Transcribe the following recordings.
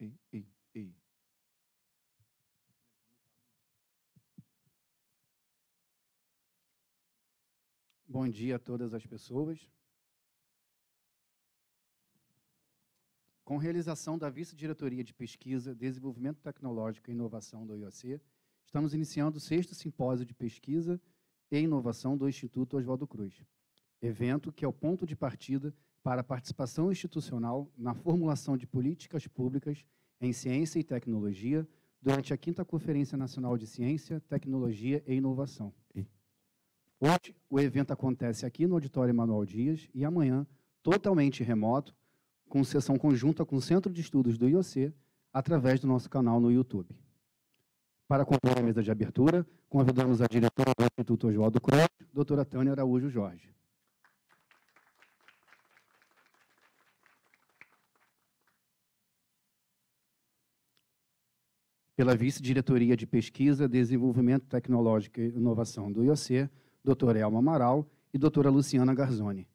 ei, ei, ei. Bom dia a todas as pessoas. Com realização da Vice-Diretoria de Pesquisa, Desenvolvimento Tecnológico e Inovação do IOC, estamos iniciando o sexto simpósio de pesquisa e inovação do Instituto Oswaldo Cruz, evento que é o ponto de partida para a participação institucional na formulação de políticas públicas em ciência e tecnologia durante a 5 Conferência Nacional de Ciência, Tecnologia e Inovação. Hoje, o evento acontece aqui no Auditório Emanuel Dias e amanhã, totalmente remoto, com sessão conjunta com o Centro de Estudos do IOC, através do nosso canal no YouTube. Para compor a mesa de abertura, convidamos a diretora do Instituto Oswaldo Cruz, doutora Tânia Araújo Jorge. pela Vice-Diretoria de Pesquisa, Desenvolvimento Tecnológico e Inovação do IOC, doutora Elma Amaral e doutora Luciana Garzoni.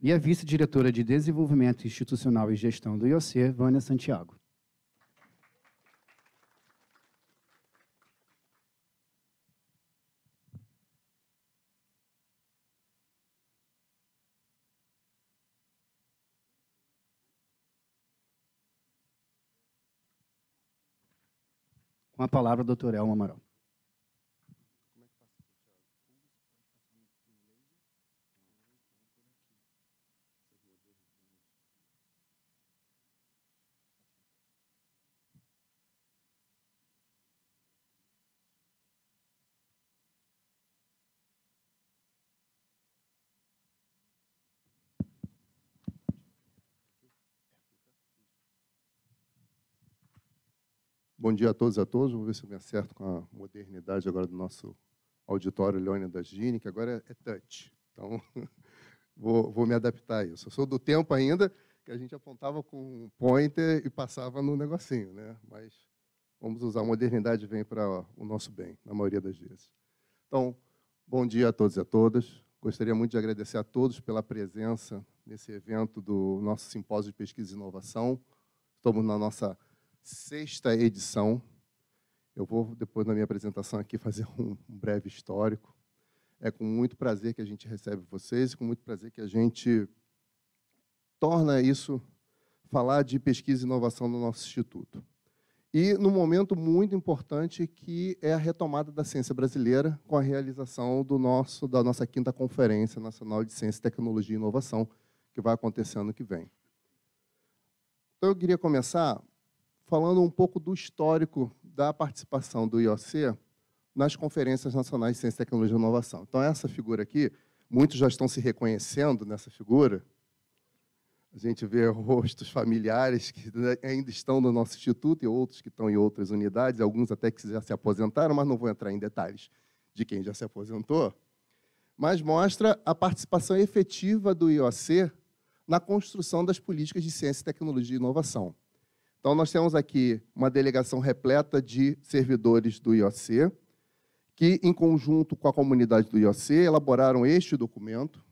E a vice-diretora de Desenvolvimento Institucional e Gestão do IOC, Vânia Santiago. com a palavra do Dr. Elmo Amaral. Bom dia a todos e a todos. Vamos ver se eu me acerto com a modernidade agora do nosso auditório Leônidas Gini, que agora é touch. Então, vou, vou, me adaptar a isso. Eu sou do tempo ainda que a gente apontava com um pointer e passava no negocinho, né? Mas vamos usar a modernidade vem para o nosso bem, na maioria das vezes. Então, bom dia a todos e a todas. Gostaria muito de agradecer a todos pela presença nesse evento do nosso simpósio de pesquisa e inovação. Estamos na nossa sexta edição. Eu vou, depois na minha apresentação aqui, fazer um breve histórico. É com muito prazer que a gente recebe vocês e com muito prazer que a gente torna isso falar de pesquisa e inovação no nosso instituto. E num momento muito importante que é a retomada da ciência brasileira com a realização do nosso da nossa quinta conferência nacional de ciência, tecnologia e inovação que vai acontecer ano que vem. Então eu queria começar falando um pouco do histórico da participação do IOC nas conferências nacionais de ciência, tecnologia e inovação. Então, essa figura aqui, muitos já estão se reconhecendo nessa figura. A gente vê rostos familiares que ainda estão no nosso instituto e outros que estão em outras unidades, alguns até que já se aposentaram, mas não vou entrar em detalhes de quem já se aposentou. Mas mostra a participação efetiva do IOC na construção das políticas de ciência, tecnologia e inovação. Então, nós temos aqui uma delegação repleta de servidores do IOC, que, em conjunto com a comunidade do IOC, elaboraram este documento.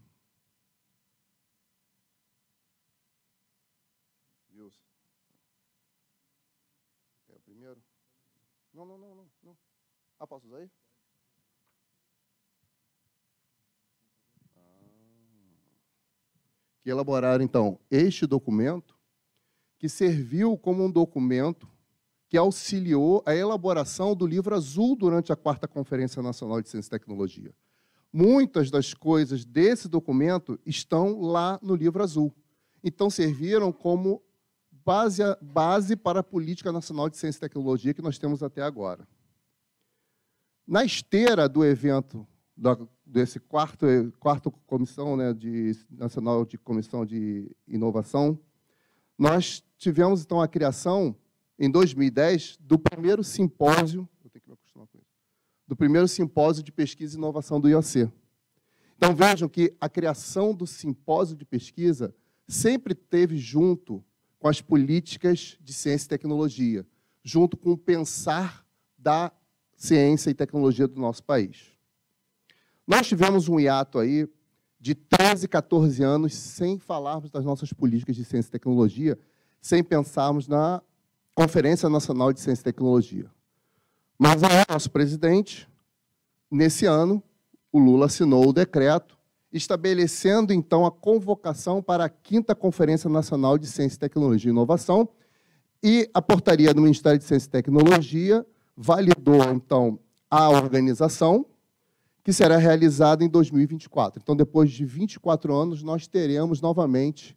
É o primeiro? Não, não, não, não. Ah, posso usar aí? Ah. Que elaboraram, então, este documento que serviu como um documento que auxiliou a elaboração do livro azul durante a quarta Conferência Nacional de Ciência e Tecnologia. Muitas das coisas desse documento estão lá no livro azul. Então, serviram como base, base para a política nacional de ciência e tecnologia que nós temos até agora. Na esteira do evento, desse quarto, quarto comissão né, de, nacional de comissão de inovação, nós tivemos então a criação, em 2010, do primeiro simpósio, eu tenho que me acostumar com isso, do primeiro simpósio de pesquisa e inovação do IOC. Então vejam que a criação do simpósio de pesquisa sempre teve junto com as políticas de ciência e tecnologia, junto com o pensar da ciência e tecnologia do nosso país. Nós tivemos um hiato aí de 13, 14 anos sem falarmos das nossas políticas de ciência e tecnologia, sem pensarmos na Conferência Nacional de Ciência e Tecnologia. Mas o é nosso presidente, nesse ano, o Lula assinou o decreto estabelecendo então a convocação para a quinta Conferência Nacional de Ciência, Tecnologia e Inovação e a portaria do Ministério de Ciência e Tecnologia validou então a organização que será realizada em 2024. Então, depois de 24 anos, nós teremos novamente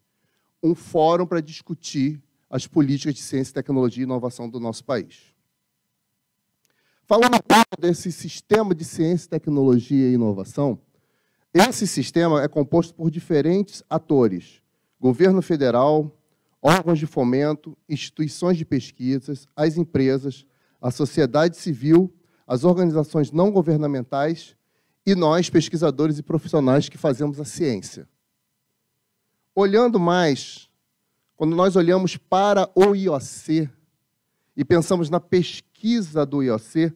um fórum para discutir as políticas de ciência, tecnologia e inovação do nosso país. Falando agora desse sistema de ciência, tecnologia e inovação, esse sistema é composto por diferentes atores: governo federal, órgãos de fomento, instituições de pesquisas, as empresas, a sociedade civil, as organizações não governamentais e nós, pesquisadores e profissionais que fazemos a ciência olhando mais, quando nós olhamos para o IOC e pensamos na pesquisa do IOC,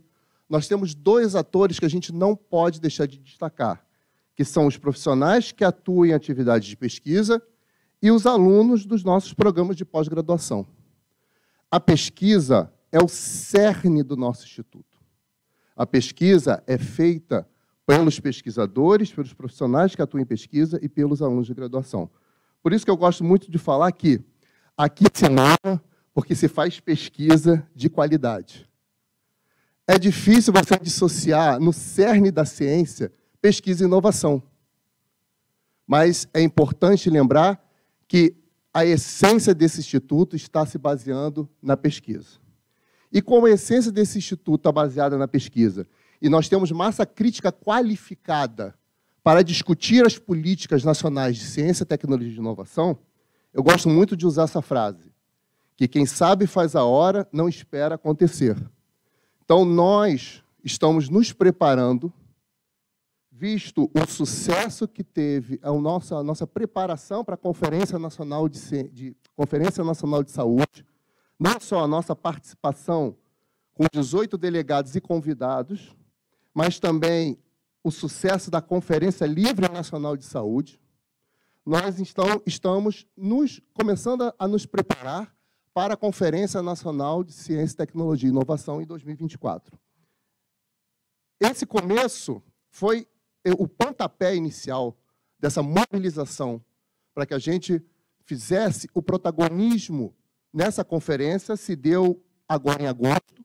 nós temos dois atores que a gente não pode deixar de destacar, que são os profissionais que atuam em atividades de pesquisa e os alunos dos nossos programas de pós-graduação. A pesquisa é o cerne do nosso instituto. A pesquisa é feita pelos pesquisadores, pelos profissionais que atuam em pesquisa e pelos alunos de graduação. Por isso que eu gosto muito de falar que aqui se narra porque se faz pesquisa de qualidade. É difícil você dissociar no cerne da ciência pesquisa e inovação. Mas é importante lembrar que a essência desse instituto está se baseando na pesquisa. E como a essência desse instituto está baseada na pesquisa, e nós temos massa crítica qualificada para discutir as políticas nacionais de ciência, tecnologia e inovação, eu gosto muito de usar essa frase, que quem sabe faz a hora, não espera acontecer. Então, nós estamos nos preparando, visto o sucesso que teve a nossa, a nossa preparação para a Conferência Nacional de, de, Conferência Nacional de Saúde, não só a nossa participação com 18 delegados e convidados, mas também o sucesso da Conferência Livre Nacional de Saúde, nós então, estamos nos, começando a, a nos preparar para a Conferência Nacional de Ciência, Tecnologia e Inovação em 2024. Esse começo foi eh, o pontapé inicial dessa mobilização para que a gente fizesse o protagonismo nessa conferência, se deu agora em agosto,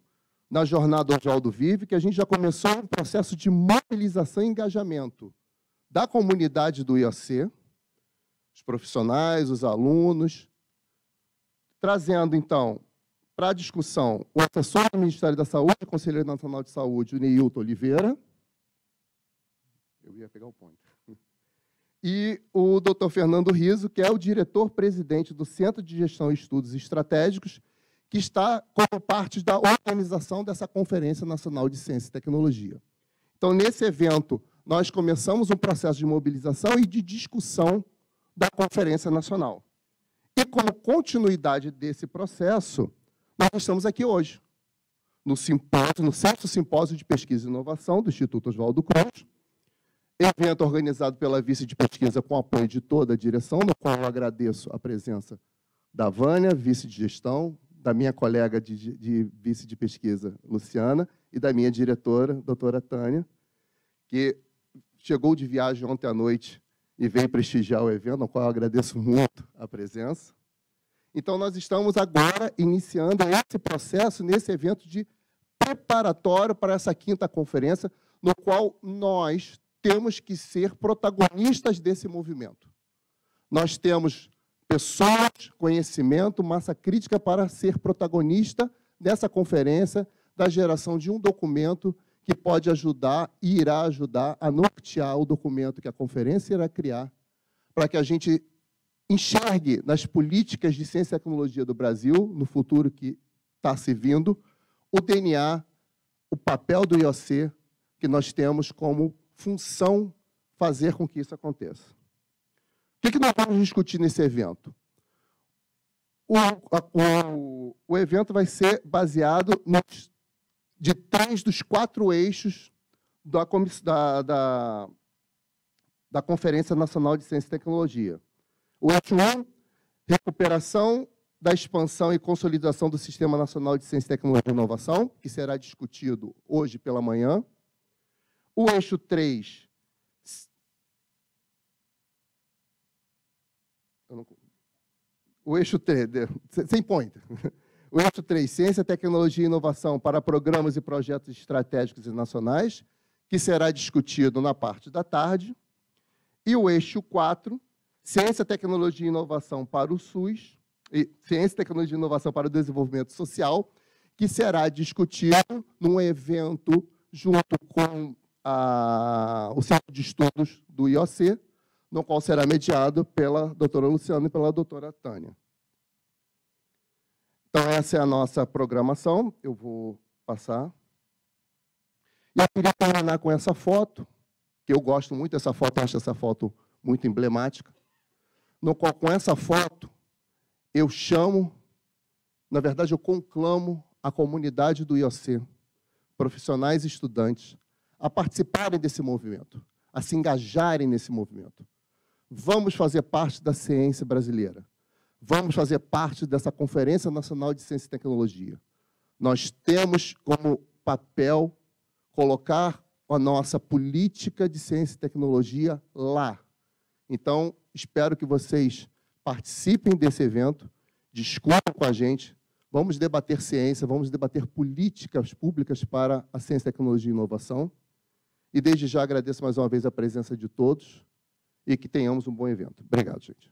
na jornada onde Aldo vive, que a gente já começou um processo de mobilização e engajamento da comunidade do IAC, os profissionais, os alunos, trazendo, então, para a discussão o assessor do Ministério da Saúde, o Conselheiro Nacional de Saúde, o Neilton Oliveira, eu ia pegar o ponto, e o doutor Fernando Riso, que é o diretor-presidente do Centro de Gestão e Estudos Estratégicos, que está como parte da organização dessa Conferência Nacional de Ciência e Tecnologia. Então, nesse evento, nós começamos um processo de mobilização e de discussão da Conferência Nacional. E como continuidade desse processo, nós estamos aqui hoje, no simpósio, no sexto simpósio de pesquisa e inovação do Instituto Oswaldo Cruz, evento organizado pela vice de pesquisa com apoio de toda a direção, no qual eu agradeço a presença da Vânia, vice de gestão, da minha colega de, de, vice de pesquisa, Luciana, e da minha diretora, doutora Tânia, que chegou de viagem ontem à noite e veio prestigiar o evento, ao qual eu agradeço muito a presença. Então, nós estamos agora iniciando esse processo nesse evento de preparatório para essa quinta conferência, no qual nós temos que ser protagonistas desse movimento. Nós temos pessoas, conhecimento, massa crítica para ser protagonista dessa conferência da geração de um documento que pode ajudar e irá ajudar a nortear o documento que a conferência irá criar, para que a gente enxergue nas políticas de ciência e tecnologia do Brasil, no futuro que está se vindo, o DNA, o papel do IOC, que nós temos como função fazer com que isso aconteça que, que nós vamos discutir nesse evento? O, o, o evento vai ser baseado nos, de três dos quatro eixos da, da, da, da Conferência Nacional de Ciência e Tecnologia. O eixo 1, um, recuperação da expansão e consolidação do Sistema Nacional de Ciência, Tecnologia e Inovação, que será discutido hoje pela manhã. O eixo 3, o eixo 3, sem pointer. O eixo 3, ciência, tecnologia e inovação para programas e projetos estratégicos e nacionais, que será discutido na parte da tarde. E o eixo 4, ciência, tecnologia e inovação para o SUS, e ciência, tecnologia e inovação para o desenvolvimento social, que será discutido num evento junto com a, o Centro de Estudos do IOC, no qual será mediado pela doutora Luciana e pela doutora Tânia. Então, essa é a nossa programação. Eu vou passar. E eu queria terminar com essa foto, que eu gosto muito dessa foto, acho essa foto muito emblemática, no qual, com essa foto, eu chamo, na verdade, eu conclamo a comunidade do IOC, profissionais e estudantes, a participarem desse movimento, a se engajarem nesse movimento. Vamos fazer parte da ciência brasileira. Vamos fazer parte dessa Conferência Nacional de Ciência e Tecnologia. Nós temos como papel colocar a nossa política de ciência e tecnologia lá. Então, espero que vocês participem desse evento, discutam com a gente, vamos debater ciência, vamos debater políticas públicas para a ciência, tecnologia e inovação. E desde já agradeço mais uma vez a presença de todos e que tenhamos um bom evento. Obrigado, gente.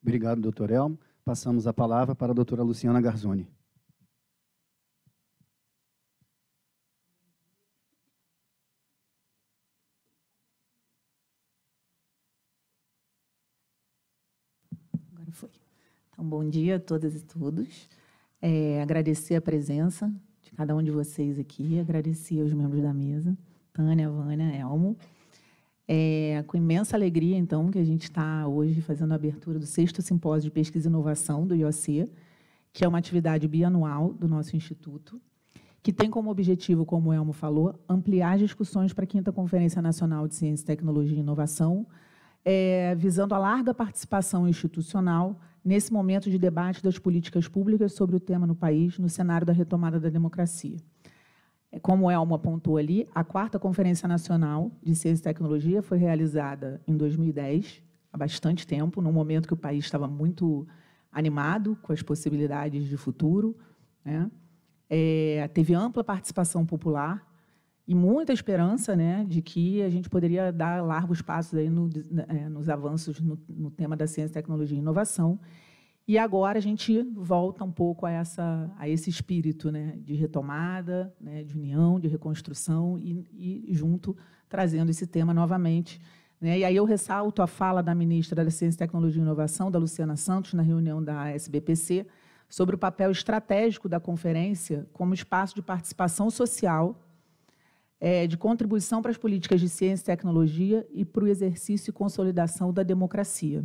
Obrigado, doutor Elmo. Passamos a palavra para a doutora Luciana Garzoni. Agora foi. Então, bom dia a todas e todos. É, agradecer a presença cada um de vocês aqui, agradecer aos membros da mesa, Tânia, Vânia, Elmo. É com imensa alegria, então, que a gente está hoje fazendo a abertura do sexto simpósio de pesquisa e inovação do IOC, que é uma atividade bianual do nosso instituto, que tem como objetivo, como o Elmo falou, ampliar as discussões para a quinta Conferência Nacional de Ciência, Tecnologia e Inovação, é, visando a larga participação institucional nesse momento de debate das políticas públicas sobre o tema no país, no cenário da retomada da democracia. É, como Elmo apontou ali, a quarta Conferência Nacional de Ciência e Tecnologia foi realizada em 2010, há bastante tempo, num momento que o país estava muito animado com as possibilidades de futuro. Né? É, teve ampla participação popular, e muita esperança né, de que a gente poderia dar largos passos aí no, né, é, nos avanços no, no, tema da ciência, tecnologia e inovação. E agora a gente volta um pouco a, essa, a esse espírito né, de retomada, né, de união, de reconstrução e, e junto trazendo esse tema novamente. Né? E aí eu ressalto a fala da ministra da Ciência, Tecnologia e Inovação, da Luciana Santos, na reunião da SBPC, sobre o papel estratégico da conferência como espaço de participação social é, de contribuição para as políticas de ciência e tecnologia e para o exercício e consolidação da democracia.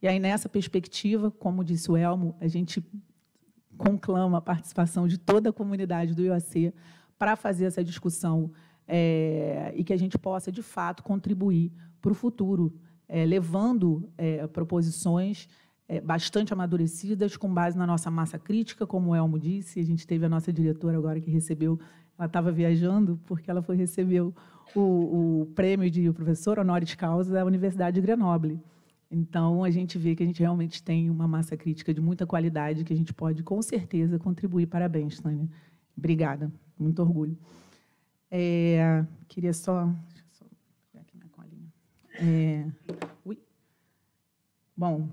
E aí, nessa perspectiva, como disse o Elmo, a gente conclama a participação de toda a comunidade do IOC para fazer essa discussão é, e que a gente possa, de fato, contribuir para o futuro, é, levando é, proposições é, bastante amadurecidas, com base na nossa massa crítica, como o Elmo disse, a gente teve a nossa diretora agora que recebeu ela estava viajando porque ela foi receber o, o, prêmio de professor honoris causa da Universidade de Grenoble. Então, a gente vê que a gente realmente tem uma massa crítica de muita qualidade que a gente pode, com certeza, contribuir. Parabéns, Tânia. Obrigada. Muito orgulho. É, queria só... Deixa eu só pegar aqui minha colinha. É, ui. Bom,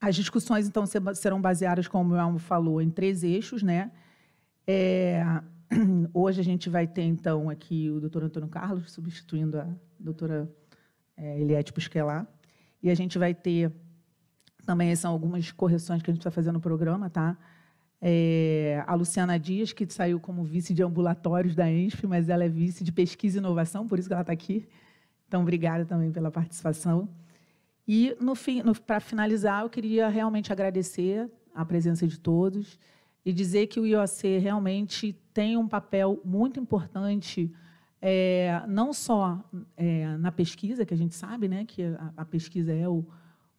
as discussões, então, serão baseadas, como o Elmo falou, em três eixos, né? É, Hoje a gente vai ter, então, aqui o doutor Antônio Carlos, substituindo a doutora é, Eliette Pusquelar. E a gente vai ter também são algumas correções que a gente está fazendo no programa, tá? É, a Luciana Dias, que saiu como vice de ambulatórios da ENSP, mas ela é vice de pesquisa e inovação, por isso que ela está aqui. Então, obrigada também pela participação. E, no fim, para finalizar, eu queria realmente agradecer a presença de todos e dizer que o IOC realmente tem um papel muito importante, é, não só é, na pesquisa, que a gente sabe né, que a, a pesquisa é o,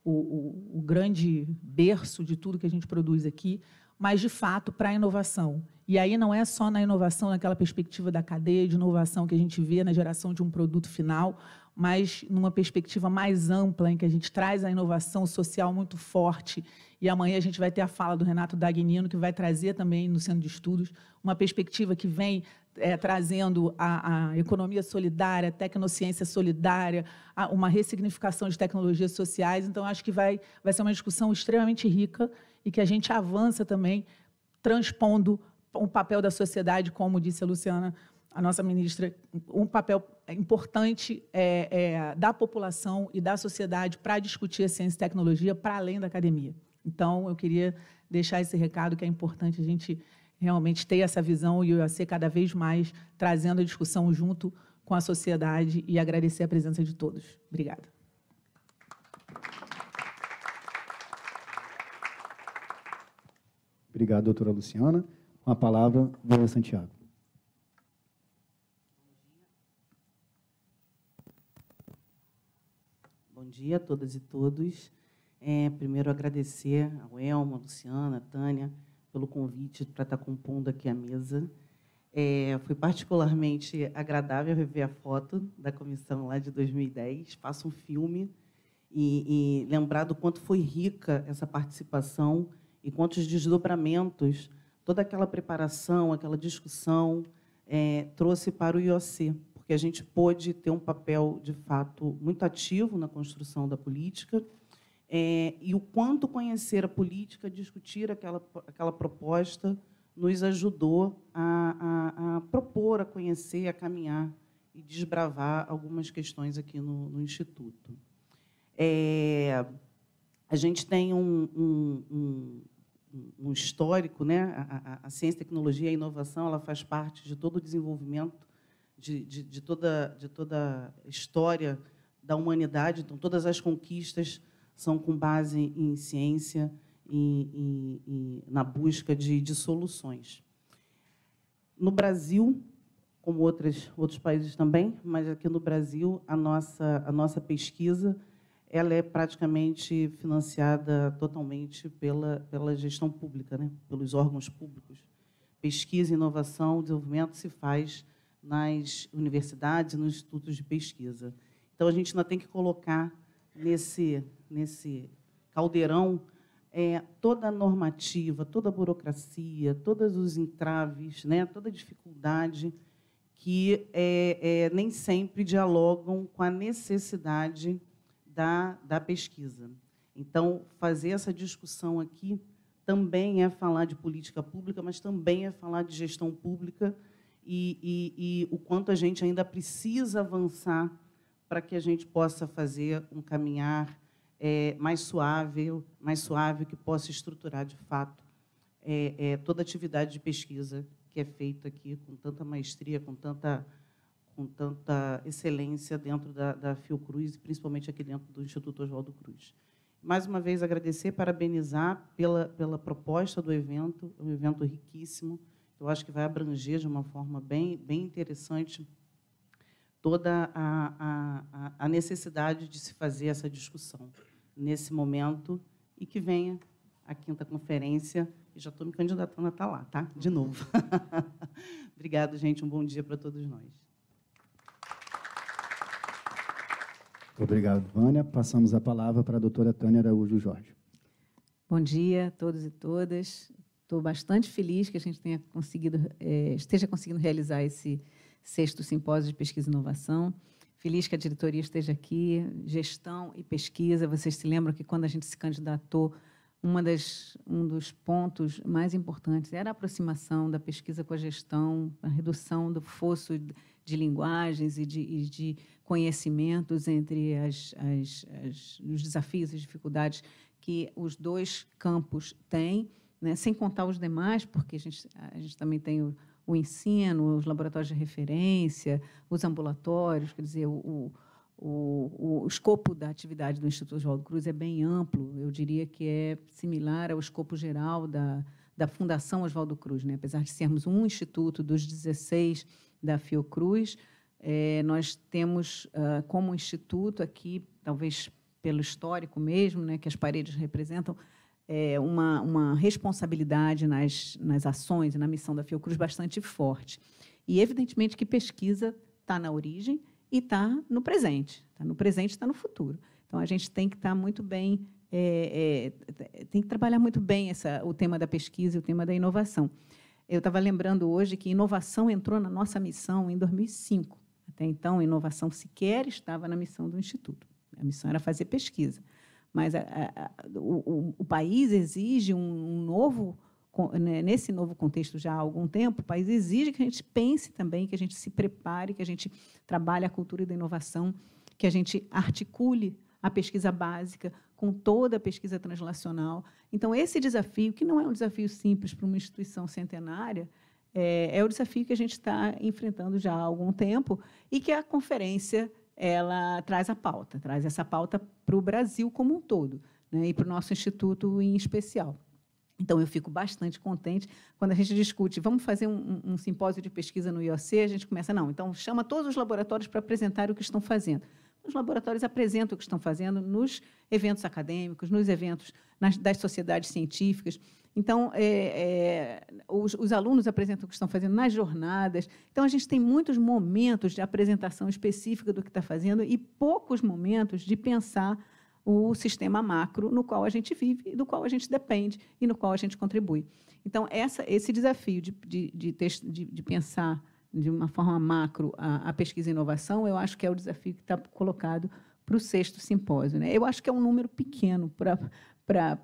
o, o, grande berço de tudo que a gente produz aqui, mas, de fato, para a inovação. E aí não é só na inovação, naquela perspectiva da cadeia de inovação que a gente vê na geração de um produto final, mas numa perspectiva mais ampla, em que a gente traz a inovação social muito forte. E amanhã a gente vai ter a fala do Renato Dagnino, que vai trazer também no Centro de Estudos uma perspectiva que vem é, trazendo a, a, economia solidária, a tecnociência solidária, a, uma ressignificação de tecnologias sociais. Então, acho que vai, vai ser uma discussão extremamente rica e que a gente avança também transpondo o papel da sociedade, como disse a Luciana, a nossa ministra, um papel importante é, é, da população e da sociedade para discutir a ciência e tecnologia para além da academia. Então, eu queria deixar esse recado que é importante a gente realmente ter essa visão e o IOC cada vez mais trazendo a discussão junto com a sociedade e agradecer a presença de todos. Obrigada. Obrigado, doutora Luciana. Com a palavra, Vera Santiago. bom dia a todas e todos. É, primeiro, agradecer ao Elmo, a Luciana, a Tânia, pelo convite para estar tá compondo aqui a mesa. É, foi particularmente agradável rever a foto da comissão lá de 2010, passa um filme, e, e lembrar do quanto foi rica essa participação e quantos desdobramentos toda aquela preparação, aquela discussão é, trouxe para o IOC porque a gente pôde ter um papel, de fato, muito ativo na construção da política, é, e o quanto conhecer a política, discutir aquela, aquela proposta, nos ajudou a, a, a propor, a conhecer, a caminhar e desbravar algumas questões aqui no, no Instituto. É, a gente tem um, um, um, um histórico, né? A, a, a, ciência, tecnologia e inovação ela faz parte de todo o desenvolvimento de, de, de, toda, de toda a história da humanidade. Então, todas as conquistas são com base em ciência e na busca de, de soluções. No Brasil, como outras, outros países também, mas aqui no Brasil, a nossa, a nossa pesquisa ela é praticamente financiada totalmente pela, pela gestão pública, né? pelos órgãos públicos. Pesquisa, inovação, desenvolvimento se faz nas universidades, nos institutos de pesquisa. Então, a gente ainda tem que colocar nesse, nesse caldeirão é, toda a normativa, toda a burocracia, todos os entraves, né, toda a dificuldade que é, é, nem sempre dialogam com a necessidade da, da pesquisa. Então, fazer essa discussão aqui também é falar de política pública, mas também é falar de gestão pública, e, e, e o quanto a gente ainda precisa avançar para que a gente possa fazer um caminhar é, mais suave, mais suave que possa estruturar de fato é, é, toda a atividade de pesquisa que é feita aqui com tanta maestria, com tanta com tanta excelência dentro da, da Fiocruz, principalmente aqui dentro do Instituto Oswaldo Cruz. Mais uma vez, agradecer, parabenizar pela, pela proposta do evento, é um evento riquíssimo, eu acho que vai abranger de uma forma bem, bem interessante toda a, a, a necessidade de se fazer essa discussão nesse momento e que venha a quinta conferência. E já estou me candidatando a estar tá lá, tá? De novo. Obrigado, gente. Um bom dia para todos nós. Obrigado, Vânia. Passamos a palavra para a doutora Tânia Araújo Jorge. Bom dia a todos e todas. Estou bastante feliz que a gente tenha conseguido, é, esteja conseguindo realizar esse sexto simpósio de pesquisa e inovação. Feliz que a diretoria esteja aqui, gestão e pesquisa. Vocês se lembram que quando a gente se candidatou, uma das, um dos pontos mais importantes era a aproximação da pesquisa com a gestão, a redução do fosso de linguagens e de, e de conhecimentos entre as, as, as, os desafios e dificuldades que os dois campos têm né? sem contar os demais, porque a gente, a gente também tem o, o, ensino, os laboratórios de referência, os ambulatórios, quer dizer, o, o, o escopo da atividade do Instituto Oswaldo Cruz é bem amplo, eu diria que é similar ao escopo geral da, da Fundação Oswaldo Cruz, né? apesar de sermos um instituto dos 16 da Fiocruz, é, nós temos uh, como instituto aqui, talvez pelo histórico mesmo, né, que as paredes representam, é, uma, uma responsabilidade nas, nas ações e na missão da Fiocruz bastante forte. E, evidentemente, que pesquisa está na origem e está no presente. Está no presente e está no futuro. Então, a gente tem que estar tá muito bem, é, é, tem que trabalhar muito bem essa, o tema da pesquisa e o tema da inovação. Eu estava lembrando hoje que inovação entrou na nossa missão em 2005. Até então, inovação sequer estava na missão do Instituto. A missão era fazer pesquisa mas a, é, a, é, é, o, o, país exige um, novo né, nesse novo contexto já há algum tempo, o país exige que a gente pense também, que a gente se prepare, que a gente trabalhe a cultura da inovação, que a gente articule a pesquisa básica com toda a pesquisa translacional. Então, esse desafio, que não é um desafio simples para uma instituição centenária, é, é o desafio que a gente está enfrentando já há algum tempo e que a conferência ela traz a pauta, traz essa pauta para o Brasil como um todo, né, e para o nosso instituto em especial. Então, eu fico bastante contente quando a gente discute. Vamos fazer um, um, simpósio de pesquisa no IOC? A gente começa, não, então chama todos os laboratórios para apresentar o que estão fazendo. Os laboratórios apresentam o que estão fazendo nos eventos acadêmicos, nos eventos nas, das sociedades científicas. Então, é, é, os, os, alunos apresentam o que estão fazendo nas jornadas. Então, a gente tem muitos momentos de apresentação específica do que está fazendo e poucos momentos de pensar o sistema macro no qual a gente vive, do qual a gente depende e no qual a gente contribui. Então, essa, esse desafio de, de, de, ter, de, pensar de uma forma macro a, a pesquisa e inovação, eu acho que é o desafio que está colocado para o sexto simpósio. Né? Eu acho que é um número pequeno para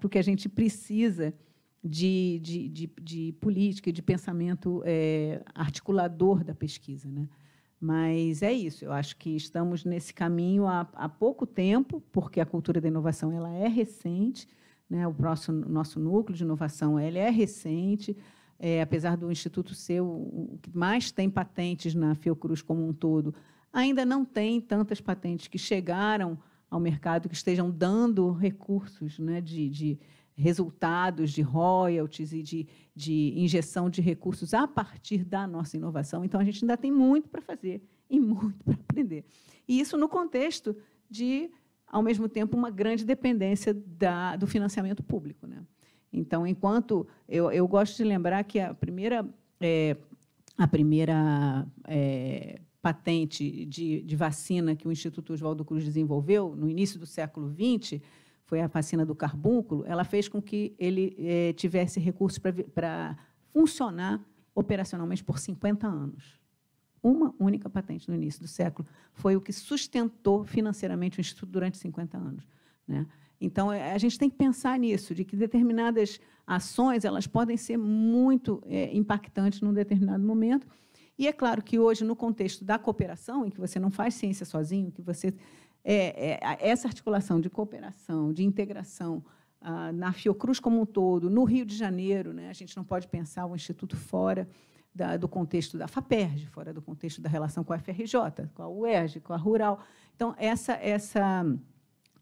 o que a gente precisa de, de, de, de política e de pensamento é, articulador da pesquisa. Né? Mas é isso, eu acho que estamos nesse caminho há, há pouco tempo, porque a cultura da inovação ela é recente, né? o nosso, nosso núcleo de inovação ele é recente, é, apesar do Instituto ser o, o que mais tem patentes na Fiocruz como um todo, ainda não tem tantas patentes que chegaram ao mercado, que estejam dando recursos né, de, de resultados de royalties e de, de injeção de recursos a partir da nossa inovação. Então, a gente ainda tem muito para fazer e muito para aprender. E isso no contexto de, ao mesmo tempo, uma grande dependência da, do financiamento público. Né? Então, enquanto. Eu, eu gosto de lembrar que a primeira. É, a primeira é, patente de, de, vacina que o Instituto Oswaldo Cruz desenvolveu no início do século XX foi a vacina do carbúnculo, ela fez com que ele eh, tivesse recursos para funcionar operacionalmente por 50 anos. Uma única patente no início do século foi o que sustentou financeiramente o Instituto durante 50 anos. Né? Então, eh, a gente tem que pensar nisso, de que determinadas ações elas podem ser muito é, impactantes num determinado momento. E é claro que hoje, no contexto da cooperação, em que você não faz ciência sozinho, que você é, é, essa articulação de cooperação, de integração ah, na Fiocruz como um todo, no Rio de Janeiro, né, a gente não pode pensar o Instituto fora da, do contexto da FAPERJ, fora do contexto da relação com a FRJ, com a UERJ, com a Rural. Então, essa, essa,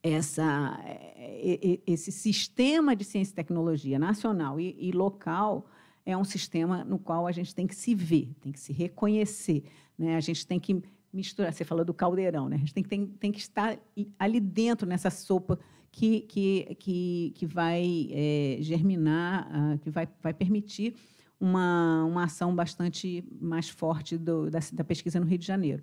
essa, é, é, esse sistema de ciência e tecnologia nacional e, e local é um sistema no qual a gente tem que se ver, tem que se reconhecer. Né? A gente tem que misturar. Você falou do caldeirão, né? A gente tem, tem, tem que estar ali dentro nessa sopa que, que, que, que vai é, germinar, ah, que vai, vai permitir uma, uma ação bastante mais forte do, da, da pesquisa no Rio de Janeiro.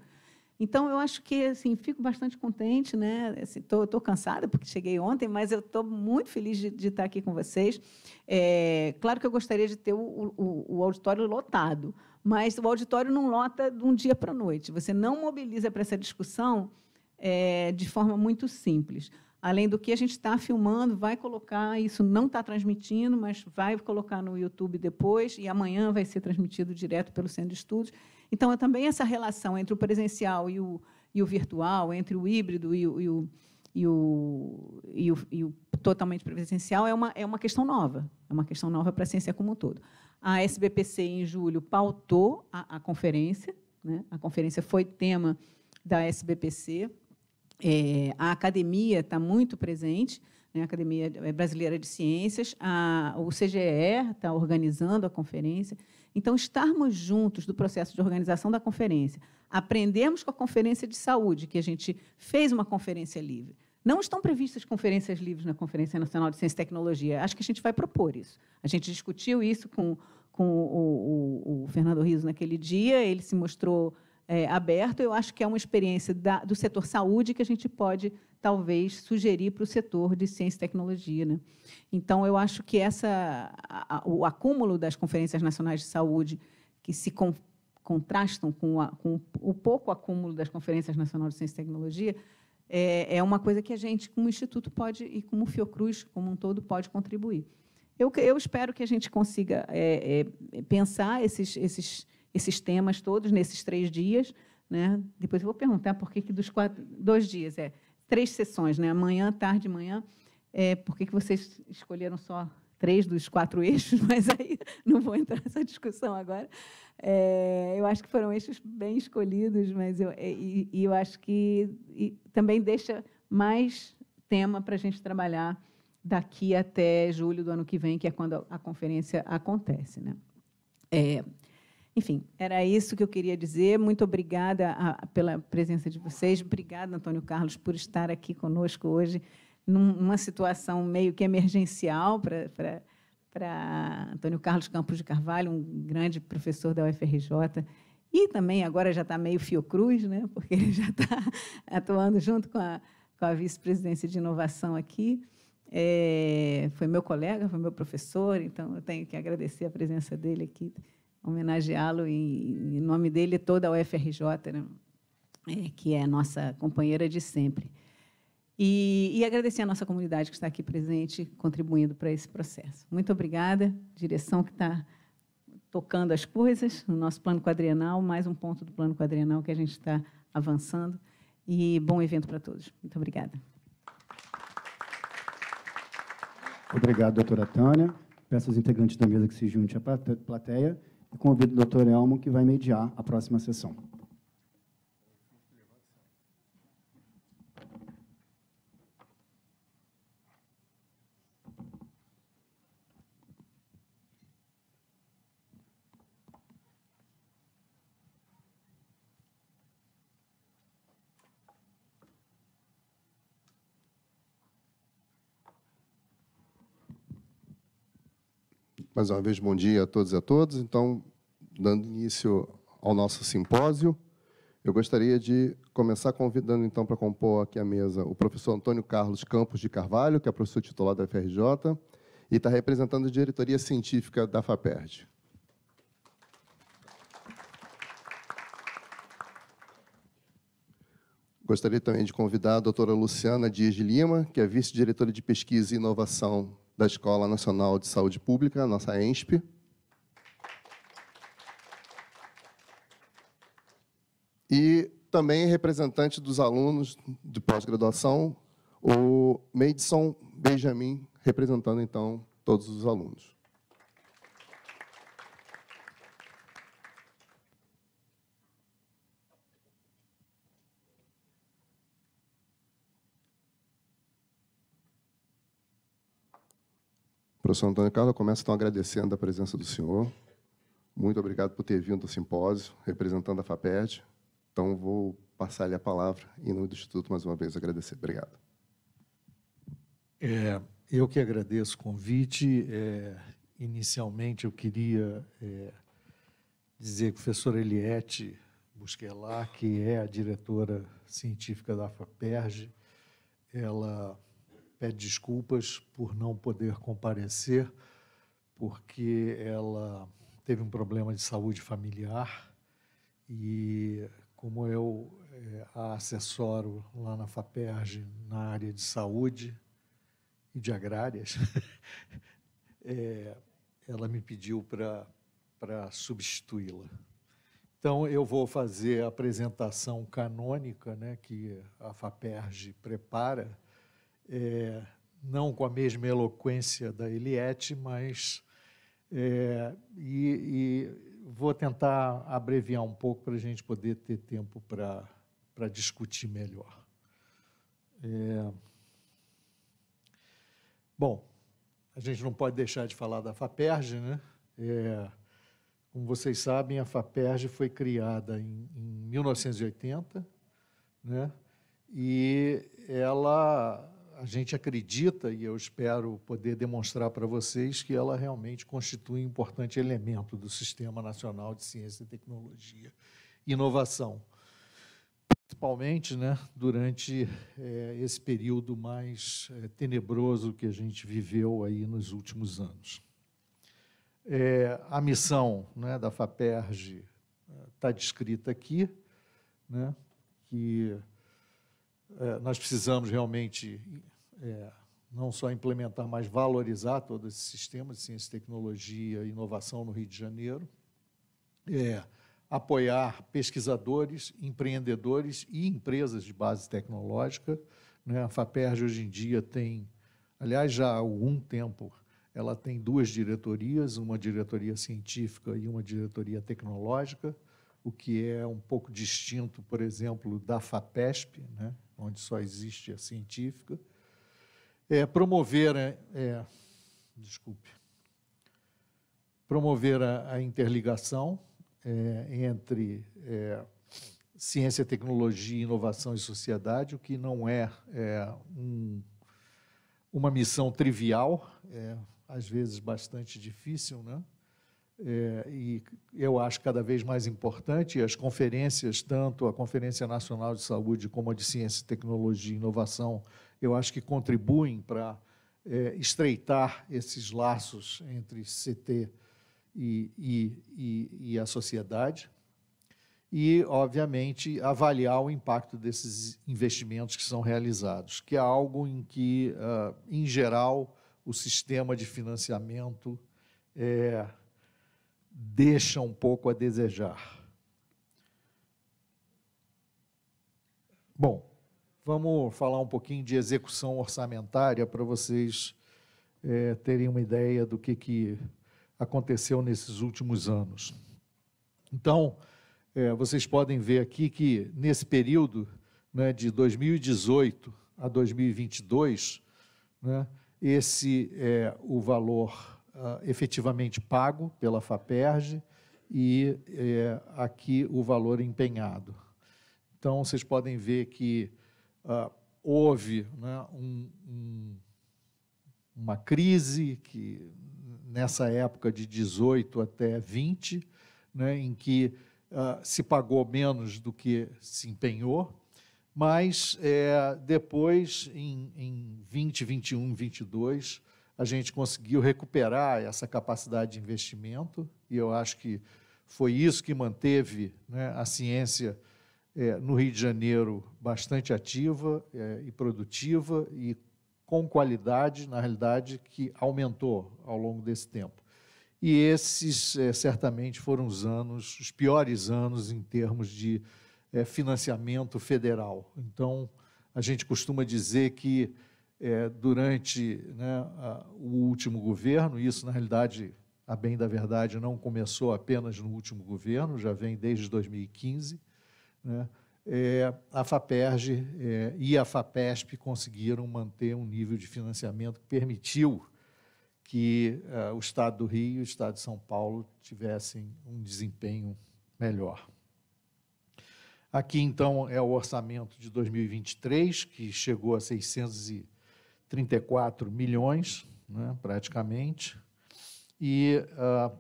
Então, eu acho que assim, fico bastante contente, né? Estou assim, cansada porque cheguei ontem, mas eu estou muito feliz de, de, estar aqui com vocês. É, claro que eu gostaria de ter o, o, o auditório lotado, mas o auditório não lota de um dia para a noite. Você não mobiliza para essa discussão é, de forma muito simples. Além do que, a gente está filmando, vai colocar, isso não está transmitindo, mas vai colocar no YouTube depois, e amanhã vai ser transmitido direto pelo Centro de Estudos. Então, é também essa relação entre o presencial e o, e o virtual, entre o híbrido e o, e o, e o, e o, e o totalmente presencial, é uma, é uma questão nova, é uma questão nova para a ciência como um todo. A SBPC, em julho, pautou a, a conferência. Né? A conferência foi tema da SBPC. É, a academia está muito presente, né? a Academia Brasileira de Ciências. A, o CGE está organizando a conferência. Então, estarmos juntos do processo de organização da conferência, aprendemos com a conferência de saúde, que a gente fez uma conferência livre. Não estão previstas conferências livres na Conferência Nacional de Ciência e Tecnologia. Acho que a gente vai propor isso. A gente discutiu isso com, com o, o, o Fernando Riso naquele dia, ele se mostrou é, aberto. Eu acho que é uma experiência da, do setor saúde que a gente pode, talvez, sugerir para o setor de ciência e tecnologia. Né? Então, eu acho que essa, a, a, o acúmulo das conferências nacionais de saúde que se com, contrastam com, a, com, o pouco acúmulo das conferências nacionais de ciência e tecnologia é, é uma coisa que a gente, como Instituto, pode, e como Fiocruz, como um todo, pode contribuir. Eu, eu espero que a gente consiga é, é, pensar esses, esses, esses temas todos nesses três dias. Né? Depois eu vou perguntar por que, que dos quatro, dois dias, é, três sessões, né? manhã, tarde, manhã. É, por que, que vocês escolheram só três dos quatro eixos, mas aí não vou entrar nessa discussão agora. É, eu acho que foram eixos bem escolhidos, mas eu, é, e, e eu acho que também deixa mais tema para a gente trabalhar daqui até julho do ano que vem, que é quando a, a conferência acontece. Né? É, enfim, era isso que eu queria dizer. Muito obrigada a, pela presença de vocês. Obrigada, Antônio Carlos, por estar aqui conosco hoje numa situação meio que emergencial para para Antônio Carlos Campos de Carvalho, um grande professor da UFRJ, e também agora já está meio Fiocruz, né? porque ele já está atuando junto com a, com a vice-presidência de inovação aqui. É, foi meu colega, foi meu professor, então eu tenho que agradecer a presença dele aqui, homenageá-lo em, em, nome dele toda a UFRJ, né? é, que é a nossa companheira de sempre. E, e agradecer a nossa comunidade que está aqui presente, contribuindo para esse processo. Muito obrigada, direção que está tocando as coisas no nosso plano quadrienal, mais um ponto do plano quadrienal que a gente está avançando. E bom evento para todos. Muito obrigada. Obrigado, doutora Tânia. Peço aos integrantes da mesa que se junte à plateia e convido o doutor Elmo, que vai mediar a próxima sessão. Mais uma vez, bom dia a todos e a todas. Então, dando início ao nosso simpósio, eu gostaria de começar convidando, então, para compor aqui a mesa o professor Antônio Carlos Campos de Carvalho, que é professor titular da FRJ e está representando a diretoria científica da FAPERD. Gostaria também de convidar a doutora Luciana Dias de Lima, que é vice-diretora de pesquisa e inovação da Escola Nacional de Saúde Pública, nossa ENSP. E também representante dos alunos de pós-graduação, o Madison Benjamin, representando, então, todos os alunos. Professor Antônio Carlos, eu começo então agradecendo a presença do senhor. Muito obrigado por ter vindo ao simpósio, representando a FAPED. Então, vou passar-lhe a palavra em nome do Instituto mais uma vez agradecer. Obrigado. É, eu que agradeço o convite. É, inicialmente, eu queria é, dizer que a professora Eliette Busquelar, que é a diretora científica da Faperg, ela pede desculpas por não poder comparecer, porque ela teve um problema de saúde familiar e, como eu é, a assessoro lá na FAPERJ, na área de saúde e de agrárias, é, ela me pediu para substituí-la. Então, eu vou fazer a apresentação canônica né, que a FAPERJ prepara é, não com a mesma eloquência da Eliette, mas. É, e, e, vou tentar abreviar um pouco para a gente poder ter tempo para discutir melhor. É, bom, a gente não pode deixar de falar da FAPERJ, né? É, como vocês sabem, a FAPERJ foi criada em, em 1980, né? E ela a gente acredita, e eu espero poder demonstrar para vocês, que ela realmente constitui um importante elemento do Sistema Nacional de Ciência e Tecnologia. Inovação. Principalmente né, durante é, esse período mais é, tenebroso que a gente viveu aí nos últimos anos. É, a missão né, da FAPERJ está descrita aqui, né, que é, nós precisamos realmente é, não só implementar, mas valorizar todo esse sistema de ciência, tecnologia e inovação no Rio de Janeiro, é, apoiar pesquisadores, empreendedores e empresas de base tecnológica. Né? A FAPERJ hoje em dia tem, aliás, já há algum tempo, ela tem duas diretorias, uma diretoria científica e uma diretoria tecnológica, o que é um pouco distinto, por exemplo, da FAPESP, né? onde só existe a científica, é, promover, é, desculpe, promover a, a interligação é, entre é, ciência, tecnologia, inovação e sociedade, o que não é, é um, uma missão trivial, às vezes bastante difícil, né? É, e eu acho cada vez mais importante as conferências, tanto a Conferência Nacional de Saúde como a de Ciência, Tecnologia e Inovação, eu acho que contribuem para é, estreitar esses laços entre CT e, e, e, e a sociedade. E, obviamente, avaliar o impacto desses investimentos que são realizados, que é algo em que, ah, em geral, o sistema de financiamento é, deixa um pouco a desejar. Bom, vamos falar um pouquinho de execução orçamentária para vocês é, terem uma ideia do que, que aconteceu nesses últimos anos. Então, é, vocês podem ver aqui que nesse período né, de 2018 a 2022, né, esse é o valor uh, efetivamente pago pela FAPERJ e é, aqui o valor empenhado. Então, vocês podem ver que uh, houve né, um, um, uma crise que nessa época de 18 até 20, né, em que uh, se pagou menos do que se empenhou, mas é, depois, em, em 20, 21, 22, a gente conseguiu recuperar essa capacidade de investimento, e eu acho que foi isso que manteve né, a ciência é, no Rio de Janeiro bastante ativa é, e produtiva e com qualidade, na realidade, que aumentou ao longo desse tempo. E esses é, certamente foram os anos, os piores anos em termos de é, financiamento federal. Então, a gente costuma dizer que é, durante né, a, o último governo, isso, na realidade, a bem da verdade, não começou apenas no último governo, já vem desde 2015, né, é, a FAPERJ é, e a FAPESP conseguiram manter um nível de financiamento que permitiu que é, o Estado do Rio e o Estado de São Paulo tivessem um desempenho melhor. Aqui, então, é o orçamento de 2023, que chegou a 600 e 34 milhões, né, praticamente, e uh,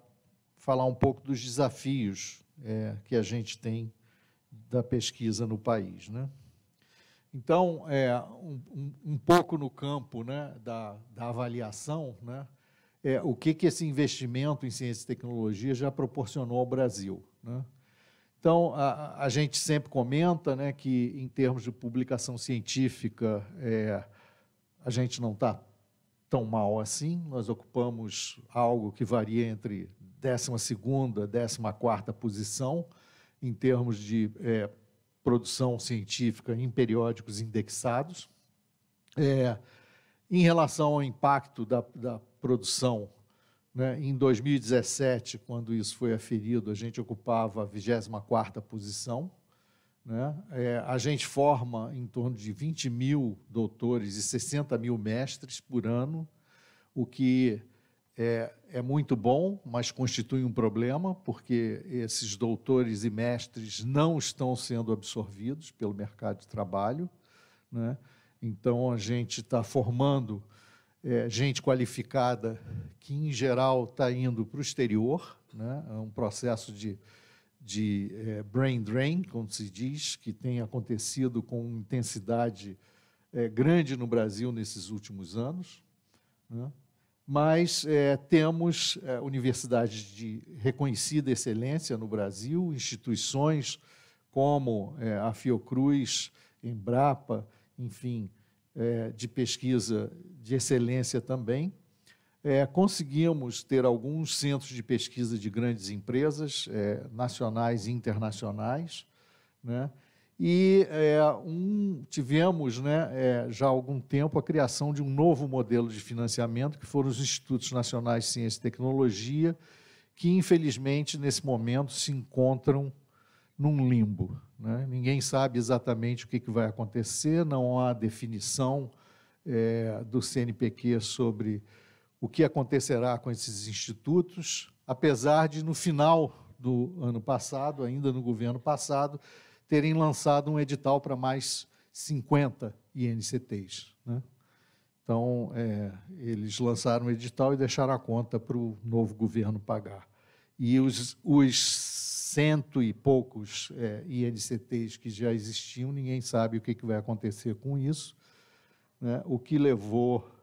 falar um pouco dos desafios é, que a gente tem da pesquisa no país. Né? Então, é, um, um, pouco no campo né, da, da avaliação, né, é, o que, que esse investimento em ciência e tecnologia já proporcionou ao Brasil. Né? Então, a, a gente sempre comenta né, que, em termos de publicação científica, é, a gente não está tão mal assim, nós ocupamos algo que varia entre 12ª e 14 posição em termos de é, produção científica em periódicos indexados. É, em relação ao impacto da, da produção, né, em 2017, quando isso foi aferido, a gente ocupava a 24 posição, né? É, a gente forma em torno de 20 mil doutores e 60 mil mestres por ano, o que é, é, muito bom, mas constitui um problema, porque esses doutores e mestres não estão sendo absorvidos pelo mercado de trabalho. Né? Então, a gente está formando é, gente qualificada que, em geral, está indo para o exterior. Né? É um processo de de é, brain drain, como se diz, que tem acontecido com intensidade é, grande no Brasil nesses últimos anos. Né? Mas é, temos universidades de reconhecida excelência no Brasil, instituições como a Fiocruz, Embrapa, enfim, de pesquisa de excelência também é, conseguimos ter alguns centros de pesquisa de grandes empresas é, nacionais e internacionais, né? e é, um, tivemos né, é, já há algum tempo a criação de um novo modelo de financiamento, que foram os Institutos Nacionais de Ciência e Tecnologia, que infelizmente nesse momento se encontram num limbo. Né? Ninguém sabe exatamente o que, que, vai acontecer, não há definição é, do CNPq sobre o que acontecerá com esses institutos, apesar de, no final do ano passado, ainda no governo passado, terem lançado um edital para mais 50 INCTs. Né? Então, é, eles lançaram o edital e deixaram a conta para o novo governo pagar. E os, os cento e poucos é, INCTs que já existiam, ninguém sabe o que, que vai acontecer com isso, né? o que levou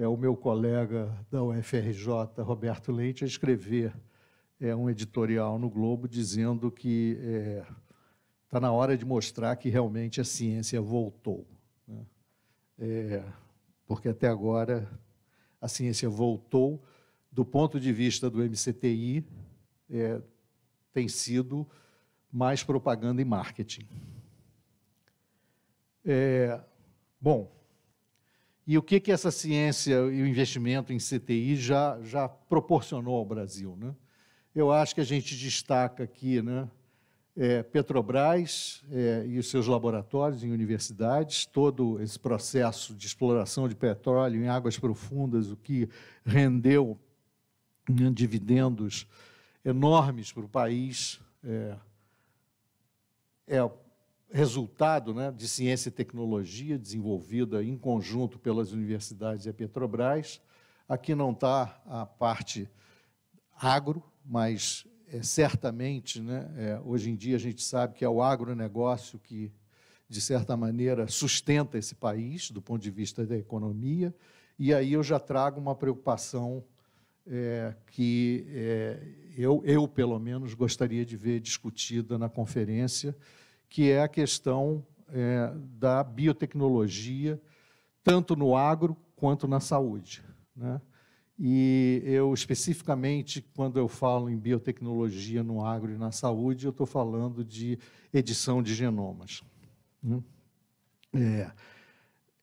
é o meu colega da UFRJ, Roberto Leite, a escrever é, um editorial no Globo dizendo que está é, tá na hora de mostrar que realmente a ciência voltou. Né? É, porque até agora a ciência voltou, do ponto de vista do MCTI, é, tem sido mais propaganda e marketing. É, bom, e o que, que essa ciência e o investimento em CTI já, já proporcionou ao Brasil? Né? Eu acho que a gente destaca aqui né, é, Petrobras é, e os seus laboratórios em universidades, todo esse processo de exploração de petróleo em águas profundas, o que rendeu né, dividendos enormes para o país. É, é resultado né, de ciência e tecnologia desenvolvida em conjunto pelas universidades e a Petrobras. Aqui não está a parte agro, mas é, certamente, né, é, hoje em dia a gente sabe que é o agronegócio que, de certa maneira, sustenta esse país do ponto de vista da economia. E aí eu já trago uma preocupação é, que é, eu, eu, pelo menos, gostaria de ver discutida na conferência, que é a questão é, da biotecnologia, tanto no agro quanto na saúde. Né? E eu, especificamente, quando eu falo em biotecnologia no agro e na saúde, eu estou falando de edição de genomas. Né? É,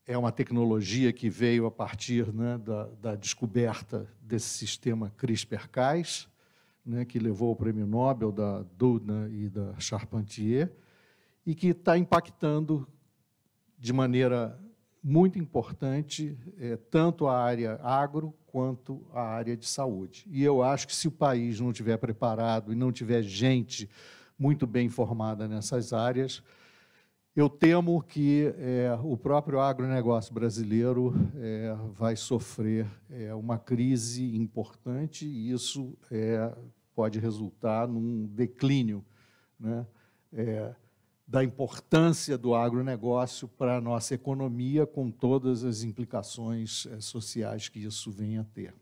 é uma tecnologia que veio a partir né, da, da, descoberta desse sistema CRISPR-Cas, né, que levou o prêmio Nobel da Dudna e da Charpentier, e que está impactando de maneira muito importante é, tanto a área agro quanto a área de saúde. E eu acho que se o país não tiver preparado e não tiver gente muito bem formada nessas áreas, eu temo que é, o próprio agronegócio brasileiro é, vai sofrer uma crise importante e isso pode resultar num declínio. Né? da importância do agronegócio para a nossa economia, com todas as implicações é, sociais que isso vem a ter.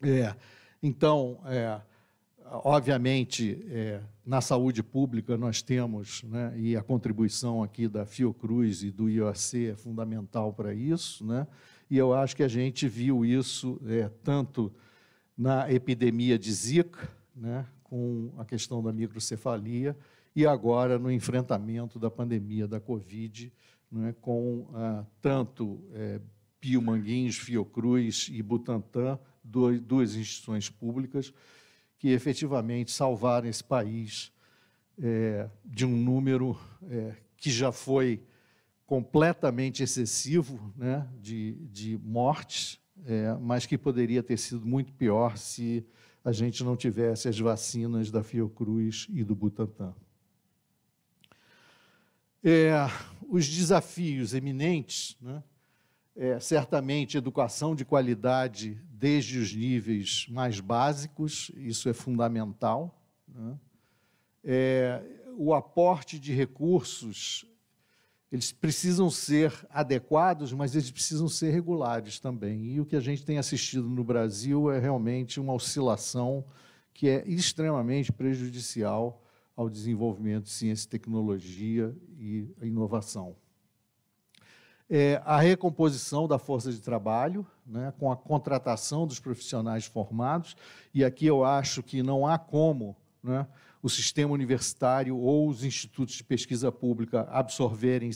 É, então, é, obviamente, é, na saúde pública nós temos, né, e a contribuição aqui da Fiocruz e do IOC é fundamental para isso, né, e eu acho que a gente viu isso é, tanto na epidemia de Zika, né, com a questão da microcefalia, e agora no enfrentamento da pandemia da Covid, é, com ah, tanto é, Pio Manguinhos, Fiocruz e Butantan, dois, duas instituições públicas, que efetivamente salvaram esse país é, de um número é, que já foi completamente excessivo né, de, de mortes, é, mas que poderia ter sido muito pior se a gente não tivesse as vacinas da Fiocruz e do Butantan é, os desafios eminentes, né? é, certamente educação de qualidade desde os níveis mais básicos, isso é fundamental. Né? É, o aporte de recursos, eles precisam ser adequados, mas eles precisam ser regulares também. E o que a gente tem assistido no Brasil é realmente uma oscilação que é extremamente prejudicial ao desenvolvimento de ciência, tecnologia e inovação. É, a recomposição da força de trabalho, né, com a contratação dos profissionais formados, e aqui eu acho que não há como né, o sistema universitário ou os institutos de pesquisa pública absorverem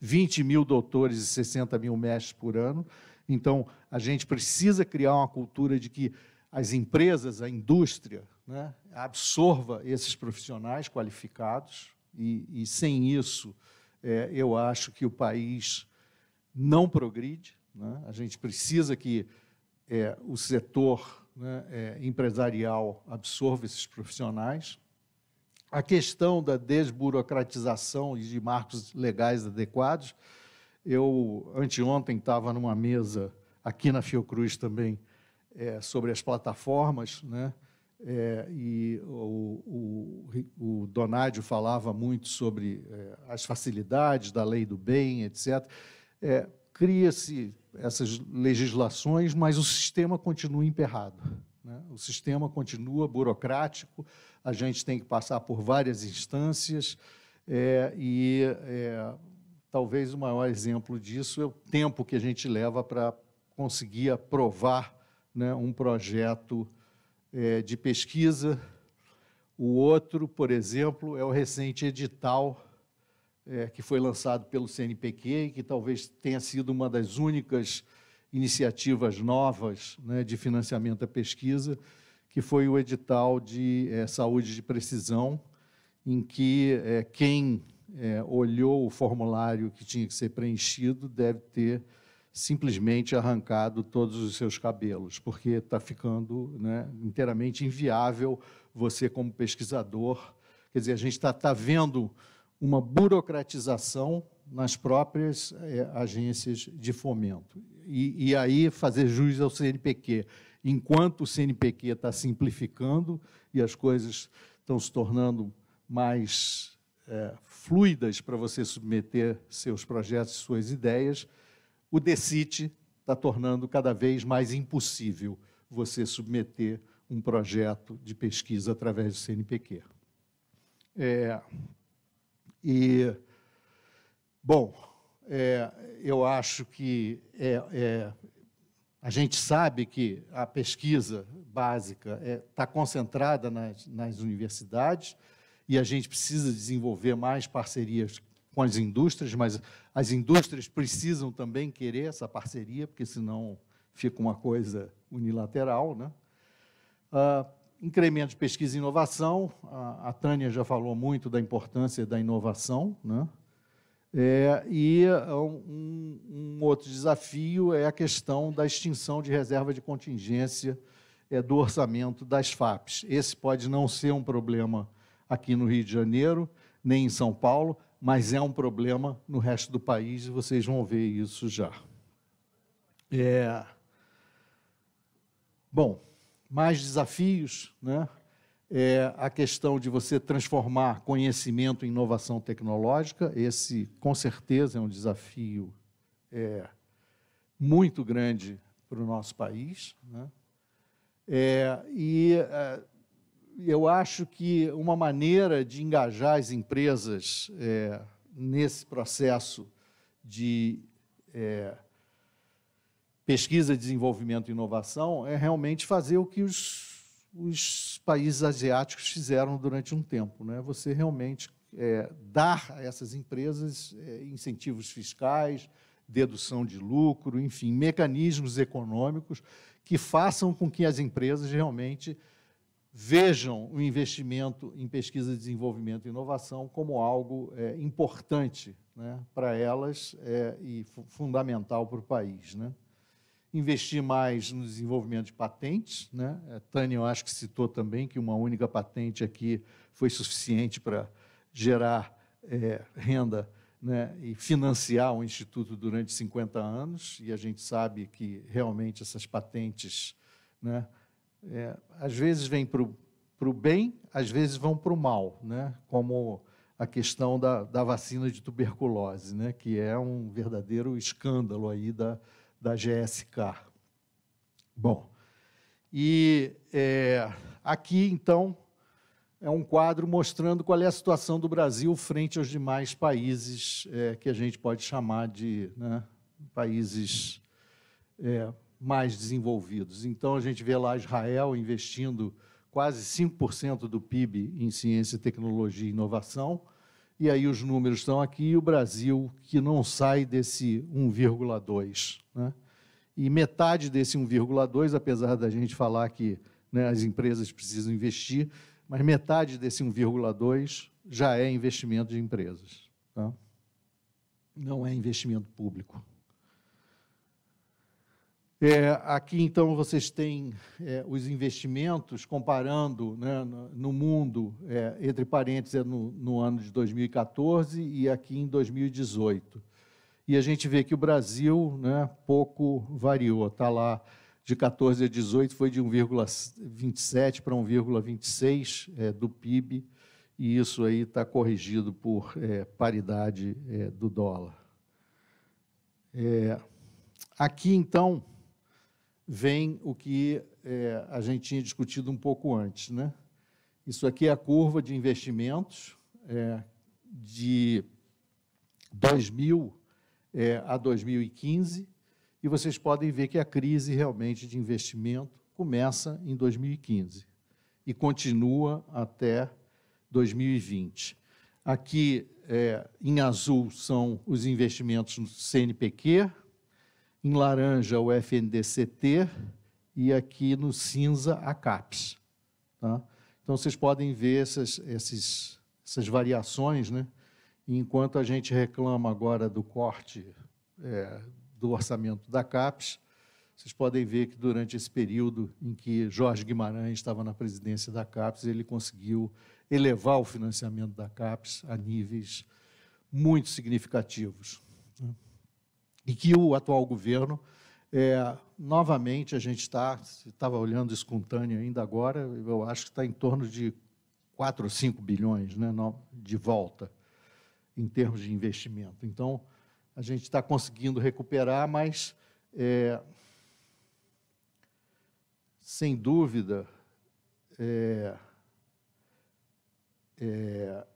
20 mil doutores e 60 mil mestres por ano. Então, a gente precisa criar uma cultura de que as empresas, a indústria, né, absorva esses profissionais qualificados, e, e sem isso é, eu acho que o país não progride. Né? A gente precisa que é, o setor né, é, empresarial absorva esses profissionais. A questão da desburocratização e de marcos legais adequados. Eu, anteontem, estava numa mesa aqui na Fiocruz também é, sobre as plataformas, né? É, e o, o, o, Donádio falava muito sobre é, as facilidades da lei do bem, etc. É, Cria-se essas legislações, mas o sistema continua emperrado. Né? O sistema continua burocrático, a gente tem que passar por várias instâncias, é, e é, talvez o maior exemplo disso é o tempo que a gente leva para conseguir aprovar né, um projeto é, de pesquisa. O outro, por exemplo, é o recente edital é, que foi lançado pelo CNPq, que talvez tenha sido uma das únicas iniciativas novas né, de financiamento à pesquisa, que foi o edital de é, saúde de precisão, em que é, quem é, olhou o formulário que tinha que ser preenchido deve ter simplesmente arrancado todos os seus cabelos, porque está ficando né, inteiramente inviável você, como pesquisador. Quer dizer, a gente está tá vendo uma burocratização nas próprias é, agências de fomento. E, e aí fazer jus ao CNPq. Enquanto o CNPq está simplificando e as coisas estão se tornando mais é, fluidas para você submeter seus projetos suas ideias, o DECIT está tornando cada vez mais impossível você submeter um projeto de pesquisa através do CNPq. É, e, bom, é, eu acho que é, é, a gente sabe que a pesquisa básica está é, concentrada nas, nas, universidades e a gente precisa desenvolver mais parcerias com as indústrias, mas as indústrias precisam também querer essa parceria, porque senão fica uma coisa unilateral. Né? Uh, ah, incremento de pesquisa e inovação, a, a, Tânia já falou muito da importância da inovação, né? É, e ah, um, um, outro desafio é a questão da extinção de reserva de contingência é, do orçamento das FAPs. Esse pode não ser um problema aqui no Rio de Janeiro, nem em São Paulo, mas é um problema no resto do país e vocês vão ver isso já. É... Bom, mais desafios, né? É a questão de você transformar conhecimento em inovação tecnológica. Esse, com certeza, é um desafio é, muito grande para o nosso país. Né? É, e é, eu acho que uma maneira de engajar as empresas é, nesse processo de é, pesquisa, desenvolvimento e inovação é realmente fazer o que os, os países asiáticos fizeram durante um tempo. Né? Você realmente é, dar a essas empresas é, incentivos fiscais, dedução de lucro, enfim, mecanismos econômicos que façam com que as empresas realmente vejam o investimento em pesquisa, desenvolvimento e inovação como algo é, importante né, para elas é, e fundamental para o país. Né? Investir mais no desenvolvimento de patentes. Né? A é, Tânia, eu acho que citou também que uma única patente aqui foi suficiente para gerar é, renda né, e financiar o Instituto durante 50 anos, e a gente sabe que realmente essas patentes né, é, às vezes vêm para o bem, às vezes vão para o mal, né? como a questão da, da vacina de tuberculose, né? que é um verdadeiro escândalo aí da, da GSK. Bom, e é, aqui, então, é um quadro mostrando qual é a situação do Brasil frente aos demais países é, que a gente pode chamar de né, países é, mais desenvolvidos. Então, a gente vê lá Israel investindo quase 5% do PIB em ciência, tecnologia e inovação. E aí os números estão aqui, e o Brasil, que não sai desse 1,2. Né? E metade desse 1,2, apesar da gente falar que né, as empresas precisam investir, mas metade desse 1,2 já é investimento de empresas. Tá? Não é investimento público. É, aqui, então, vocês têm é, os investimentos, comparando né, no mundo, é, entre parênteses, é no, no, ano de 2014 e aqui em 2018. E a gente vê que o Brasil né, pouco variou, está lá de 14 a 18, foi de 1,27 para 1,26 é, do PIB, e isso aí está corrigido por é, paridade é, do dólar. aqui, então, vem o que é, a gente tinha discutido um pouco antes. Né? Isso aqui é a curva de investimentos é, de 2000 é, a 2015, e vocês podem ver que a crise realmente de investimento começa em 2015 e continua até 2020. Aqui, é, em azul, são os investimentos no CNPq, em laranja o FNDCT e aqui no cinza a CAPES. Tá? Então vocês podem ver essas, esses, essas variações, né? enquanto a gente reclama agora do corte é, do orçamento da CAPES, vocês podem ver que durante esse período em que Jorge Guimarães estava na presidência da CAPES, ele conseguiu elevar o financiamento da CAPES a níveis muito significativos. Né? e que o atual governo, é, novamente, a gente está, estava olhando espontâneo ainda agora, eu acho que está em torno de 4 ou 5 bilhões né, de volta em termos de investimento. Então, a gente está conseguindo recuperar, mas, é, sem dúvida, é, é,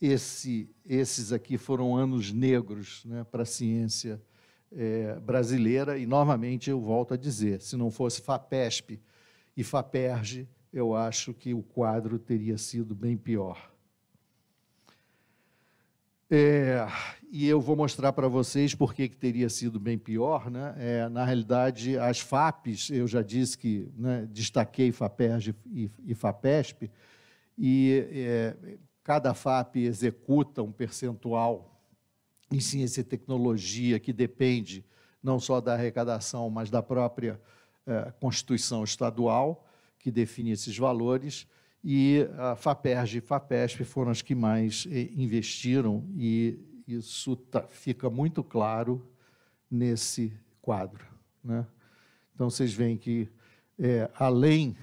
esse, esses aqui foram anos negros né, para a ciência é, brasileira, e novamente eu volto a dizer: se não fosse FAPESP e FAPERJ, eu acho que o quadro teria sido bem pior. É, e eu vou mostrar para vocês por que teria sido bem pior. Né? É, na realidade, as FAPs, eu já disse que né, destaquei FAPERJ e, e FAPESP, e é, Cada FAP executa um percentual em ciência e tecnologia que depende não só da arrecadação, mas da própria eh, Constituição Estadual, que define esses valores, e a FAPERJ e FAPESP foram as que mais eh, investiram, e isso tá, fica muito claro nesse quadro. Né? Então, vocês veem que, eh, além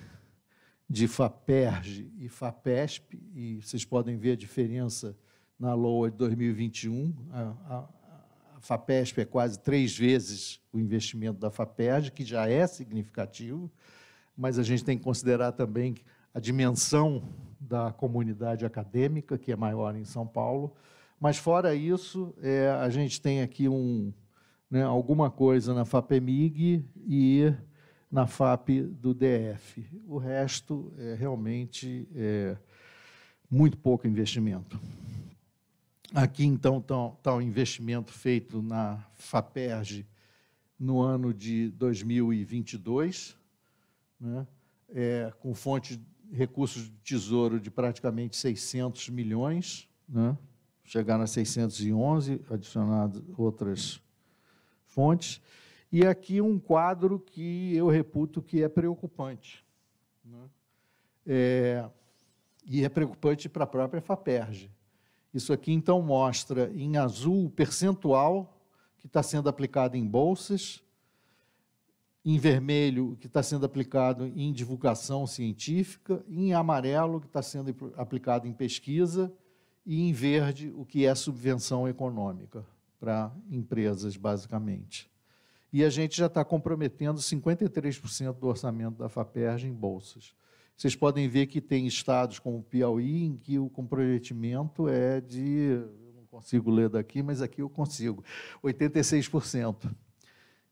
de FAPERJ e FAPESP, e vocês podem ver a diferença na LOA de 2021. A, a, a FAPESP é quase três vezes o investimento da FAPERJ, que já é significativo, mas a gente tem que considerar também a dimensão da comunidade acadêmica, que é maior em São Paulo. Mas, fora isso, é, a gente tem aqui um, né, alguma coisa na FAPEMIG e na FAP do DF. O resto é realmente é, muito pouco investimento. Aqui, então, está tá o um investimento feito na FAPERJ no ano de 2022, né, é, com fonte de recursos do Tesouro de praticamente 600 milhões, né, chegaram a 611, adicionado outras fontes. E aqui um quadro que eu reputo que é preocupante. Né? É, e é preocupante para a própria FAPERJ. Isso aqui, então, mostra em azul o percentual que está sendo aplicado em bolsas, em vermelho o que está sendo aplicado em divulgação científica, em amarelo o que está sendo aplicado em pesquisa e em verde o que é subvenção econômica para empresas, basicamente e a gente já está comprometendo 53% do orçamento da FAPERJ em bolsas. Vocês podem ver que tem estados como o Piauí em que o comprometimento é de, eu não consigo ler daqui, mas aqui eu consigo, 86%.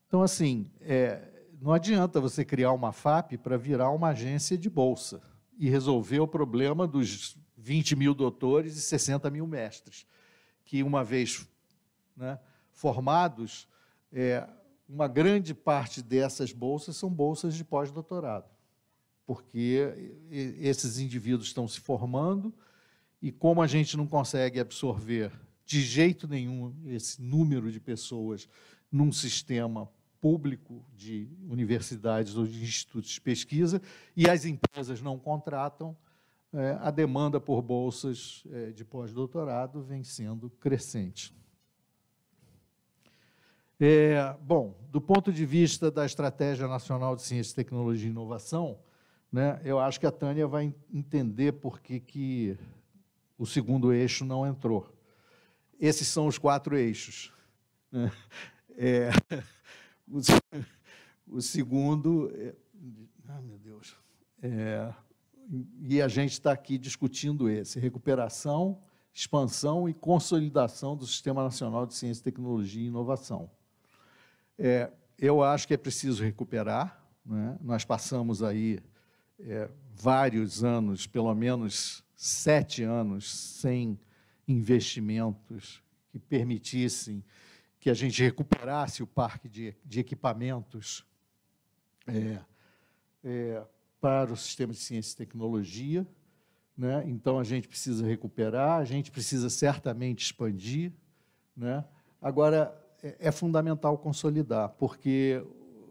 Então, assim, é, não adianta você criar uma FAP para virar uma agência de bolsa e resolver o problema dos 20 mil doutores e 60 mil mestres, que, uma vez né, formados, é, uma grande parte dessas bolsas são bolsas de pós-doutorado, porque esses indivíduos estão se formando e, como a gente não consegue absorver de jeito nenhum esse número de pessoas num sistema público de universidades ou de institutos de pesquisa, e as empresas não contratam, é, a demanda por bolsas é, de pós-doutorado vem sendo crescente. É, bom, do ponto de vista da Estratégia Nacional de Ciência, Tecnologia e Inovação, né, eu acho que a Tânia vai entender por que, que o segundo eixo não entrou. Esses são os quatro eixos. Né? É, o, o, segundo. É, ah, meu Deus. É, e a gente está aqui discutindo esse: recuperação, expansão e consolidação do Sistema Nacional de Ciência, Tecnologia e Inovação. É, eu acho que é preciso recuperar. Né? Nós passamos aí é, vários anos, pelo menos sete anos, sem investimentos que permitissem que a gente recuperasse o parque de, de equipamentos é, é, para o sistema de ciência e tecnologia. Né? Então, a gente precisa recuperar, a gente precisa certamente expandir. Né? Agora, é, é fundamental consolidar, porque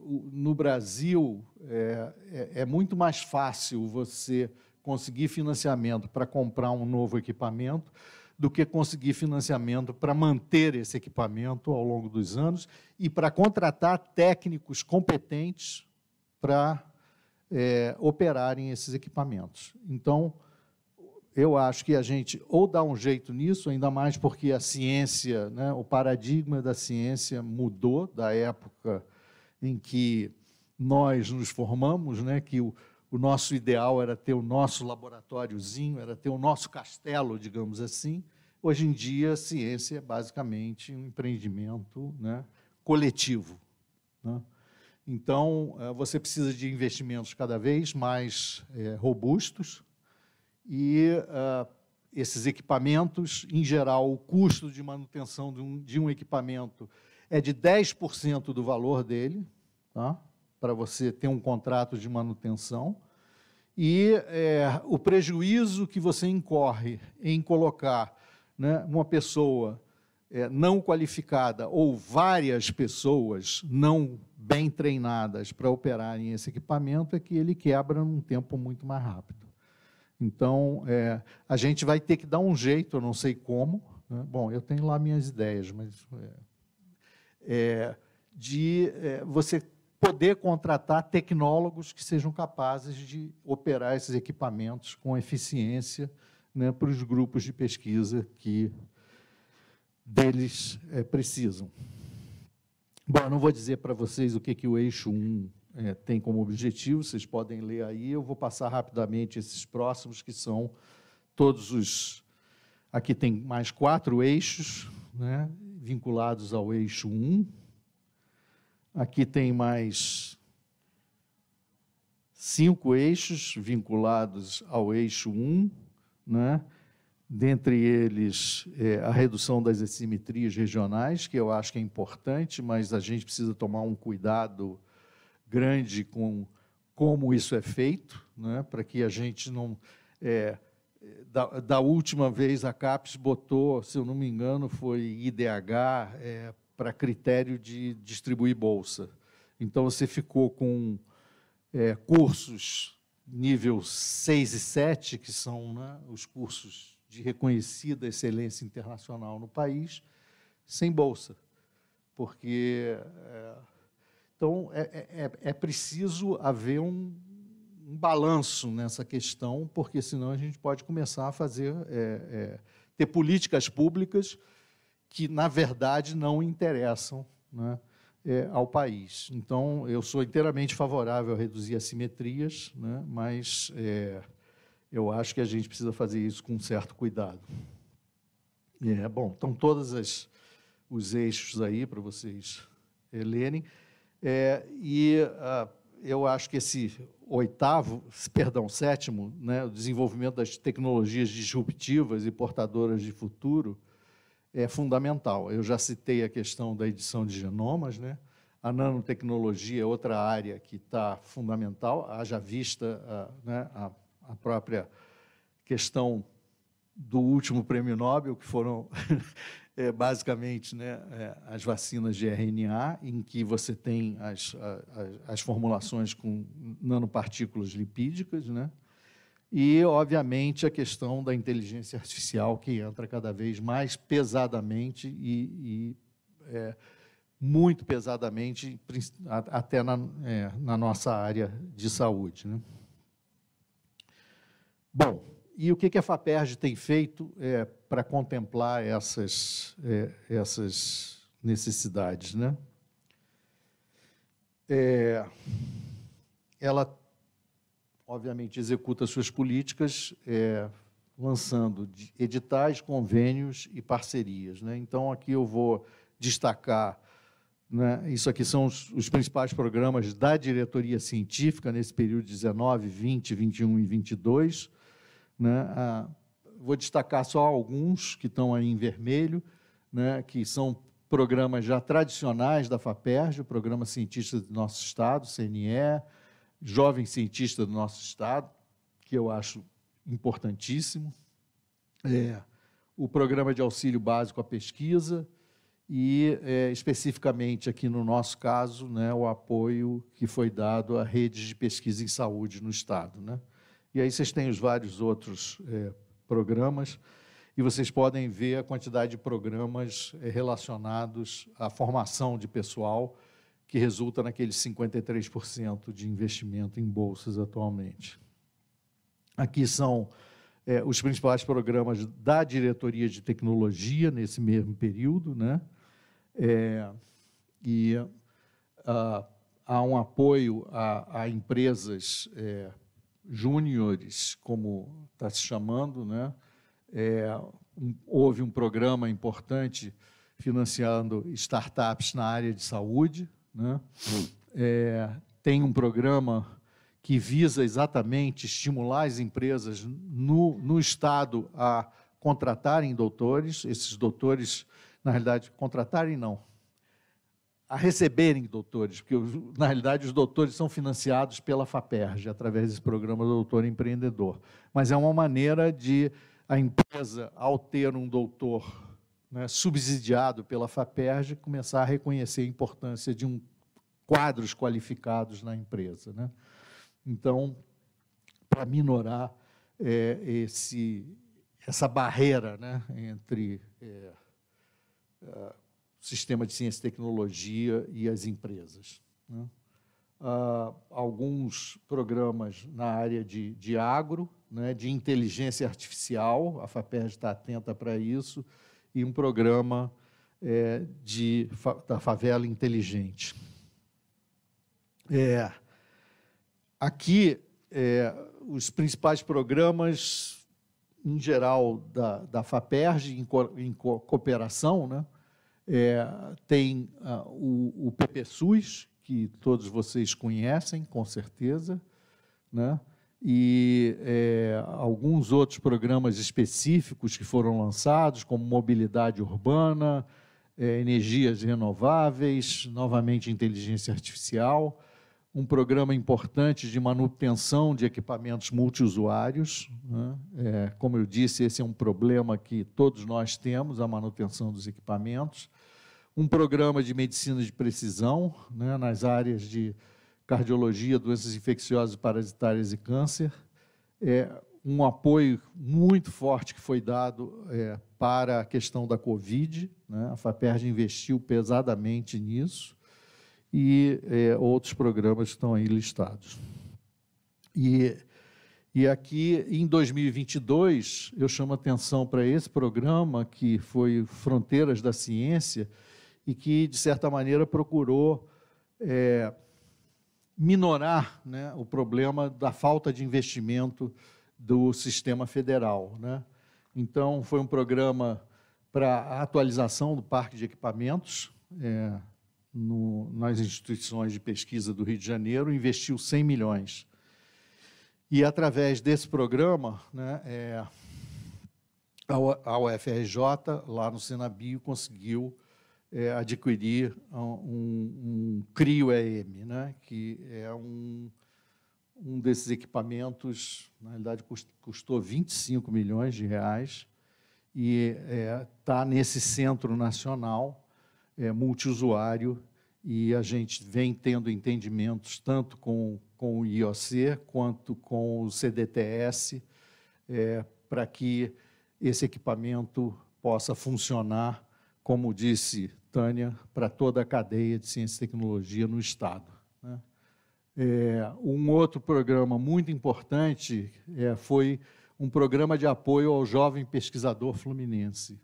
no Brasil é, é, é, muito mais fácil você conseguir financiamento para comprar um novo equipamento do que conseguir financiamento para manter esse equipamento ao longo dos anos e para contratar técnicos competentes para é, operarem esses equipamentos. Então, eu acho que a gente ou dá um jeito nisso, ainda mais porque a ciência, né, o paradigma da ciência mudou da época em que nós nos formamos, né, que o, o nosso ideal era ter o nosso laboratóriozinho, era ter o nosso castelo, digamos assim. Hoje em dia, a ciência é basicamente um empreendimento né, coletivo. Né? Então, eh, você precisa de investimentos cada vez mais é, robustos e uh, esses equipamentos, em geral, o custo de manutenção de um, de um equipamento é de 10% do valor dele, tá? para você ter um contrato de manutenção. E é, o prejuízo que você incorre em colocar né, uma pessoa é, não qualificada ou várias pessoas não bem treinadas para operarem esse equipamento é que ele quebra num tempo muito mais rápido. Então, é, a gente vai ter que dar um jeito, eu não sei como. Né? Bom, eu tenho lá minhas ideias, mas. É, é de é, você poder contratar tecnólogos que sejam capazes de operar esses equipamentos com eficiência né, para os grupos de pesquisa que deles é, precisam. Bom, eu não vou dizer para vocês o que, que o eixo 1 é, tem como objetivo, vocês podem ler aí, eu vou passar rapidamente esses próximos, que são todos os. Aqui tem mais quatro eixos, né, vinculados ao eixo 1. Aqui tem mais cinco eixos vinculados ao eixo 1, né? dentre eles é, a redução das assimetrias regionais, que eu acho que é importante, mas a gente precisa tomar um cuidado grande com como isso é feito, né, para que a gente não. É, da, da, última vez a CAPES botou, se eu não me engano, foi IDH é, para critério de distribuir bolsa. Então você ficou com é, cursos nível 6 e 7, que são né, os cursos de reconhecida excelência internacional no país, sem bolsa, porque é, então, é, é, é, é preciso haver um, um, balanço nessa questão, porque senão a gente pode começar a fazer, é, é ter políticas públicas que, na verdade, não interessam né, é, ao país. Então, eu sou inteiramente favorável a reduzir assimetrias, né, mas eu acho que a gente precisa fazer isso com certo cuidado. É, bom, então todas os eixos aí para vocês é, lerem. É, e uh, eu acho que esse oitavo, perdão, sétimo, né, o desenvolvimento das tecnologias disruptivas e portadoras de futuro é fundamental. Eu já citei a questão da edição de genomas, né? A nanotecnologia é outra área que está fundamental, haja vista a, ah, né, a, a própria questão do último prêmio Nobel, que foram é, basicamente né, é, as vacinas de RNA, em que você tem as, as, as formulações com nanopartículas lipídicas, né? e, obviamente, a questão da inteligência artificial, que entra cada vez mais pesadamente e, e é, muito pesadamente, até na, é, na nossa área de saúde. Né? Bom, e o que, que a FAPERJ tem feito é, para contemplar essas, é, essas necessidades? Né? É, ela, obviamente, executa suas políticas é, lançando editais, convênios e parcerias. Né? Então, aqui eu vou destacar. Né? Isso aqui são os, os, principais programas da diretoria científica nesse período 19, 20, 21 e 22. Né? vou destacar só alguns que estão aí em vermelho, né? que são programas já tradicionais da FAPERJ, o Programa Cientista do Nosso Estado, CNE, Jovem Cientista do Nosso Estado, que eu acho importantíssimo, é, o Programa de Auxílio Básico à Pesquisa e, é, especificamente aqui no nosso caso, né, o apoio que foi dado a redes de pesquisa em saúde no Estado. Né? E aí vocês têm os vários outros é, programas e vocês podem ver a quantidade de programas é, relacionados à formação de pessoal que resulta naqueles 53% de investimento em bolsas atualmente. Aqui são é, os principais programas da diretoria de tecnologia nesse mesmo período, né? É, e uh, há um apoio a, a empresas é, júniores, como está se chamando, né? É, um, houve um programa importante financiando startups na área de saúde. Né? Hum. É, tem um programa que visa exatamente estimular as empresas no, no Estado a contratarem doutores, esses doutores, na realidade, contratarem não, a receberem doutores, porque na realidade os doutores são financiados pela FAPERJ, através desse programa Doutor Empreendedor. Mas é uma maneira de a empresa, ao ter um doutor né, subsidiado pela FAPERJ, começar a reconhecer a importância de um quadros qualificados na empresa. Né? Então, para minorar é, esse, essa barreira né, entre é, é sistema de ciência e tecnologia e as empresas. Né? Uh, alguns programas na área de, de agro, né, de inteligência artificial, a FAPERJ está atenta para isso, e um programa é, de, da favela inteligente. É, aqui, é, os principais programas, em geral, da, da FAPERJ, em, co, em co, cooperação, né, é, tem ah, o, o PPSUS, que todos vocês conhecem, com certeza, né? e é, alguns outros programas específicos que foram lançados, como mobilidade urbana, é, energias renováveis, novamente inteligência artificial um programa importante de manutenção de equipamentos multiusuários. Né? É, como eu disse, esse é um problema que todos nós temos, a manutenção dos equipamentos. Um programa de medicina de precisão né? nas áreas de cardiologia, doenças infecciosas, parasitárias e câncer. É, um apoio muito forte que foi dado é, para a questão da Covid. Né? A FAPERJ investiu pesadamente nisso e é, outros programas que estão aí listados. E, e aqui, em 2022, eu chamo atenção para esse programa, que foi Fronteiras da Ciência, e que, de certa maneira, procurou é, minorar né, o problema da falta de investimento do sistema federal. Né? Então, foi um programa para a atualização do parque de equipamentos, é, no, nas instituições de pesquisa do Rio de Janeiro, investiu 100 milhões. E, através desse programa, né, é, a UFRJ, lá no Senabio, conseguiu é, adquirir um, um, CRIO EM, né, que é um, um desses equipamentos, na realidade, custou 25 milhões de reais e está é, tá nesse centro nacional é, multiusuário e a gente vem tendo entendimentos tanto com, com o IOC quanto com o CDTS é, para que esse equipamento possa funcionar, como disse Tânia, para toda a cadeia de ciência e tecnologia no Estado. Né? É, um outro programa muito importante é, foi um programa de apoio ao jovem pesquisador fluminense.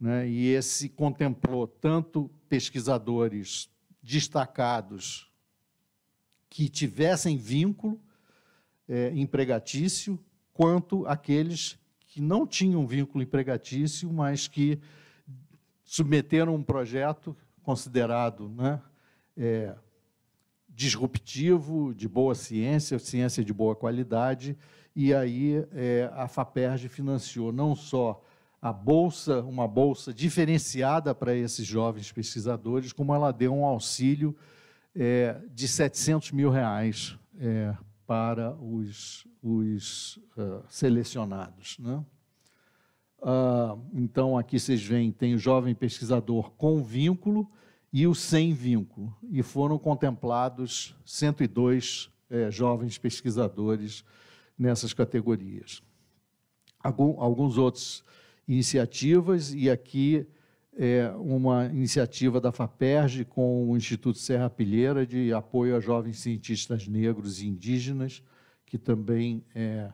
Né? E esse contemplou tanto pesquisadores destacados que tivessem vínculo é, empregatício, quanto aqueles que não tinham vínculo empregatício, mas que submeteram um projeto considerado né, é, disruptivo, de boa ciência, ciência de boa qualidade, e aí é, a FAPERJ financiou não só a bolsa, uma bolsa diferenciada para esses jovens pesquisadores, como ela deu um auxílio é, de 700 mil reais é, para os, os uh, selecionados. Né? Uh, então, aqui vocês veem, tem o jovem pesquisador com vínculo e o sem vínculo, e foram contemplados 102 é, jovens pesquisadores nessas categorias. Algum, alguns outros iniciativas, e aqui é, uma iniciativa da FAPERJ com o Instituto Serra Pilheira de apoio a jovens cientistas negros e indígenas, que também é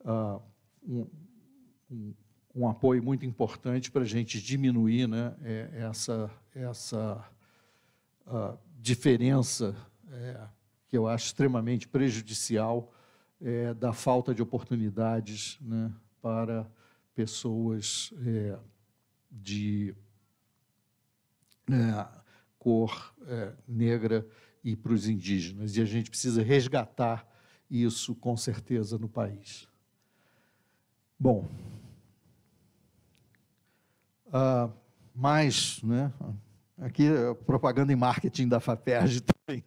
uh, um, um, apoio muito importante para a gente diminuir né, é, essa, essa uh, diferença é, que eu acho extremamente prejudicial é, da falta de oportunidades né, para pessoas é, de é, cor é, negra e para os indígenas. E a gente precisa resgatar isso, com certeza, no país. Bom, uh, mais, né? Aqui, eh, propaganda e marketing da FAPERJ também.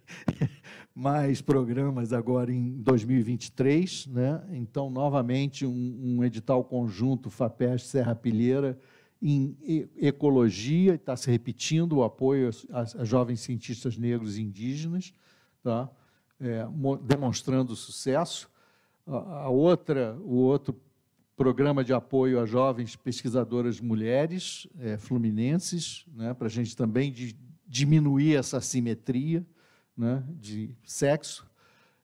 Mais programas agora em 2023. Né? Então, novamente, um, um edital conjunto FAPERJ Serra Pilheira em ecologia, está se repetindo o apoio a, a jovens cientistas negros e indígenas, tá? É, demonstrando sucesso. A, a outra, o outro programa de apoio a jovens pesquisadoras mulheres é, fluminenses, né, para a gente também de, diminuir essa assimetria né, de sexo,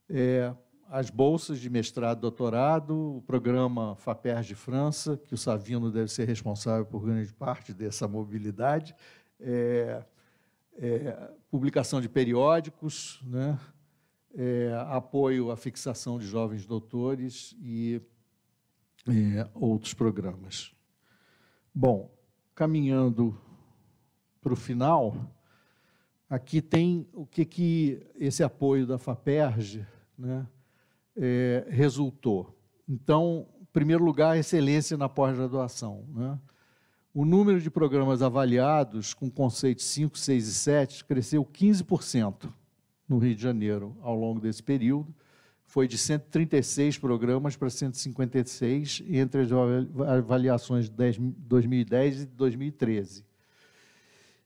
é, as bolsas de mestrado e doutorado, o programa FAPER de França, que o Savino deve ser responsável por grande parte dessa mobilidade, é, publicação de periódicos, né, apoio à fixação de jovens doutores e é, outros programas. Bom, caminhando para o final, aqui tem o que, que esse apoio da FAPERJ né, é, resultou. Então, em primeiro lugar, excelência na pós-graduação. Né? O número de programas avaliados com conceitos 5, 6 e 7 cresceu 15% no Rio de Janeiro ao longo desse período, foi de 136 programas para 156 entre as avaliações de 2010 e 2013.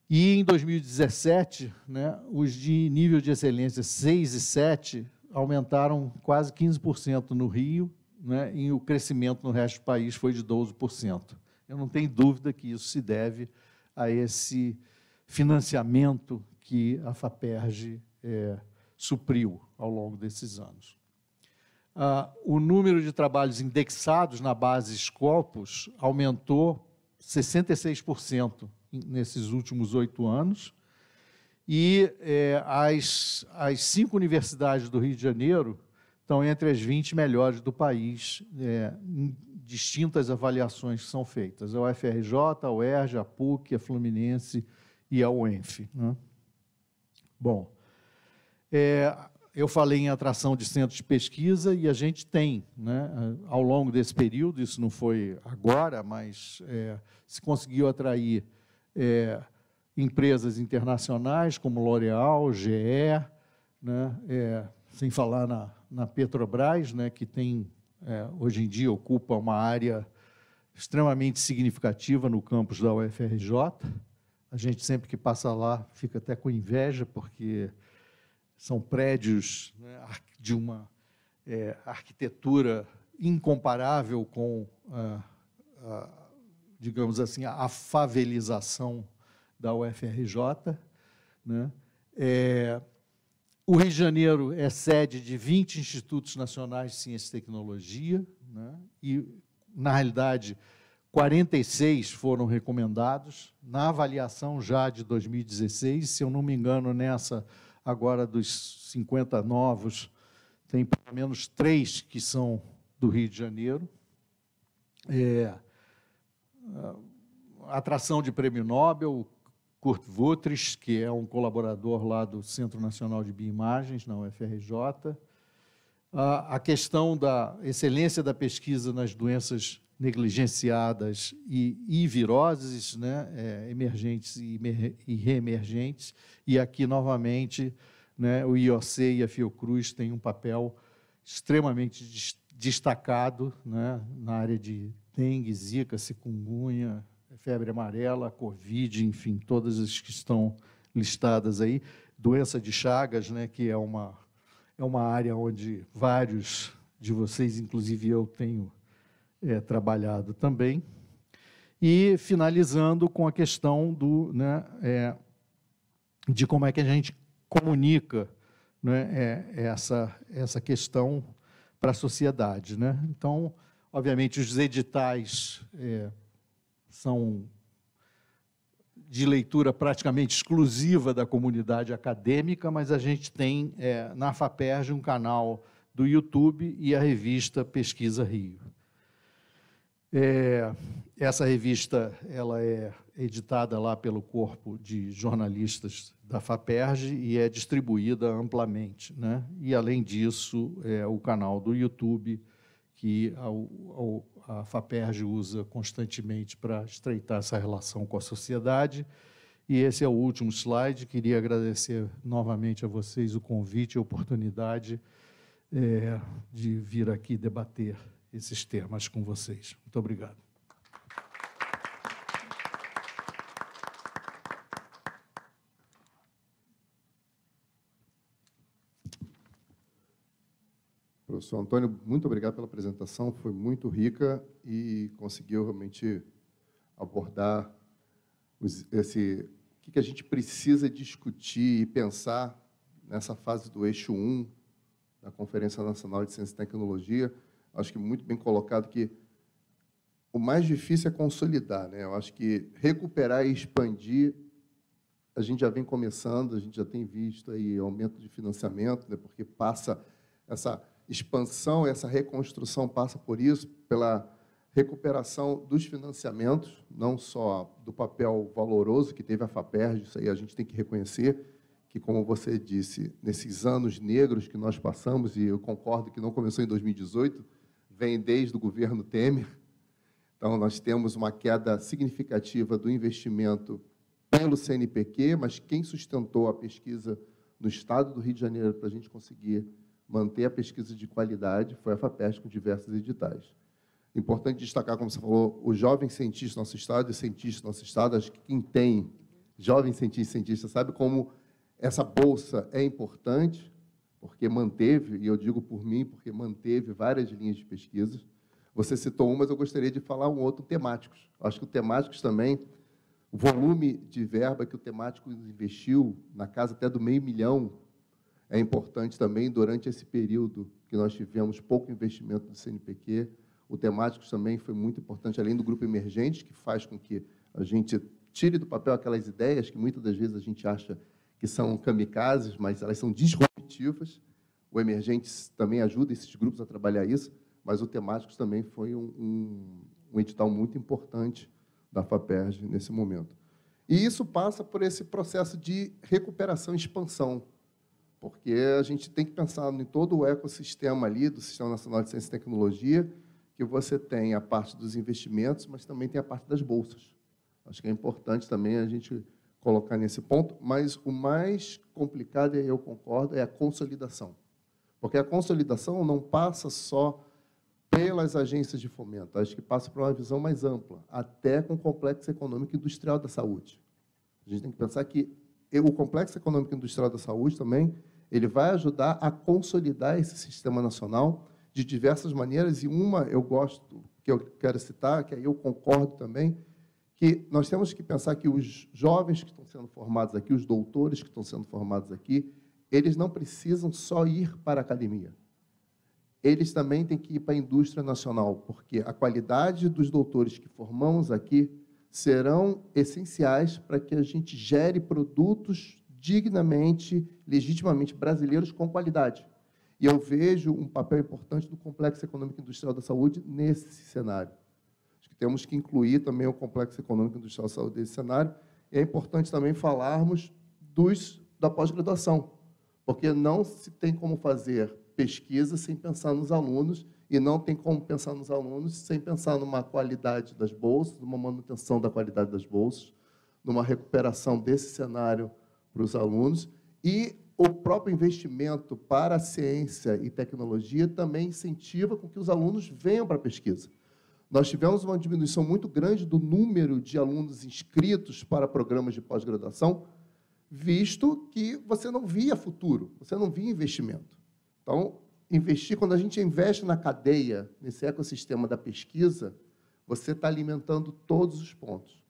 E em 2017, né, os de nível de excelência 6 e 7 aumentaram quase 15% no Rio, né, e o crescimento no resto do país foi de 12%. Eu não tenho dúvida que isso se deve a esse financiamento que a FAPERJ é, supriu ao longo desses anos ah, o número de trabalhos indexados na base Scopus aumentou 66% nesses últimos oito anos. E eh, as, as cinco universidades do Rio de Janeiro estão entre as 20 melhores do país, eh, em distintas avaliações que são feitas: a UFRJ, a UERJ, a PUC, a Fluminense e a UENF. Né? Bom, é, eu falei em atração de centros de pesquisa e a gente tem, né, ao longo desse período, isso não foi agora, mas é, se conseguiu atrair é, empresas internacionais como L'Oréal, GE, né, é, sem falar na, na, Petrobras, né, que tem é, hoje em dia ocupa uma área extremamente significativa no campus da UFRJ. A gente sempre que passa lá fica até com inveja porque são prédios né, de uma é, arquitetura incomparável com, a, a, digamos assim, a favelização da UFRJ. Né? É, o Rio de Janeiro é sede de 20 institutos nacionais de ciência e tecnologia, né? e, na realidade, 46 foram recomendados. Na avaliação já de 2016, se eu não me engano, nessa agora dos 50 novos, tem pelo menos três que são do Rio de Janeiro. É, atração de prêmio Nobel, Kurt Wutres, que é um colaborador lá do Centro Nacional de Bioimagens, na UFRJ a questão da excelência da pesquisa nas doenças negligenciadas e, e viroses né, é, emergentes e, e, reemergentes. E aqui, novamente, né, o IOC e a Fiocruz têm um papel extremamente destacado né, na área de dengue, zika, chikungunya, febre amarela, covid, enfim, todas as que estão listadas aí. Doença de Chagas, né, que é uma é uma área onde vários de vocês, inclusive eu, tenho é, trabalhado também. E finalizando com a questão do, né, é, de como é que a gente comunica né, é, é essa, essa questão para a sociedade. Né? Então, obviamente, os editais é, são de leitura praticamente exclusiva da comunidade acadêmica, mas a gente tem é, na FAPERJ um canal do YouTube e a revista Pesquisa Rio. É, essa revista ela é editada lá pelo corpo de jornalistas da Faperj e é distribuída amplamente, né? E além disso, é o canal do YouTube que ao, ao a FAPERJ usa constantemente para estreitar essa relação com a sociedade. E esse é o último slide. Queria agradecer novamente a vocês o convite e a oportunidade é, de vir aqui debater esses temas com vocês. Muito obrigado. Professor Antônio, muito obrigado pela apresentação, foi muito rica e conseguiu realmente abordar os, esse, o que a gente precisa discutir e pensar nessa fase do eixo 1 da Conferência Nacional de Ciência e Tecnologia. Acho que muito bem colocado que o mais difícil é consolidar, né? Eu acho que recuperar e expandir a gente já vem começando, a gente já tem visto aí aumento de financiamento, né? Porque passa essa expansão, essa reconstrução passa por isso, pela recuperação dos financiamentos, não só do papel valoroso que teve a FAPERJ, isso aí a gente tem que reconhecer, que, como você disse, nesses anos negros que nós passamos, e eu concordo que não começou em 2018, vem desde o governo Temer. Então, nós temos uma queda significativa do investimento pelo CNPq, mas quem sustentou a pesquisa no estado do Rio de Janeiro para a gente conseguir manter a pesquisa de qualidade, foi a FAPESC com diversos editais. Importante destacar, como você falou, o jovem cientista do nosso estado e cientista do nosso estado, acho que quem tem jovem cientista e cientista sabe como essa bolsa é importante, porque manteve, e eu digo por mim, porque manteve várias linhas de pesquisas. Você citou um, mas eu gostaria de falar um outro, temáticos. Acho que o temáticos também, o volume de verba que o temático investiu, na casa até do meio milhão é importante também, durante esse período que nós tivemos pouco investimento do CNPq, o Temáticos também foi muito importante, além do grupo emergente, que faz com que a gente tire do papel aquelas ideias que muitas das vezes a gente acha que são kamikazes, mas elas são disruptivas. O emergente também ajuda esses grupos a trabalhar isso, mas o Temáticos também foi um, um, um edital muito importante da FAPERJ nesse momento. E isso passa por esse processo de recuperação e expansão porque a gente tem que pensar em todo o ecossistema ali do Sistema Nacional de Ciência e Tecnologia, que você tem a parte dos investimentos, mas também tem a parte das bolsas. Acho que é importante também a gente colocar nesse ponto, mas o mais complicado, e eu concordo, é a consolidação. Porque a consolidação não passa só pelas agências de fomento, acho que passa para uma visão mais ampla, até com o complexo econômico industrial da saúde. A gente tem que pensar que o complexo econômico industrial da saúde também ele vai ajudar a consolidar esse sistema nacional de diversas maneiras, e uma eu gosto, que eu quero citar, que aí eu concordo também, que nós temos que pensar que os jovens que estão sendo formados aqui, os doutores que estão sendo formados aqui, eles não precisam só ir para a academia. Eles também têm que ir para a indústria nacional, porque a qualidade dos doutores que formamos aqui serão essenciais para que a gente gere produtos dignamente, legitimamente brasileiros com qualidade. E eu vejo um papel importante do Complexo Econômico Industrial da Saúde nesse cenário. Acho que temos que incluir também o Complexo Econômico Industrial da Saúde nesse cenário. E é importante também falarmos dos da pós-graduação, porque não se tem como fazer pesquisa sem pensar nos alunos e não tem como pensar nos alunos sem pensar numa qualidade das bolsas, numa manutenção da qualidade das bolsas, numa recuperação desse cenário para os alunos. E o próprio investimento para ciência e tecnologia também incentiva com que os alunos venham para a pesquisa. Nós tivemos uma diminuição muito grande do número de alunos inscritos para programas de pós-graduação, visto que você não via futuro, você não via investimento. Então, investir, quando a gente investe na cadeia, nesse ecossistema da pesquisa, você está alimentando todos os pontos.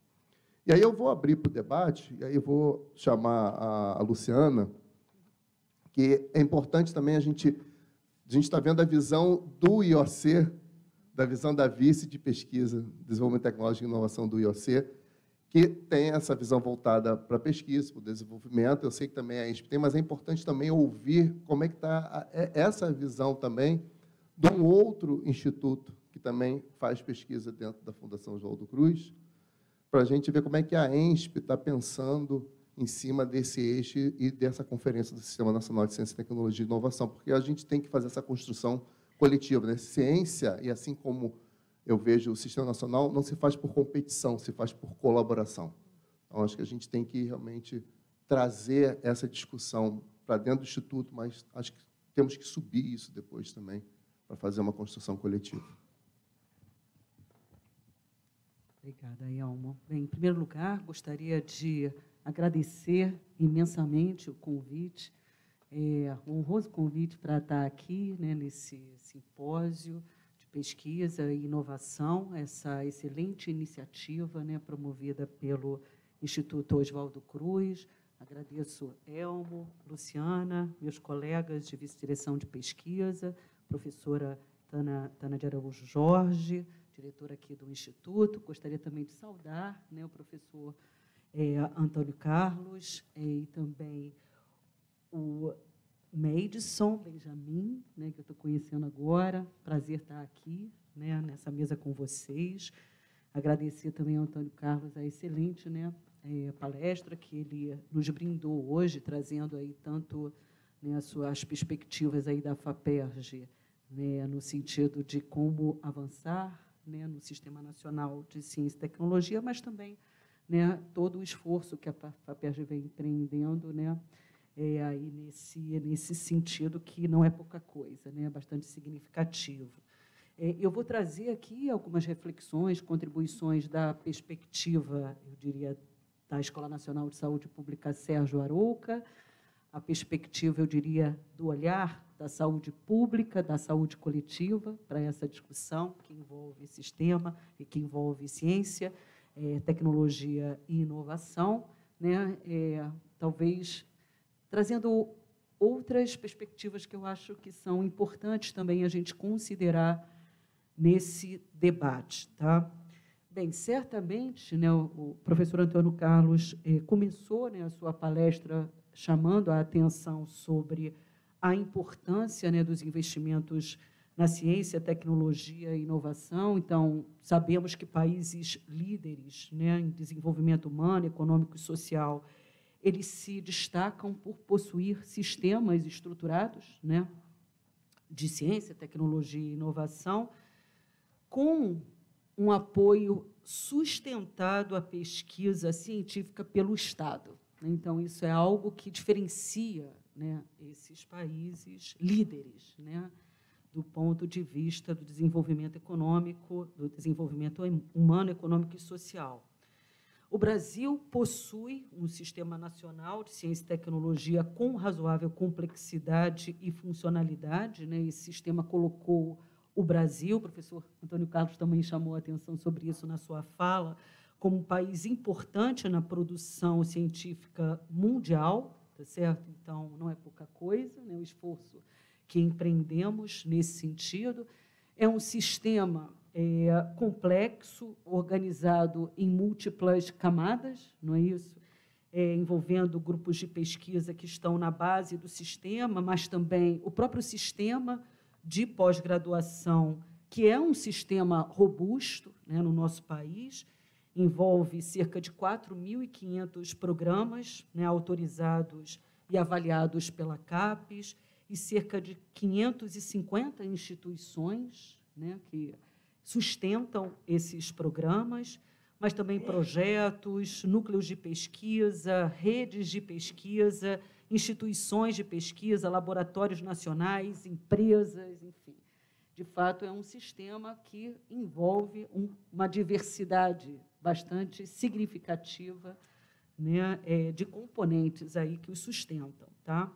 E aí eu vou abrir para o debate, e aí vou chamar a, a Luciana, que é importante também a gente... A gente está vendo a visão do IOC, da visão da vice de pesquisa, desenvolvimento tecnológico e inovação do IOC, que tem essa visão voltada para a pesquisa, para o desenvolvimento. Eu sei que também é a gente tem, mas é importante também ouvir como é que está é, essa visão também de um outro instituto que também faz pesquisa dentro da Fundação João do Cruz, para a gente ver como é que a ENSP está pensando em cima desse eixo e dessa conferência do Sistema Nacional de Ciência, Tecnologia e Inovação, porque a gente tem que fazer essa construção coletiva. Né? Ciência, e assim como eu vejo o Sistema Nacional, não se faz por competição, se faz por colaboração. Então, acho que a gente tem que realmente trazer essa discussão para dentro do Instituto, mas acho que temos que subir isso depois também para fazer uma construção coletiva. Obrigada, Elmo. Bem, em primeiro lugar, gostaria de agradecer imensamente o convite, é, um honroso convite para estar aqui né, nesse simpósio de pesquisa e inovação, essa excelente iniciativa né, promovida pelo Instituto Oswaldo Cruz. Agradeço Elmo, Luciana, meus colegas de vice-direção de pesquisa, professora Tana, Tana de Araújo Jorge, diretor aqui do Instituto. Gostaria também de saudar né, o professor é, Antônio Carlos é, e também o Madison Benjamin, né, que eu estou conhecendo agora. Prazer estar tá aqui né, nessa mesa com vocês. Agradecer também ao Antônio Carlos a excelente né, é, palestra que ele nos brindou hoje, trazendo aí tanto né, as suas perspectivas aí da FAPERJ, né, no sentido de como avançar né, no Sistema Nacional de Ciência e Tecnologia, mas também né, todo o esforço que a FAPERJ vem empreendendo né, é, aí nesse, nesse sentido, que não é pouca coisa, né, é bastante significativo. É, eu vou trazer aqui algumas reflexões, contribuições da perspectiva, eu diria, da Escola Nacional de Saúde Pública Sérgio Arouca, a perspectiva, eu diria, do olhar da saúde pública, da saúde coletiva, para essa discussão que envolve sistema e que envolve ciência, é, tecnologia e inovação, né? É, talvez trazendo outras perspectivas que eu acho que são importantes também a gente considerar nesse debate, tá? Bem, certamente, né, o professor Antônio Carlos é, começou né, a sua palestra chamando a atenção sobre a importância né, dos investimentos na ciência, tecnologia e inovação. Então, sabemos que países líderes né, em desenvolvimento humano, econômico e social, eles se destacam por possuir sistemas estruturados né, de ciência, tecnologia e inovação, com um apoio sustentado à pesquisa científica pelo Estado. Então, isso é algo que diferencia né, esses países líderes, né, do ponto de vista do desenvolvimento econômico, do desenvolvimento humano, econômico e social. O Brasil possui um sistema nacional de ciência e tecnologia com razoável complexidade e funcionalidade. Né? Esse sistema colocou o Brasil, o professor Antônio Carlos também chamou a atenção sobre isso na sua fala, como um país importante na produção científica mundial tá certo? Então, não é pouca coisa né, o esforço que empreendemos nesse sentido. É um sistema é, complexo, organizado em múltiplas camadas, não é isso? É, envolvendo grupos de pesquisa que estão na base do sistema, mas também o próprio sistema de pós-graduação, que é um sistema robusto né, no nosso país, envolve cerca de 4.500 programas né, autorizados e avaliados pela CAPES e cerca de 550 instituições né, que sustentam esses programas, mas também projetos, núcleos de pesquisa, redes de pesquisa, instituições de pesquisa, laboratórios nacionais, empresas, enfim. De fato, é um sistema que envolve um, uma diversidade bastante significativa né, é, de componentes aí que os sustentam. Tá?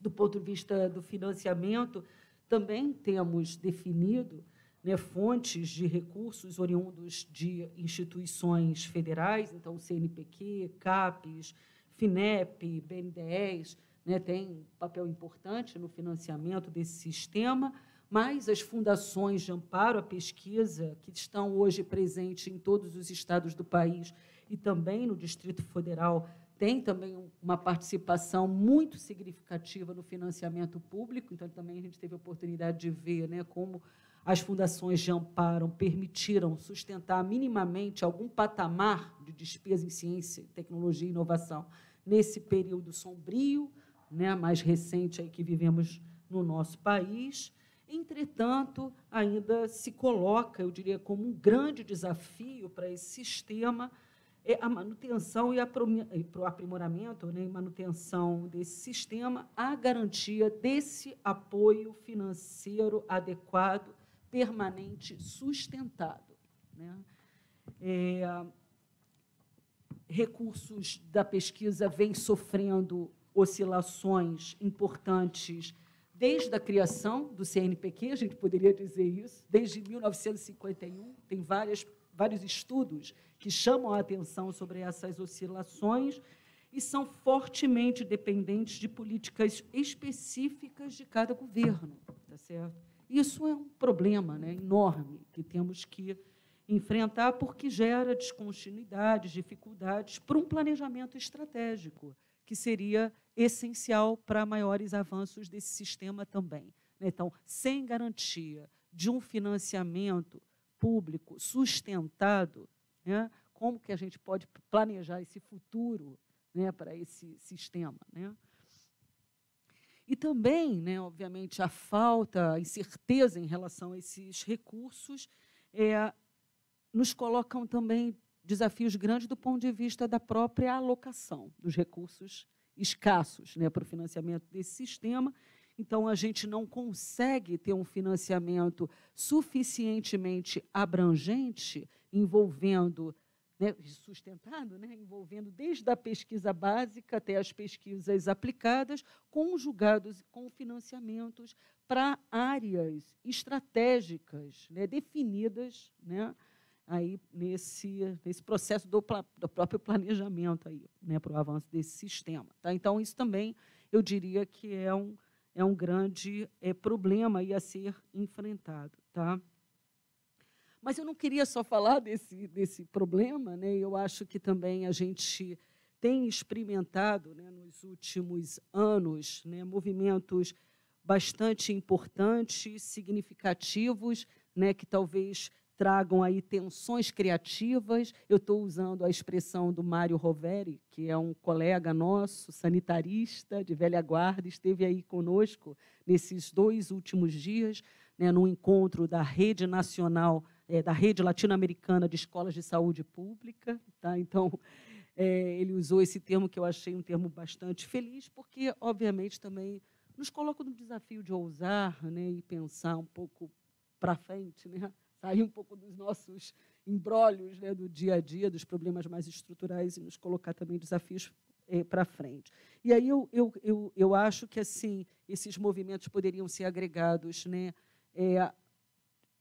Do ponto de vista do financiamento, também temos definido né, fontes de recursos oriundos de instituições federais, então CNPq, CAPES, FINEP, BNDES, né, tem um papel importante no financiamento desse sistema, mas as fundações de amparo à pesquisa, que estão hoje presentes em todos os estados do país e também no Distrito Federal, têm também uma participação muito significativa no financiamento público. Então, também a gente teve a oportunidade de ver né, como as fundações de amparo permitiram sustentar minimamente algum patamar de despesa em ciência, tecnologia e inovação nesse período sombrio, né, mais recente aí que vivemos no nosso país. Entretanto, ainda se coloca, eu diria, como um grande desafio para esse sistema é a manutenção e, o aprimoramento, né, manutenção desse sistema, a garantia desse apoio financeiro adequado, permanente, sustentado. Né? É, recursos da pesquisa vêm sofrendo oscilações importantes desde a criação do CNPq, a gente poderia dizer isso, desde 1951, tem várias, vários estudos que chamam a atenção sobre essas oscilações e são fortemente dependentes de políticas específicas de cada governo, tá certo? Isso é um problema, né, enorme que temos que enfrentar porque gera descontinuidades, dificuldades para um planejamento estratégico que seria essencial para maiores avanços desse sistema também. Né? Então, sem garantia de um financiamento público sustentado, né, como que a gente pode planejar esse futuro né, para esse sistema? Né? E também, né, obviamente, a falta, a incerteza em relação a esses recursos é, nos colocam também desafios grandes do ponto de vista da própria alocação dos recursos escassos né, para o financiamento desse sistema. Então, a gente não consegue ter um financiamento suficientemente abrangente, envolvendo, né, sustentado, né, envolvendo desde a pesquisa básica até as pesquisas aplicadas, conjugados com financiamentos para áreas estratégicas né, definidas né, aí nesse, nesse processo do, do próprio planejamento aí, né, para o avanço desse sistema. Tá? Então, isso também eu diria que é um, é um grande é, problema aí a ser enfrentado. Tá? Mas eu não queria só falar desse, desse problema, né? eu acho que também a gente tem experimentado né, nos últimos anos né, movimentos bastante importantes, significativos, né, que talvez tragam aí tensões criativas. Eu estou usando a expressão do Mário Roveri, que é um colega nosso, sanitarista de velha guarda, esteve aí conosco nesses dois últimos dias, né, no encontro da Rede Nacional, é, da Rede Latino-Americana de Escolas de Saúde Pública. Tá? Então, é, ele usou esse termo que eu achei um termo bastante feliz, porque, obviamente, também nos coloca no desafio de ousar né, e pensar um pouco para frente, né? sair um pouco dos nossos embrólios né, do dia a dia, dos problemas mais estruturais e nos colocar também desafios eh, para frente. E aí eu, eu, eu, eu acho que assim esses movimentos poderiam ser agregados né, é,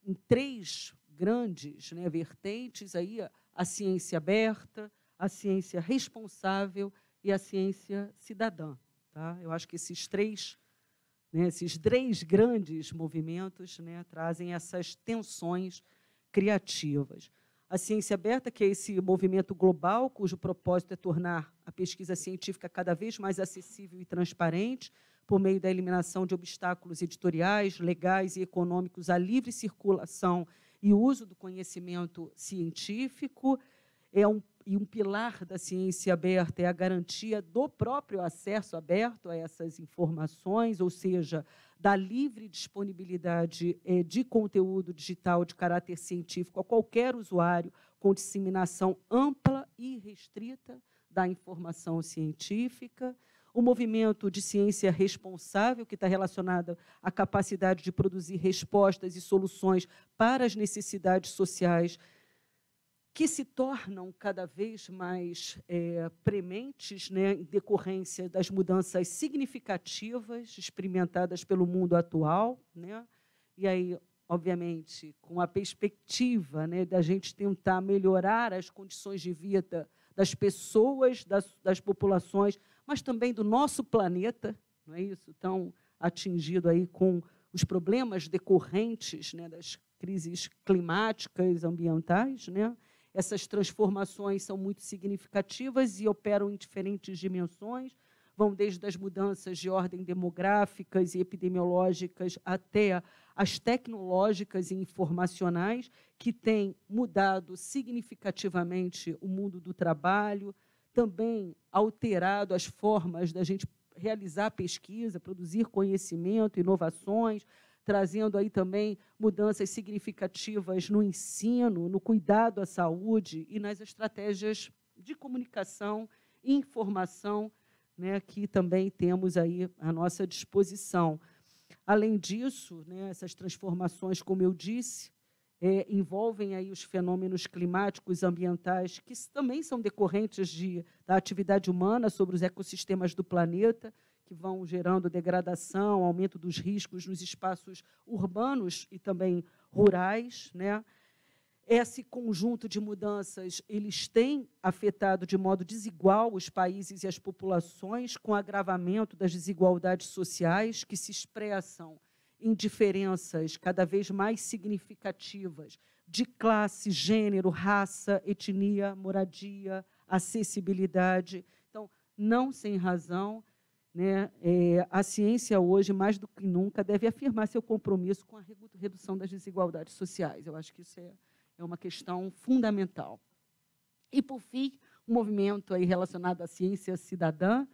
em três grandes né, vertentes aí a ciência aberta, a ciência responsável e a ciência cidadã. Tá? Eu acho que esses três né? Esses três grandes movimentos né, trazem essas tensões criativas. A ciência aberta, que é esse movimento global cujo propósito é tornar a pesquisa científica cada vez mais acessível e transparente, por meio da eliminação de obstáculos editoriais, legais e econômicos à livre circulação e uso do conhecimento científico. É um e um pilar da ciência aberta é a garantia do próprio acesso aberto a essas informações, ou seja, da livre disponibilidade eh, de conteúdo digital de caráter científico a qualquer usuário, com disseminação ampla e restrita da informação científica. O movimento de ciência responsável, que está relacionado à capacidade de produzir respostas e soluções para as necessidades sociais que se tornam cada vez mais é, prementes né, em decorrência das mudanças significativas experimentadas pelo mundo atual. Né? E aí, obviamente, com a perspectiva né, da gente tentar melhorar as condições de vida das pessoas, das, das populações, mas também do nosso planeta, não é isso? Tão atingido aí com os problemas decorrentes né, das crises climáticas, ambientais, né? Essas transformações são muito significativas e operam em diferentes dimensões, vão desde as mudanças de ordem demográficas e epidemiológicas até as tecnológicas e informacionais, que têm mudado significativamente o mundo do trabalho, também alterado as formas da gente realizar pesquisa, produzir conhecimento, inovações, trazendo aí também mudanças significativas no ensino, no cuidado à saúde e nas estratégias de comunicação e informação né, que também temos aí à nossa disposição. Além disso, né, essas transformações, como eu disse, é, envolvem aí os fenômenos climáticos, ambientais, que também são decorrentes de, da atividade humana sobre os ecossistemas do planeta que vão gerando degradação, aumento dos riscos nos espaços urbanos e também rurais, né? Esse conjunto de mudanças, eles têm afetado de modo desigual os países e as populações, com agravamento das desigualdades sociais que se expressam em diferenças cada vez mais significativas de classe, gênero, raça, etnia, moradia, acessibilidade. Então, não sem razão, né? É, a ciência hoje, mais do que nunca, deve afirmar seu compromisso com a redução das desigualdades sociais. Eu acho que isso é, é uma questão fundamental. E, por fim, um movimento aí relacionado à ciência cidadã,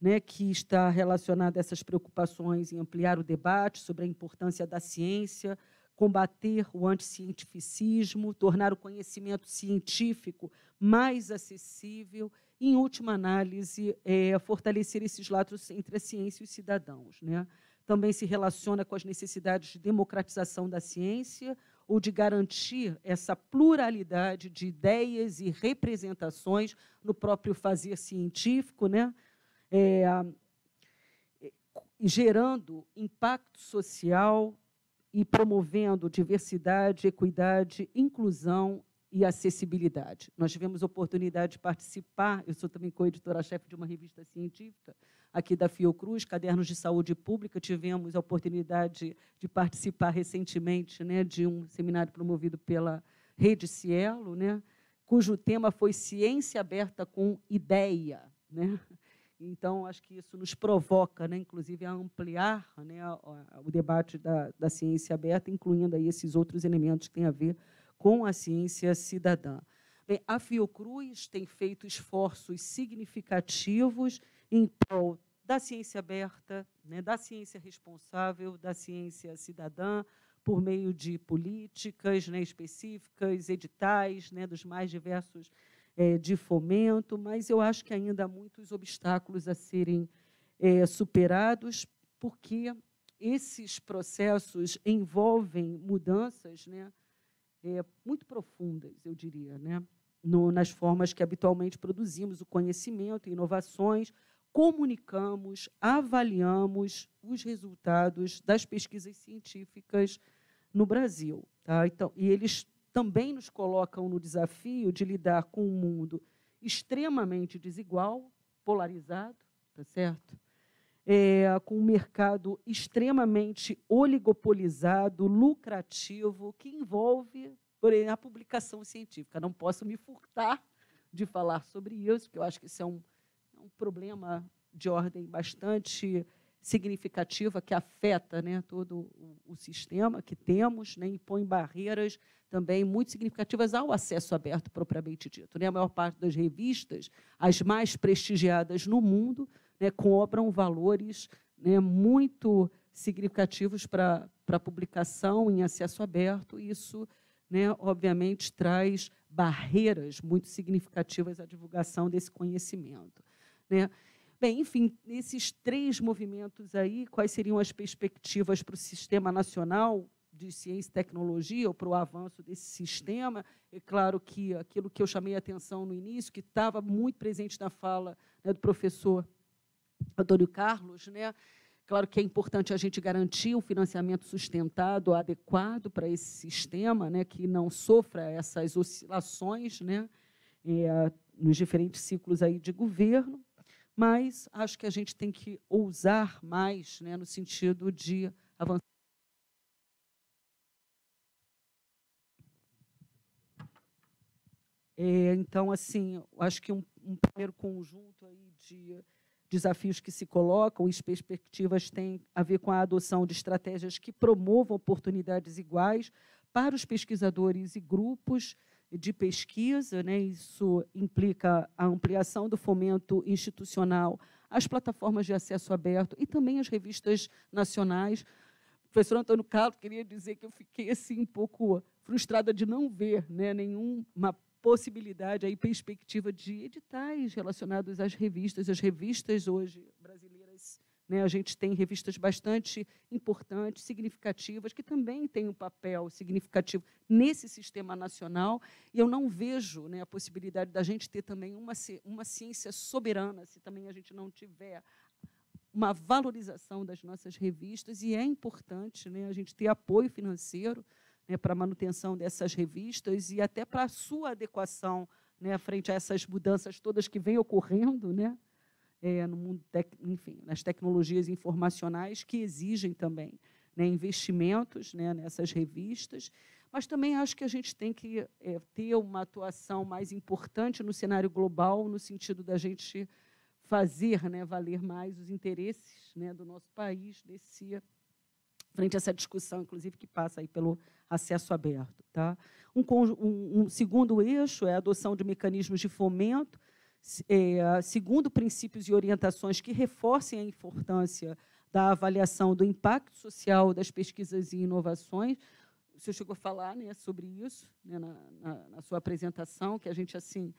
né, que está relacionado a essas preocupações em ampliar o debate sobre a importância da ciência, combater o anticientificismo, tornar o conhecimento científico mais acessível em última análise, é, fortalecer esses laços entre a ciência e os cidadãos. Né? Também se relaciona com as necessidades de democratização da ciência ou de garantir essa pluralidade de ideias e representações no próprio fazer científico, né? É, gerando impacto social e promovendo diversidade, equidade, inclusão e acessibilidade. Nós tivemos oportunidade de participar, eu sou também coeditora-chefe de uma revista científica aqui da Fiocruz, Cadernos de Saúde Pública, tivemos a oportunidade de participar recentemente né, de um seminário promovido pela Rede Cielo, né, cujo tema foi Ciência Aberta com Ideia. Né? Então, acho que isso nos provoca, né, inclusive, a ampliar né, o debate da, da ciência aberta, incluindo aí esses outros elementos que têm a ver com a ciência cidadã. Bem, a Fiocruz tem feito esforços significativos em prol da ciência aberta, né, da ciência responsável, da ciência cidadã, por meio de políticas né, específicas, editais, né, dos mais diversos é, de fomento, mas eu acho que ainda há muitos obstáculos a serem é, superados, porque esses processos envolvem mudanças, né, é, muito profundas, eu diria, né? No, nas formas que habitualmente produzimos o conhecimento, inovações, comunicamos, avaliamos os resultados das pesquisas científicas no Brasil. Tá? Então, e eles também nos colocam no desafio de lidar com um mundo extremamente desigual, polarizado, tá certo? é, com um mercado extremamente oligopolizado, lucrativo, que envolve, porém, a publicação científica. Não posso me furtar de falar sobre isso, porque eu acho que isso é um, é um problema de ordem bastante significativa que afeta né, todo o, o, sistema que temos né, e põe barreiras também muito significativas ao acesso aberto propriamente dito. Né? A maior parte das revistas, as mais prestigiadas no mundo, né, cobram valores né, muito significativos para a publicação em acesso aberto. Isso, né, obviamente, traz barreiras muito significativas à divulgação desse conhecimento. Né? Bem, enfim, nesses três movimentos aí, quais seriam as perspectivas para o sistema nacional de ciência e tecnologia, ou para o avanço desse sistema? É claro que aquilo que eu chamei a atenção no início, que estava muito presente na fala né, do professor Antônio Carlos, né? Claro que é importante a gente garantir um financiamento sustentado, adequado para esse sistema, né, que não sofra essas oscilações né, é, nos diferentes ciclos aí de governo, mas acho que a gente tem que ousar mais né, no sentido de avançar. É, então, assim, acho que um, um primeiro conjunto aí de desafios que se colocam, as perspectivas têm a ver com a adoção de estratégias que promovam oportunidades iguais para os pesquisadores e grupos de pesquisa. Né? Isso implica a ampliação do fomento institucional às plataformas de acesso aberto e também às revistas nacionais. O professor Antônio Carlos queria dizer que eu fiquei assim um pouco frustrada de não ver né, nenhuma possibilidade, aí, perspectiva de editais relacionados às revistas. As revistas hoje brasileiras, né, a gente tem revistas bastante importantes, significativas, que também têm um papel significativo nesse sistema nacional. E eu não vejo né, a possibilidade da gente ter também uma, uma ciência soberana, se também a gente não tiver uma valorização das nossas revistas, e é importante né, a gente ter apoio financeiro né, para a manutenção dessas revistas e até para a sua adequação né, frente a essas mudanças todas que vêm ocorrendo né, é, no mundo, tec enfim, nas tecnologias informacionais que exigem também né, investimentos né, nessas revistas, mas também acho que a gente tem que é, ter uma atuação mais importante no cenário global, no sentido da gente fazer né, valer mais os interesses né, do nosso país nesse frente a essa discussão, inclusive, que passa aí pelo acesso aberto. Tá? Um, um, um segundo eixo é a adoção de mecanismos de fomento, é, segundo princípios e orientações que reforcem a importância da avaliação do impacto social das pesquisas e inovações. O senhor chegou a falar né, sobre isso né, na, na, na, sua apresentação, que a gente assim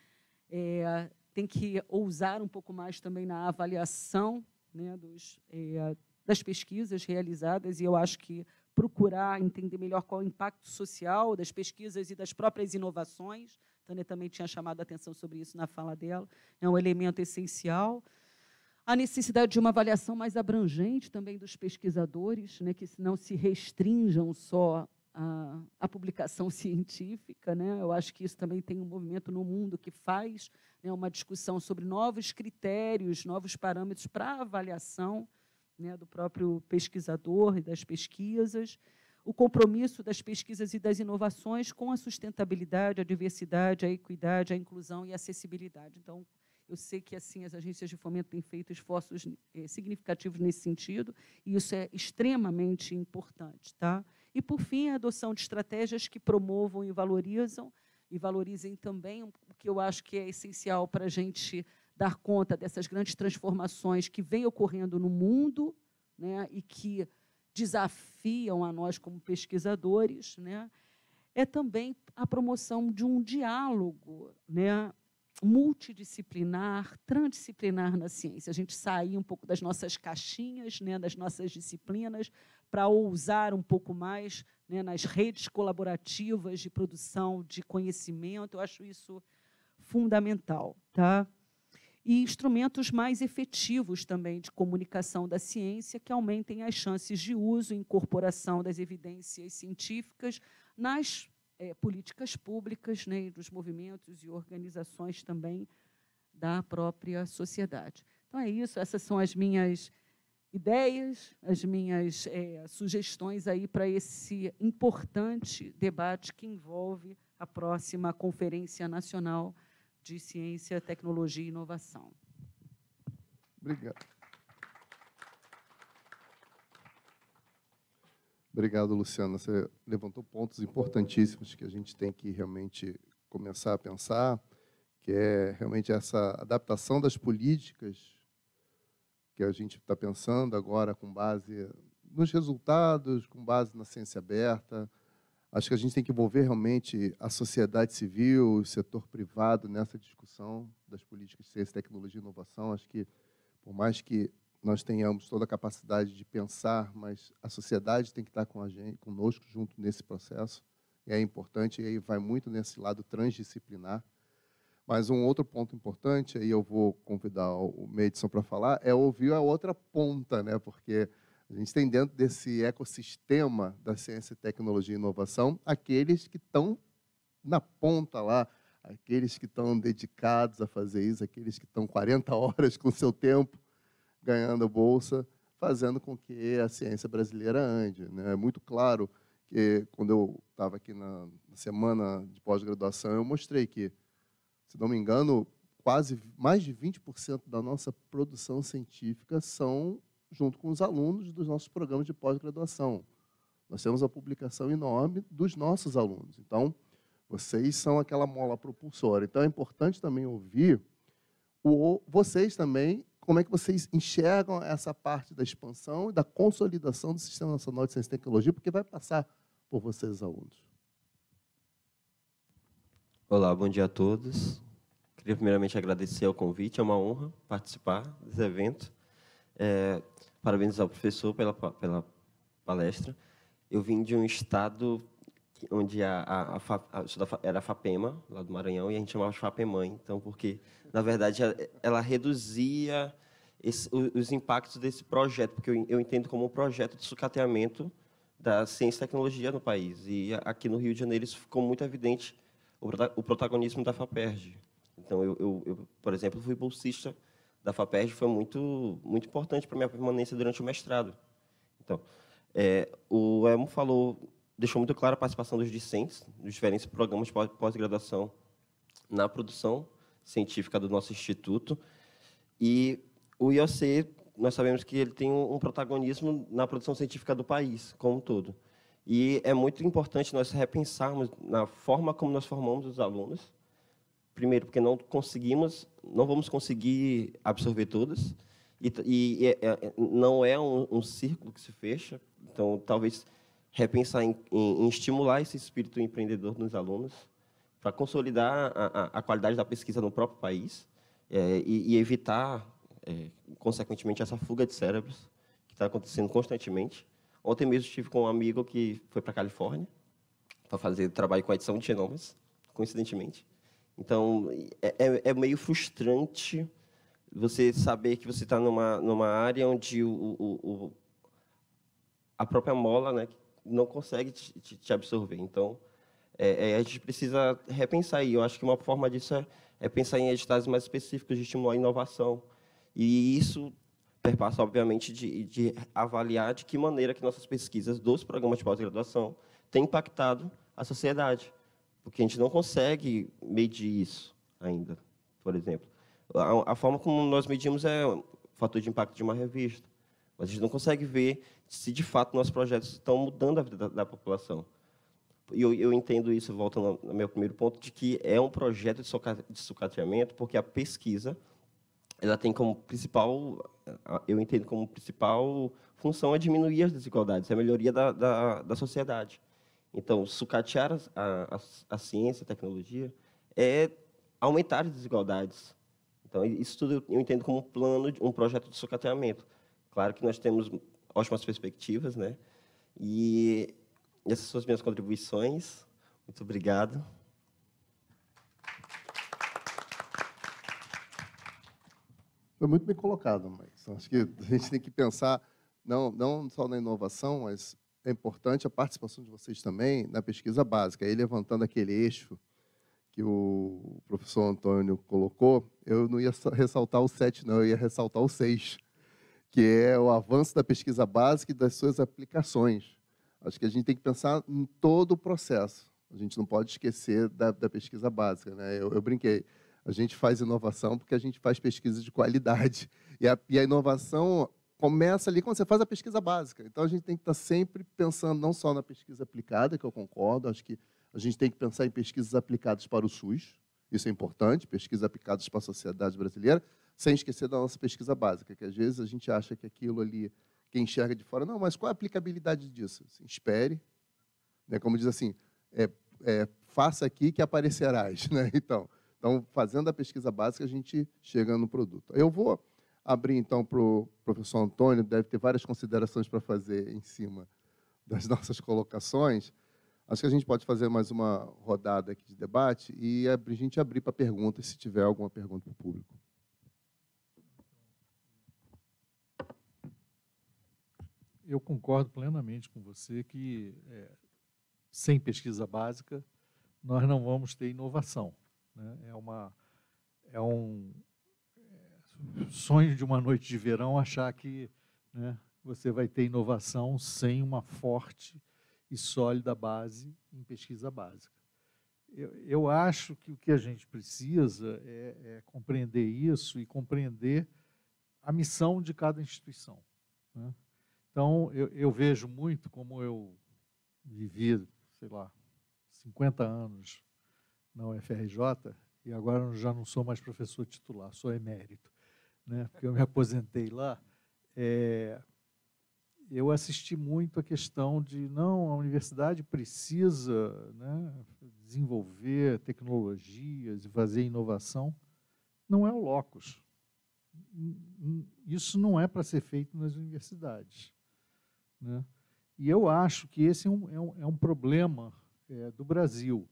é, tem que ousar um pouco mais também na avaliação né, dos é, das pesquisas realizadas, e eu acho que procurar entender melhor qual é o impacto social das pesquisas e das próprias inovações. Tânia também tinha chamado a atenção sobre isso na fala dela. É um elemento essencial. A necessidade de uma avaliação mais abrangente também dos pesquisadores, né, que não se restringam só à, à publicação científica. Né? Eu acho que isso também tem um movimento no mundo que faz né, uma discussão sobre novos critérios, novos parâmetros para avaliação né, do próprio pesquisador e das pesquisas, o compromisso das pesquisas e das inovações com a sustentabilidade, a diversidade, a equidade, a inclusão e a acessibilidade. Então, eu sei que assim as agências de fomento têm feito esforços eh, significativos nesse sentido, e isso é extremamente importante, tá? E por fim, a adoção de estratégias que promovam e valorizam e valorizem também o que eu acho que é essencial para a gente dar conta dessas grandes transformações que vêm ocorrendo no mundo né, e que desafiam a nós como pesquisadores, né, é também a promoção de um diálogo né, multidisciplinar, transdisciplinar na ciência. A gente sair um pouco das nossas caixinhas, né, das nossas disciplinas, para ousar um pouco mais né, nas redes colaborativas de produção de conhecimento. Eu acho isso fundamental. Tá? e instrumentos mais efetivos também de comunicação da ciência que aumentem as chances de uso e incorporação das evidências científicas nas é, políticas públicas, né, dos movimentos e organizações também da própria sociedade. Então é isso, essas são as minhas ideias, as minhas é, sugestões aí para esse importante debate que envolve a próxima Conferência Nacional de Ciência, Tecnologia e Inovação. Obrigado. Obrigado, Luciana. Você levantou pontos importantíssimos que a gente tem que realmente começar a pensar, que é realmente essa adaptação das políticas que a gente está pensando agora com base nos resultados, com base na ciência aberta, Acho que a gente tem que envolver realmente a sociedade civil, o setor privado nessa discussão das políticas de ciência, tecnologia e inovação. Acho que, por mais que nós tenhamos toda a capacidade de pensar, mas a sociedade tem que estar com a gente, conosco junto nesse processo. E é importante, e aí vai muito nesse lado transdisciplinar. Mas um outro ponto importante, aí eu vou convidar o Medison para falar, é ouvir a outra ponta, né? porque a gente tem dentro desse ecossistema da ciência, tecnologia e inovação aqueles que estão na ponta lá, aqueles que estão dedicados a fazer isso, aqueles que estão 40 horas com seu tempo ganhando bolsa, fazendo com que a ciência brasileira ande. Né? É muito claro que quando eu estava aqui na semana de pós-graduação, eu mostrei que, se não me engano, quase mais de 20% da nossa produção científica são junto com os alunos dos nossos programas de pós-graduação. Nós temos a publicação enorme dos nossos alunos. Então, vocês são aquela mola propulsora. Então, é importante também ouvir o, vocês também, como é que vocês enxergam essa parte da expansão e da consolidação do Sistema Nacional de Ciência e Tecnologia, porque vai passar por vocês, alunos. Olá, bom dia a todos. Queria primeiramente agradecer o convite, é uma honra participar desse evento. É, parabéns ao professor pela, pela palestra. Eu vim de um estado onde a, a, a, a, era a FAPEMA, lá do Maranhão, e a gente chamava de FAPEMãe, então, porque, na verdade, ela, ela reduzia esse, os impactos desse projeto, porque eu, eu, entendo como um projeto de sucateamento da ciência e tecnologia no país. E aqui no Rio de Janeiro isso ficou muito evidente, o, o protagonismo da FAPERJ. Então, eu, eu, eu, por exemplo, fui bolsista da FAPERJ foi muito, muito importante para minha permanência durante o mestrado. Então, é, o Elmo falou, deixou muito clara a participação dos discentes nos diferentes programas de pós-graduação na produção científica do nosso instituto. E o IOC, nós sabemos que ele tem um protagonismo na produção científica do país como um todo. E é muito importante nós repensarmos na forma como nós formamos os alunos primeiro, porque não conseguimos, não vamos conseguir absorver todas, e, e é, é, não é um, um, círculo que se fecha, então talvez repensar em, em, em estimular esse espírito empreendedor nos alunos, para consolidar a, a, a, qualidade da pesquisa no próprio país é, e, e, evitar, é, consequentemente, essa fuga de cérebros que está acontecendo constantemente. Ontem mesmo estive com um amigo que foi para a Califórnia para fazer trabalho com a edição de genomas, coincidentemente. Então, é, é, é meio frustrante você saber que você está numa, numa área onde o, o, o, a própria mola né, não consegue te, te absorver. Então, é, é, a gente precisa repensar aí. Eu acho que uma forma disso é, é pensar em editais mais específicos de estimular a inovação. E isso perpassa, obviamente, de, de, avaliar de que maneira que nossas pesquisas dos programas de pós-graduação têm impactado a sociedade porque a gente não consegue medir isso ainda, por exemplo. A, a forma como nós medimos é o fator de impacto de uma revista, mas a gente não consegue ver se de fato nossos projetos estão mudando a vida da, da população. E eu, eu, entendo isso, voltando ao meu primeiro ponto, de que é um projeto de sucateamento, porque a pesquisa ela tem como principal, eu entendo como principal função é diminuir as desigualdades, é a melhoria da, da, da sociedade. Então, sucatear a, a, a ciência, a tecnologia, é aumentar as desigualdades. Então, isso tudo eu entendo como um plano, um projeto de sucateamento. Claro que nós temos ótimas perspectivas, né? E essas são as minhas contribuições. Muito obrigado. Foi muito bem colocado, mas acho que a gente tem que pensar não, não só na inovação, mas é importante a participação de vocês também na pesquisa básica. Aí, levantando aquele eixo que o professor Antônio colocou, eu não ia ressaltar o 7, não, eu ia ressaltar o 6, que é o avanço da pesquisa básica e das suas aplicações. Acho que a gente tem que pensar em todo o processo. A gente não pode esquecer da, da pesquisa básica. Né? Eu, eu, brinquei, a gente faz inovação porque a gente faz pesquisa de qualidade. E a, e a inovação começa ali quando você faz a pesquisa básica. Então a gente tem que estar tá sempre pensando não só na pesquisa aplicada, que eu concordo, acho que a gente tem que pensar em pesquisas aplicadas para o SUS, isso é importante, pesquisas aplicadas para a sociedade brasileira, sem esquecer da nossa pesquisa básica, que às vezes a gente acha que aquilo ali, quem enxerga de fora, não, mas qual a aplicabilidade disso? Assim, espere, né? como diz assim, é, é, faça aqui que aparecerás. Né? Então, então, fazendo a pesquisa básica, a gente chega no produto. Eu vou abrir então para o professor Antônio, deve ter várias considerações para fazer em cima das nossas colocações. Acho que a gente pode fazer mais uma rodada aqui de debate e a gente abrir para perguntas, se tiver alguma pergunta do público. Eu concordo plenamente com você que é, sem pesquisa básica nós não vamos ter inovação. Né? É, uma, é um, sonho de uma noite de verão achar que né, você vai ter inovação sem uma forte e sólida base em pesquisa básica. Eu, eu acho que o que a gente precisa é, é, compreender isso e compreender a missão de cada instituição. Né? Então, eu, eu vejo muito como eu vivi, sei lá, 50 anos na UFRJ, e agora já não sou mais professor titular, sou emérito né, porque eu me aposentei lá, é, eu assisti muito a questão de não, a universidade precisa né, desenvolver tecnologias e fazer inovação. Não é o locus. Isso não é para ser feito nas universidades. Né? E eu acho que esse é um, é um, é um problema é, do Brasil.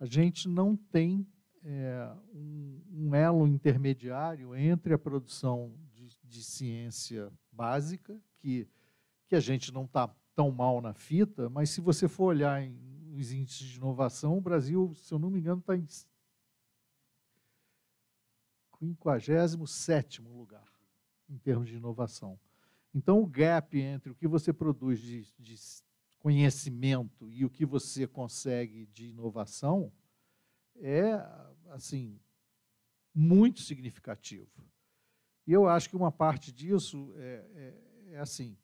A gente não tem é, um, um, elo intermediário entre a produção de, de ciência básica, que, que a gente não está tão mal na fita, mas se você for olhar em, nos índices de inovação, o Brasil, se eu não me engano, está em 57 lugar em termos de inovação. Então, o gap entre o que você produz de, de conhecimento e o que você consegue de inovação é assim, muito significativo. E eu acho que uma parte disso é, é, é assim: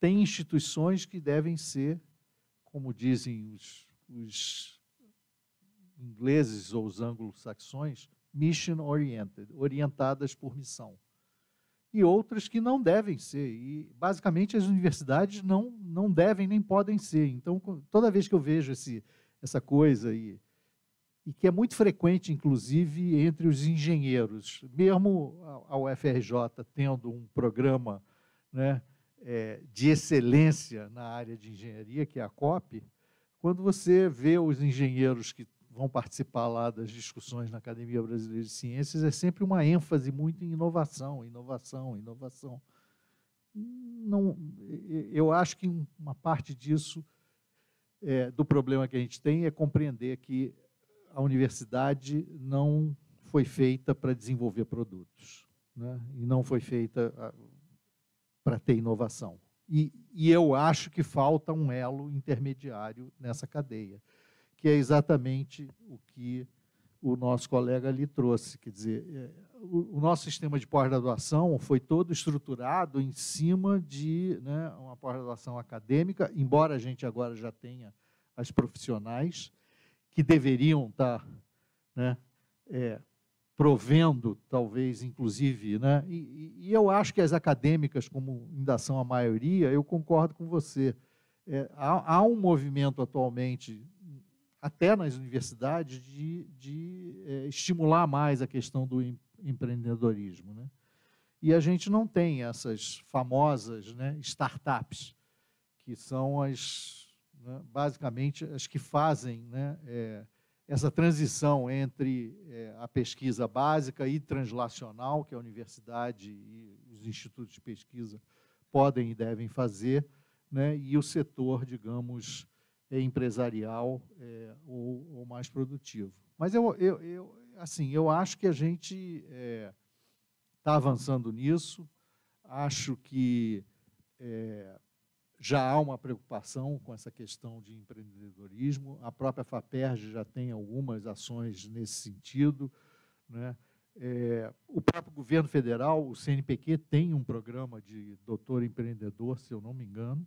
tem instituições que devem ser, como dizem os, os ingleses ou os anglo-saxões, mission oriented, orientadas por missão. E outras que não devem ser. E, basicamente, as universidades não, não devem nem podem ser. Então, toda vez que eu vejo esse, essa coisa aí, e que é muito frequente, inclusive, entre os engenheiros. Mesmo a UFRJ tendo um programa né, é, de excelência na área de engenharia, que é a COP, quando você vê os engenheiros que vão participar lá das discussões na Academia Brasileira de Ciências, é sempre uma ênfase muito em inovação, inovação, inovação. Não, eu acho que uma parte disso é, do problema que a gente tem é compreender que a universidade não foi feita para desenvolver produtos, né? e não foi feita para ter inovação. E, e eu acho que falta um elo intermediário nessa cadeia, que é exatamente o que o nosso colega ali trouxe. Quer dizer, é, o, nosso sistema de pós-graduação foi todo estruturado em cima de né, uma pós-graduação acadêmica, embora a gente agora já tenha as profissionais que deveriam estar tá, né, é, provendo, talvez, inclusive. Né, e, e, eu acho que as acadêmicas, como ainda são a maioria, eu concordo com você. É, há, há um movimento atualmente até nas universidades, de, de é, estimular mais a questão do em, empreendedorismo. Né? E a gente não tem essas famosas né, startups, que são as, né, basicamente, as que fazem né, é, essa transição entre é, a pesquisa básica e translacional, que a universidade e os institutos de pesquisa podem e devem fazer, né, e o setor, digamos, é empresarial é, ou, ou, mais produtivo. Mas eu, eu, eu, assim, eu acho que a gente está é, tá avançando nisso. Acho que é, já há uma preocupação com essa questão de empreendedorismo. A própria Faperj já tem algumas ações nesse sentido, né? É, o próprio governo federal, o CNPq, tem um programa de doutor empreendedor, se eu não me engano.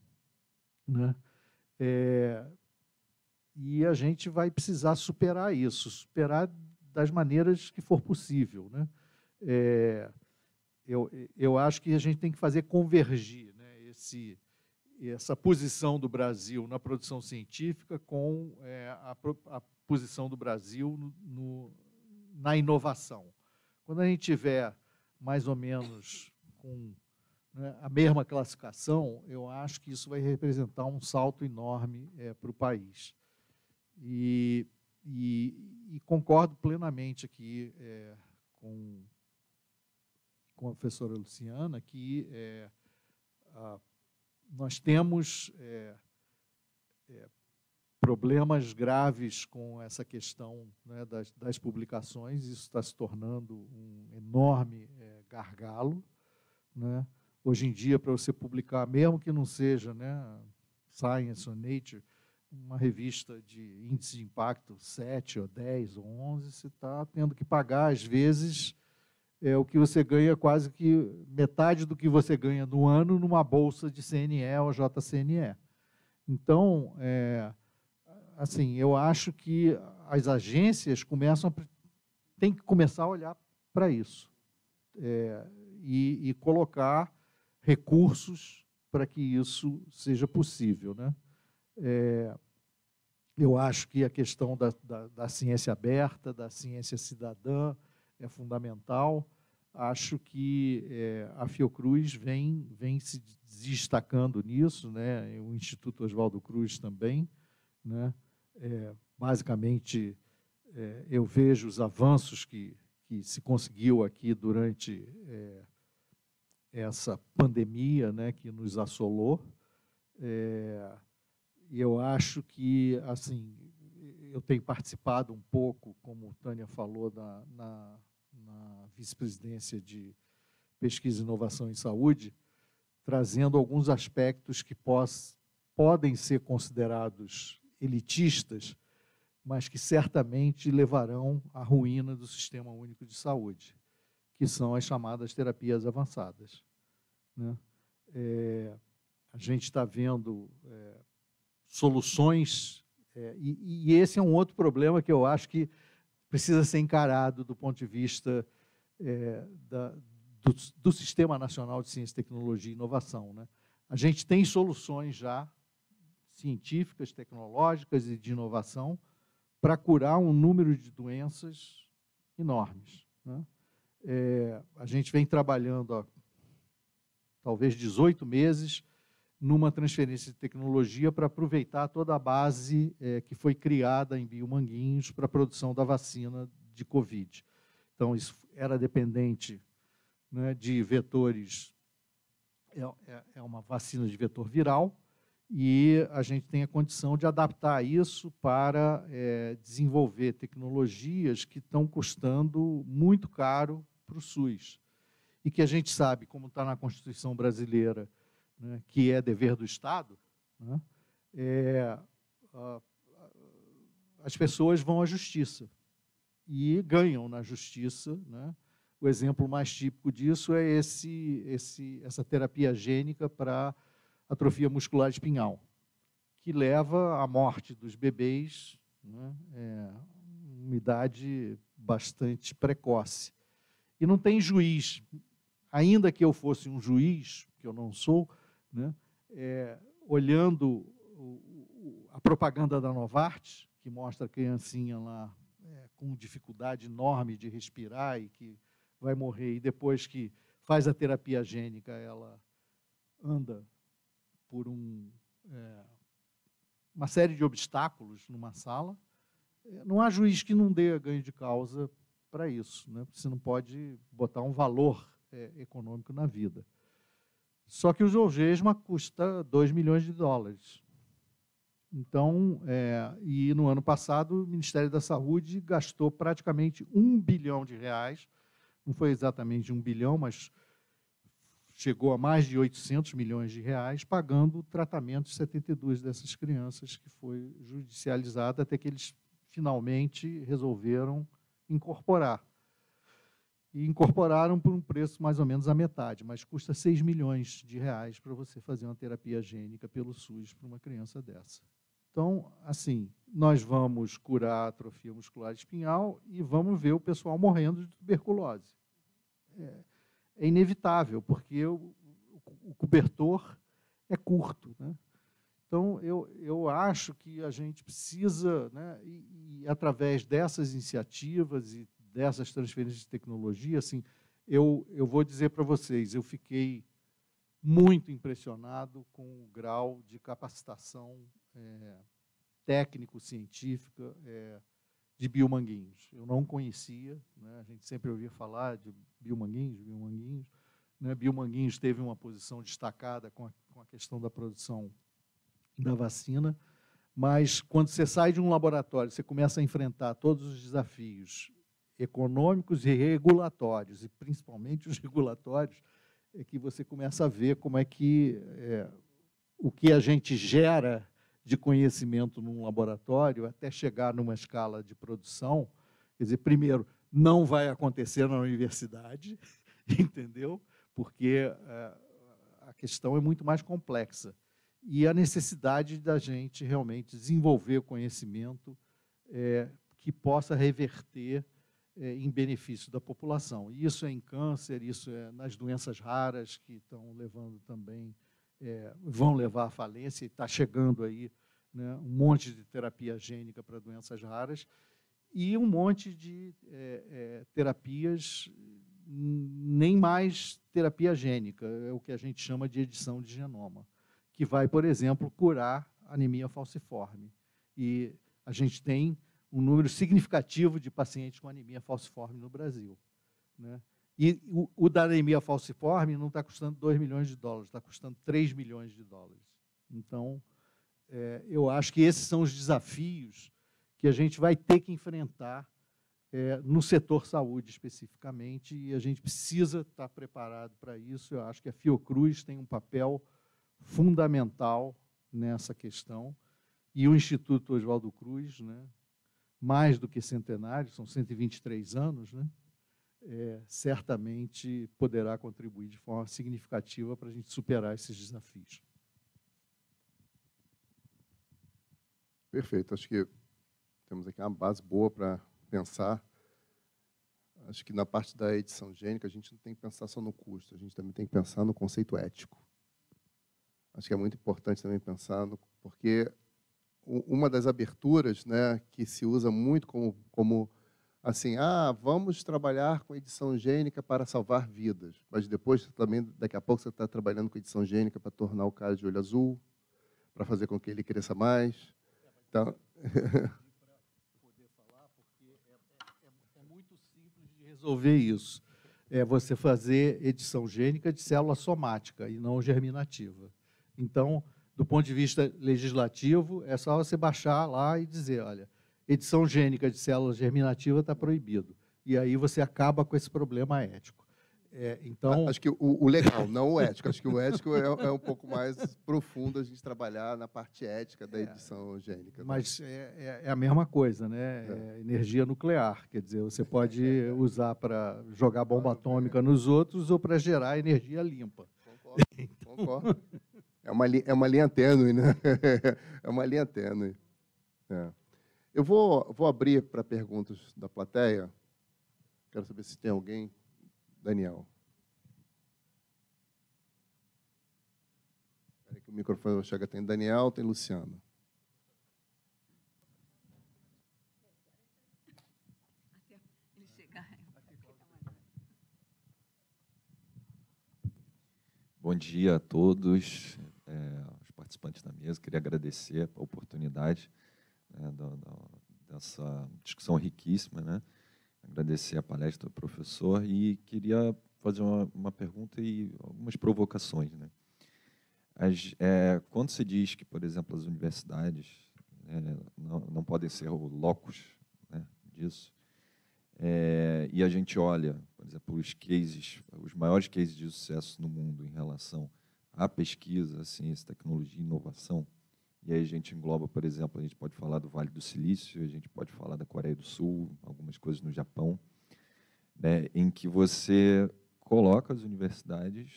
Né? É, e a gente vai precisar superar isso, superar das maneiras que for possível. Né? É, eu, eu acho que a gente tem que fazer convergir né, esse, essa posição do Brasil na produção científica com é, a, a, posição do Brasil no, no, na inovação. Quando a gente tiver mais ou menos com né, a mesma classificação, eu acho que isso vai representar um salto enorme é, para o país. E, e, e, concordo plenamente aqui é, com, com a professora Luciana que é, a, nós temos é, é, problemas graves com essa questão né, das, das, publicações, isso está se tornando um enorme é, gargalo. Né? hoje em dia para você publicar, mesmo que não seja né, Science ou Nature, uma revista de índice de impacto 7 ou 10 ou 11, você está tendo que pagar, às vezes, é, o que você ganha quase que metade do que você ganha no ano numa bolsa de CNE ou JCNE. Então, é, assim, eu acho que as agências começam têm que começar a olhar para isso é, e, e colocar recursos para que isso seja possível. Né? É, eu acho que a questão da, da, da, ciência aberta, da ciência cidadã, é fundamental. Acho que é, a Fiocruz vem, vem se destacando nisso, né? o Instituto Oswaldo Cruz também. Né? É, basicamente, é, eu vejo os avanços que, que se conseguiu aqui durante é, essa pandemia né, que nos assolou. É, eu acho que, assim, eu tenho participado um pouco, como Tânia falou, na, na, na vice-presidência de Pesquisa, Inovação em Saúde, trazendo alguns aspectos que pos, podem ser considerados elitistas, mas que certamente levarão à ruína do Sistema Único de Saúde que são as chamadas terapias avançadas. Né? É, a gente está vendo é, soluções, é, e, e, esse é um outro problema que eu acho que precisa ser encarado do ponto de vista é, da, do, do, Sistema Nacional de Ciência, Tecnologia e Inovação. Né? A gente tem soluções já científicas, tecnológicas e de inovação para curar um número de doenças enormes. Né? É, a gente vem trabalhando há talvez 18 meses numa transferência de tecnologia para aproveitar toda a base é, que foi criada em Biomanguinhos para a produção da vacina de Covid. Então, isso era dependente né, de vetores, é, é, é uma vacina de vetor viral, e a gente tem a condição de adaptar isso para é, desenvolver tecnologias que estão custando muito caro para o SUS. E que a gente sabe, como está na Constituição brasileira, né, que é dever do Estado, né, é, as pessoas vão à justiça e ganham na justiça. Né? O exemplo mais típico disso é esse, esse, essa terapia gênica para atrofia muscular espinhal, que leva à morte dos bebês, né? é, uma idade bastante precoce. E não tem juiz. Ainda que eu fosse um juiz, que eu não sou, né, é, olhando o, o, a propaganda da Novartis, que mostra a criancinha lá é, com dificuldade enorme de respirar e que vai morrer, e depois que faz a terapia gênica, ela anda por um, é, uma série de obstáculos numa sala. É, não há juiz que não dê ganho de causa para isso. Né? Você não pode botar um valor é, econômico na vida. Só que o Jorgesma custa 2 milhões de dólares. Então, é, e no ano passado, o Ministério da Saúde gastou praticamente um bilhão de reais, não foi exatamente um bilhão, mas chegou a mais de 800 milhões de reais, pagando o tratamento de 72 dessas crianças, que foi judicializado até que eles finalmente resolveram incorporar. E incorporaram por um preço mais ou menos a metade, mas custa 6 milhões de reais para você fazer uma terapia gênica pelo SUS para uma criança dessa. Então, assim, nós vamos curar a atrofia muscular espinhal e vamos ver o pessoal morrendo de tuberculose. É, é inevitável, porque o, o cobertor é curto. Né? Então, eu, eu acho que a gente precisa, né, e, e através dessas iniciativas e dessas transferências de tecnologia, assim, eu, eu vou dizer para vocês, eu fiquei muito impressionado com o grau de capacitação é, técnico-científica é, de Biomanguinhos. Eu não conhecia, né? a gente sempre ouvia falar de Biomanguinhos, Biomanguinhos. Né? Biomanguinhos teve uma posição destacada com a, com a questão da produção da vacina, mas quando você sai de um laboratório, você começa a enfrentar todos os desafios econômicos e regulatórios, e principalmente os regulatórios, é que você começa a ver como é que é, o que a gente gera de conhecimento num laboratório até chegar numa escala de produção, quer dizer, primeiro, não vai acontecer na universidade, entendeu? Porque é, a questão é muito mais complexa e a necessidade da gente realmente desenvolver conhecimento é, que possa reverter é, em benefício da população. E isso é em câncer, isso é nas doenças raras que estão levando também, é, vão levar à falência, e está chegando aí né, um monte de terapia gênica para doenças raras e um monte de é, é, terapias, nem mais terapia gênica, é o que a gente chama de edição de genoma que vai, por exemplo, curar anemia falciforme. E a gente tem um número significativo de pacientes com anemia falciforme no Brasil. Né? E o, o da anemia falciforme não está custando 2 milhões de dólares, está custando 3 milhões de dólares. Então, é, eu acho que esses são os desafios que a gente vai ter que enfrentar é, no setor saúde especificamente, e a gente precisa estar tá preparado para isso. Eu acho que a Fiocruz tem um papel fundamental nessa questão. E o Instituto Oswaldo Cruz, né, mais do que centenário, são 123 anos, né, é, certamente poderá contribuir de forma significativa para a gente superar esses desafios. Perfeito. Acho que temos aqui uma base boa para pensar. Acho que na parte da edição gênica, a gente não tem que pensar só no custo, a gente também tem que pensar no conceito ético acho que é muito importante também pensar, no, porque uma das aberturas né, que se usa muito como, como assim, ah, vamos trabalhar com edição gênica para salvar vidas, mas depois também, daqui a pouco, você está trabalhando com edição gênica para tornar o cara de olho azul, para fazer com que ele cresça mais. Então... resolver isso. É você fazer edição gênica de célula somática e não germinativa. Então, do ponto de vista legislativo, é só você baixar lá e dizer, olha, edição gênica de células germinativa está proibido. E aí você acaba com esse problema ético. É, então... Acho que o, o, legal, não o ético. Acho que o ético é, é, um pouco mais profundo a gente trabalhar na parte ética da é. edição né? é, gênica. É, Mas é, a mesma coisa, né? É. energia nuclear, quer dizer, você pode usar para jogar bomba atômica nos outros ou para gerar energia limpa. Concordo, então... concordo. É uma, é uma linha tênue, né? é uma linha tênue. É. Eu vou, vou abrir para perguntas da plateia. Quero saber se tem alguém. Daniel. Peraí que o microfone chega. Tem Daniel, tem Luciano. Bom dia a todos é, aos participantes da mesa, queria agradecer a oportunidade né, do, do, dessa discussão riquíssima, né? agradecer a palestra do professor e queria fazer uma, uma pergunta e algumas provocações. Né? As, é, quando se diz que, por exemplo, as universidades né, não, não, podem ser o locus né, disso, é, e a gente olha, por exemplo, os cases, os maiores cases de sucesso no mundo em relação a pesquisa, a ciência, tecnologia e inovação. E aí a gente engloba, por exemplo, a gente pode falar do Vale do Silício, a gente pode falar da Coreia do Sul, algumas coisas no Japão, né, em que você coloca as universidades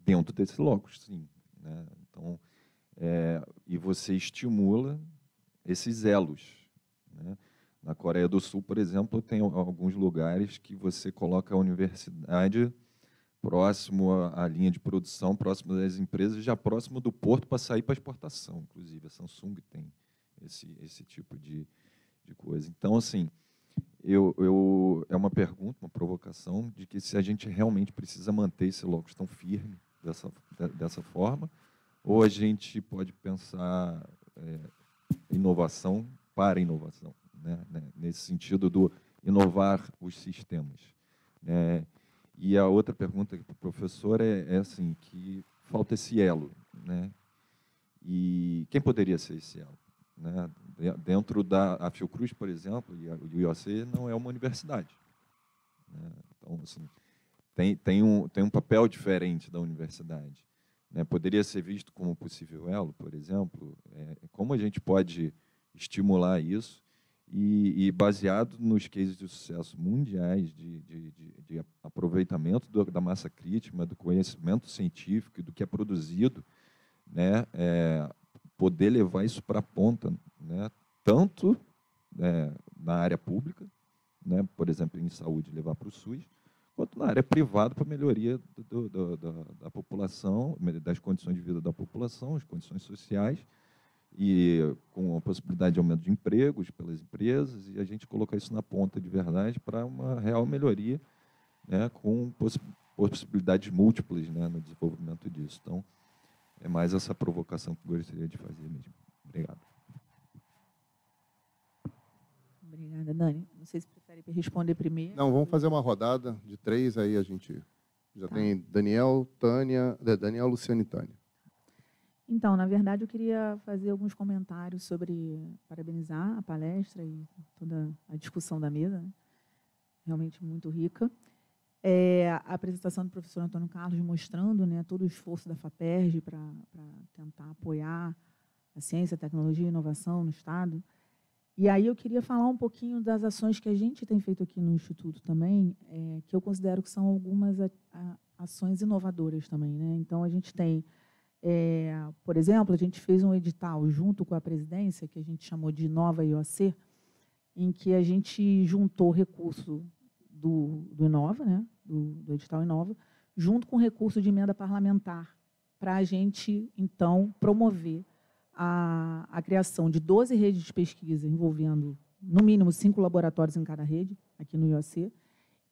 dentro desse locus, sim. Né? Então, é, e você estimula esses elos. Né? Na Coreia do Sul, por exemplo, tem alguns lugares que você coloca a universidade próximo à linha de produção, próximo das empresas, já próximo do porto para sair para exportação, inclusive. A Samsung tem esse, esse tipo de, de coisa. Então, assim, eu, eu, é uma pergunta, uma provocação, de que se a gente realmente precisa manter esse locus tão firme dessa, dessa forma, ou a gente pode pensar é, inovação para inovação, né? né nesse sentido do inovar os sistemas. Né? E a outra pergunta para o professor é, é, assim, que falta esse elo, né? E quem poderia ser esse elo? Né? Dentro da a Fiocruz, por exemplo, e o IOC não é uma universidade. Né? Então, assim, tem, tem, um, tem um papel diferente da universidade. Né? Poderia ser visto como possível elo, por exemplo. É, como a gente pode estimular isso e, e, baseado nos cases de sucesso mundiais de, de, de, de aproveitamento do, da massa crítica, do conhecimento científico, do que é produzido, né, é, poder levar isso para a ponta, né, tanto é, na área pública, né, por exemplo, em saúde, levar para o SUS, quanto na área privada para melhoria do, do, da população, das condições de vida da população, as condições sociais, e com a possibilidade de aumento de empregos pelas empresas e a gente colocar isso na ponta de verdade para uma real melhoria, né, com possibilidades múltiplas, né, no desenvolvimento disso. Então, é mais essa provocação que gostaria de fazer mesmo. Obrigado. Obrigada, Dani. Não sei se prefere responder primeiro. Não, vamos fazer uma rodada de três aí a gente já tá. tem Daniel, Tânia, é, Daniel, Luciane e Tânia. Então, na verdade, eu queria fazer alguns comentários sobre parabenizar a palestra e toda a discussão da mesa, né? realmente muito rica. É, a apresentação do professor Antônio Carlos mostrando né, todo o esforço da FAPERJ para tentar apoiar a ciência, a tecnologia e inovação no Estado. E aí eu queria falar um pouquinho das ações que a gente tem feito aqui no Instituto também, é, que eu considero que são algumas a, a, ações inovadoras também. Né? Então, a gente tem é, por exemplo, a gente fez um edital junto com a presidência, que a gente chamou de Nova IOC, em que a gente juntou recurso do, do Inova, né, do, do edital Inova, junto com recurso de emenda parlamentar, para a gente, então, promover a, a criação de 12 redes de pesquisa envolvendo, no mínimo, cinco laboratórios em cada rede, aqui no IOC,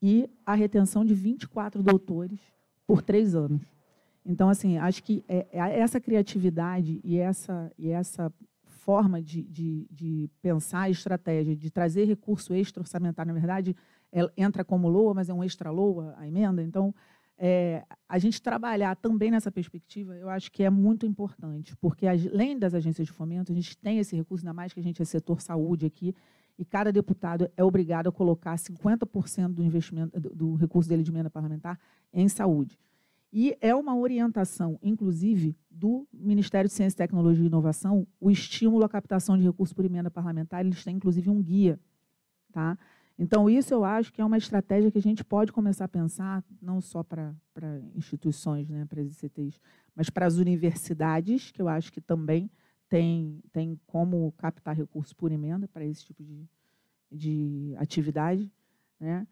e a retenção de 24 doutores por três anos. Então, assim, acho que é, é, essa criatividade e essa, e essa forma de, de, de pensar a estratégia, de trazer recurso extra-orçamentário, na verdade, ela é, entra como LOA, mas é um extra-LOA, a emenda. Então, é, a gente trabalhar também nessa perspectiva, eu acho que é muito importante, porque além das agências de fomento, a gente tem esse recurso, ainda mais que a gente é setor saúde aqui, e cada deputado é obrigado a colocar 50% do investimento do recurso dele de emenda parlamentar em saúde. E é uma orientação, inclusive, do Ministério de Ciência, Tecnologia e Inovação, o estímulo à captação de recursos por emenda parlamentar. Eles têm, inclusive, um guia. Tá? Então, isso eu acho que é uma estratégia que a gente pode começar a pensar, não só para instituições, né, para as ICTs, mas para as universidades, que eu acho que também tem, tem como captar recursos por emenda para esse tipo de, de atividade. Né?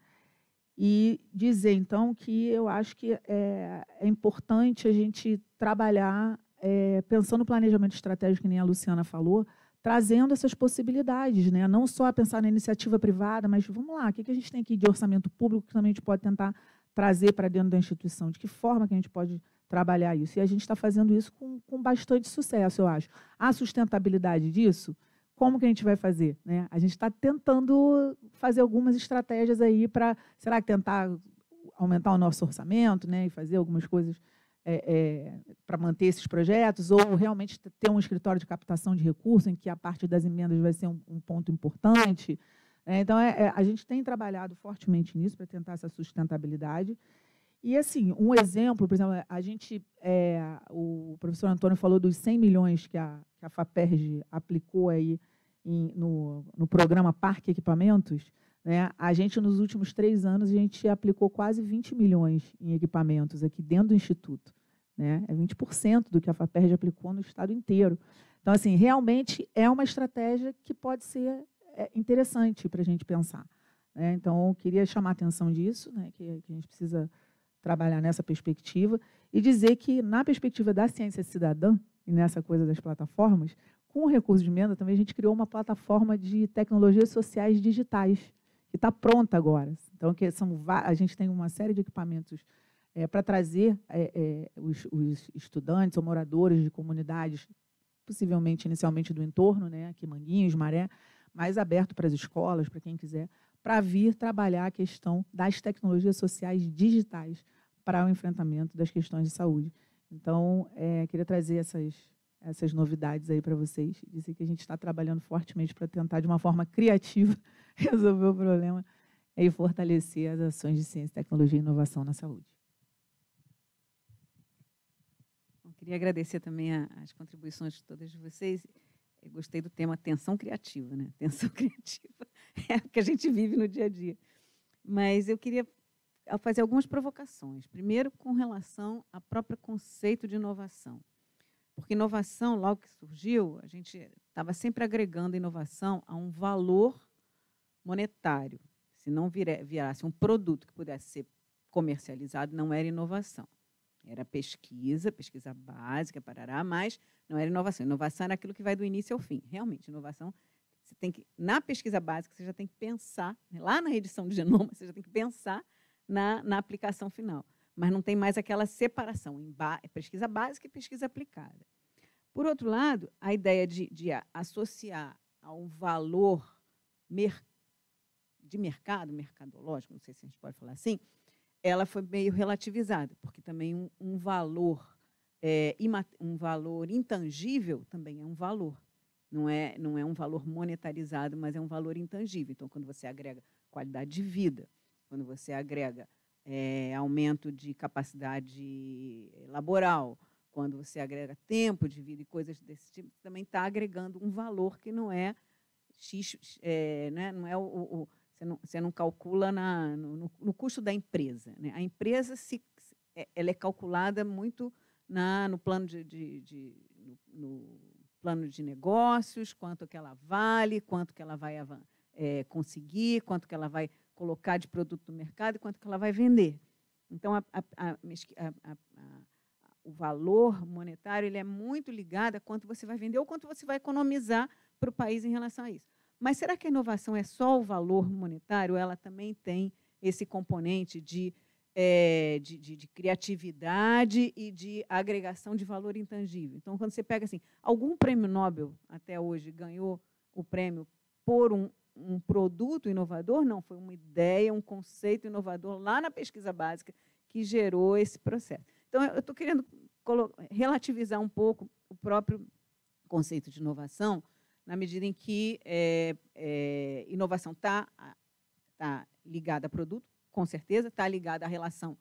e dizer então que eu acho que é, é importante a gente trabalhar é, pensando no planejamento estratégico que nem a Luciana falou trazendo essas possibilidades né não só pensar na iniciativa privada mas vamos lá o que a gente tem aqui de orçamento público que também a gente pode tentar trazer para dentro da instituição de que forma que a gente pode trabalhar isso e a gente está fazendo isso com, com bastante sucesso eu acho a sustentabilidade disso como que a gente vai fazer? Né? A gente está tentando fazer algumas estratégias aí para, será que tentar aumentar o nosso orçamento né, e fazer algumas coisas é, é, para manter esses projetos, ou realmente ter um escritório de captação de recursos, em que a parte das emendas vai ser um, um ponto importante. Né? Então, é, então, a gente tem trabalhado fortemente nisso para tentar essa sustentabilidade. E, assim, um exemplo, por exemplo, a gente, é, o professor Antônio falou dos 100 milhões que a, que a FAPERJ aplicou aí em, no, no programa Parque Equipamentos. Né? A gente, nos últimos três anos, a gente aplicou quase 20 milhões em equipamentos aqui dentro do Instituto. Né? É 20% do que a FAPERJ aplicou no estado inteiro. Então, assim, realmente é uma estratégia que pode ser eh, interessante para a gente pensar. Né? Então, eu queria chamar a atenção disso, né? que, que a gente precisa trabalhar nessa perspectiva e dizer que, na perspectiva da ciência cidadã, e nessa coisa das plataformas, com o recurso de emenda também a gente criou uma plataforma de tecnologias sociais digitais, que está pronta agora. Então, que são, a gente tem uma série de equipamentos é, para trazer é, é, os, os, estudantes ou moradores de comunidades, possivelmente inicialmente do entorno, né, aqui Manguinhos, Maré, mais aberto para as escolas, para quem quiser para vir trabalhar a questão das tecnologias sociais digitais para o enfrentamento das questões de saúde. Então, é, queria trazer essas, essas novidades aí para vocês e dizer que a gente está trabalhando fortemente para tentar, de uma forma criativa, resolver o problema e fortalecer as ações de ciência, tecnologia e inovação na saúde. queria agradecer também as contribuições de todas vocês. Eu gostei do tema tensão criativa, né? Tensão criativa é o que a gente vive no dia a dia. Mas eu queria fazer algumas provocações. Primeiro, com relação ao próprio conceito de inovação. Porque inovação, logo que surgiu, a gente estava sempre agregando inovação a um valor monetário. Se não virasse um produto que pudesse ser comercializado, não era inovação. Era pesquisa, pesquisa básica, parará, mas não era inovação. Inovação era aquilo que vai do início ao fim. Realmente, inovação, você tem que, na pesquisa básica, você já tem que pensar, né, lá na edição de genoma, você já tem que pensar na, na aplicação final. Mas não tem mais aquela separação em ba, é pesquisa básica e pesquisa aplicada. Por outro lado, a ideia de, de associar ao valor mer, de mercado, mercadológico, não sei se a gente pode falar assim, ela foi meio relativizada, porque também um, um valor é, um valor intangível também é um valor. Não é, não é um valor monetarizado, mas é um valor intangível. Então, quando você agrega qualidade de vida, quando você agrega é, aumento de capacidade laboral, quando você agrega tempo de vida e coisas desse tipo, você também está agregando um valor que não é X, é, né, não é o, o você não, você não calcula na, no, no, custo da empresa. Né? A empresa se, é, ela é calculada muito na, no plano de, de, de no, no, plano de negócios, quanto que ela vale, quanto que ela vai é, conseguir, quanto que ela vai colocar de produto no mercado e quanto que ela vai vender. Então, a, a, a, o valor monetário ele é muito ligado a quanto você vai vender ou quanto você vai economizar para o país em relação a isso. Mas será que a inovação é só o valor monetário? Ela também tem esse componente de, é, de, de, de, criatividade e de agregação de valor intangível. Então, quando você pega assim, algum prêmio Nobel até hoje ganhou o prêmio por um, um produto inovador? Não, foi uma ideia, um conceito inovador lá na pesquisa básica que gerou esse processo. Então, eu estou querendo relativizar um pouco o próprio conceito de inovação na medida em que é, é, inovação está tá ligada a produto, com certeza, está ligada à relação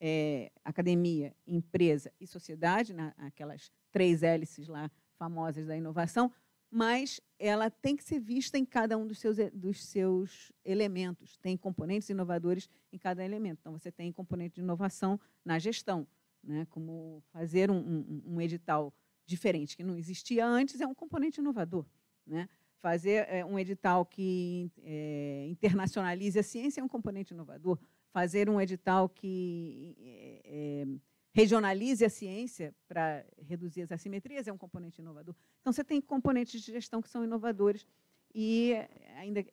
é, academia, empresa e sociedade, na, né, aquelas três hélices lá famosas da inovação, mas ela tem que ser vista em cada um dos seus, dos seus elementos. Tem componentes inovadores em cada elemento. Então, você tem componente de inovação na gestão, né? como fazer um, um, um edital diferente que não existia antes, é um componente inovador. Né? Fazer é, um edital que é, internacionalize a ciência é um componente inovador. Fazer um edital que é, regionalize a ciência para reduzir as assimetrias é um componente inovador. Então, você tem componentes de gestão que são inovadores. E ainda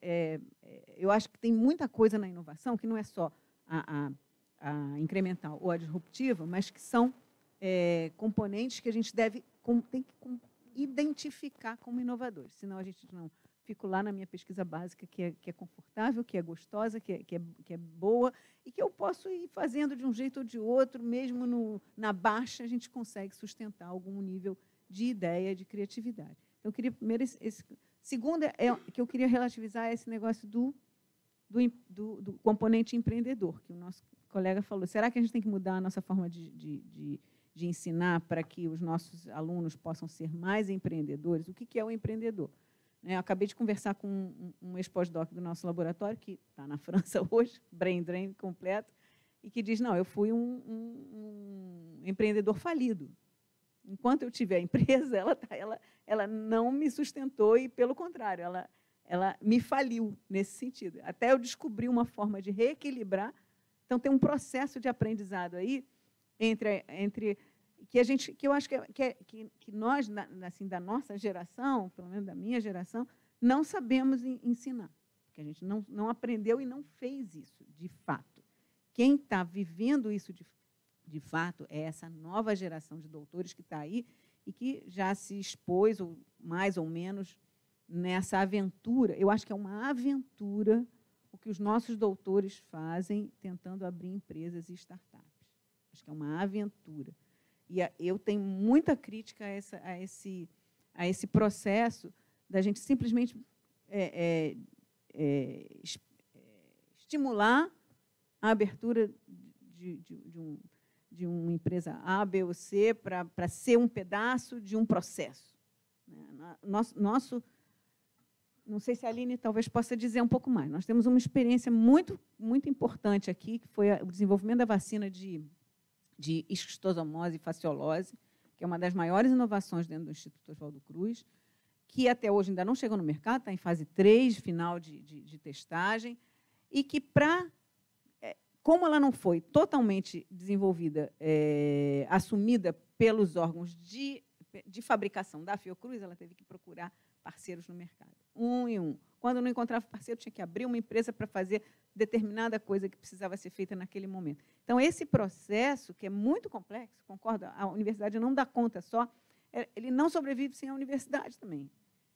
eu acho que tem muita coisa na inovação que não é só a, a, a incremental ou a disruptiva, mas que são é, componentes que a gente deve tem que identificar como inovadores, senão a gente não fico lá na minha pesquisa básica, que é, que é confortável, que é gostosa, que é, que, é, que é boa, e que eu posso ir fazendo de um jeito ou de outro, mesmo no, na baixa, a gente consegue sustentar algum nível de ideia, de criatividade. Então, eu queria primeiro. Esse, esse, segunda, é, que eu queria relativizar é esse negócio do, do, do, do, componente empreendedor, que o nosso colega falou. Será que a gente tem que mudar a nossa forma de, de, de de ensinar para que os nossos alunos possam ser mais empreendedores. O que é o empreendedor? É, eu acabei de conversar com um, ex-pós-doc do nosso laboratório, que está na França hoje, brain drain completo, e que diz, não, eu fui um, um, um empreendedor falido. Enquanto eu tive a empresa, ela, tá, ela, ela não me sustentou e, pelo contrário, ela, ela me faliu nesse sentido. Até eu descobri uma forma de reequilibrar. Então, tem um processo de aprendizado aí entre, entre que a gente, que eu acho que, é, é, que, que nós, assim, da nossa geração, pelo menos da minha geração, não sabemos ensinar, porque a gente não, não aprendeu e não fez isso de fato. Quem está vivendo isso de, de fato é essa nova geração de doutores que está aí e que já se expôs, ou mais ou menos, nessa aventura. Eu acho que é uma aventura o que os nossos doutores fazem tentando abrir empresas e startups. Acho que é uma aventura. E a, eu tenho muita crítica a, essa, a, esse, a esse processo da gente simplesmente é, é, é, é estimular a abertura de, de, de, um, de uma empresa A, B ou C para ser um pedaço de um processo. Né? Nosso, nosso, não sei se a Aline talvez possa dizer um pouco mais. Nós temos uma experiência muito, muito importante aqui, que foi o desenvolvimento da vacina de de esquistosomose e faciolose, que é uma das maiores inovações dentro do Instituto Oswaldo Cruz, que até hoje ainda não chegou no mercado, está em fase 3, final de, de, de testagem, e que, para é, como ela não foi totalmente desenvolvida, é, assumida pelos órgãos de, de fabricação da Fiocruz, ela teve que procurar parceiros no mercado, um em um. Quando não encontrava parceiro, tinha que abrir uma empresa para fazer determinada coisa que precisava ser feita naquele momento. Então, esse processo, que é muito complexo, concordo, a universidade não dá conta só, é, ele não sobrevive sem a universidade também.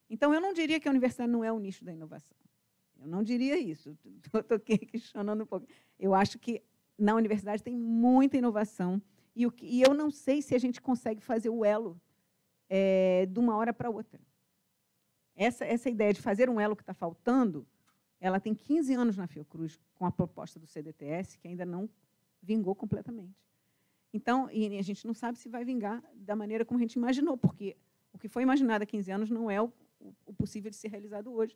Então, eu não diria que a universidade não é o nicho da inovação. Eu não diria isso. Estou questionando um pouco. Eu acho que na universidade tem muita inovação e, o que, e eu não sei se a gente consegue fazer o elo é, de uma hora para outra. Essa, essa ideia de fazer um elo que está faltando, ela tem 15 anos na Fiocruz com a proposta do CDTS, que ainda não vingou completamente. Então, e a gente não sabe se vai vingar da maneira como a gente imaginou, porque o que foi imaginado há 15 anos não é o, o possível de ser realizado hoje.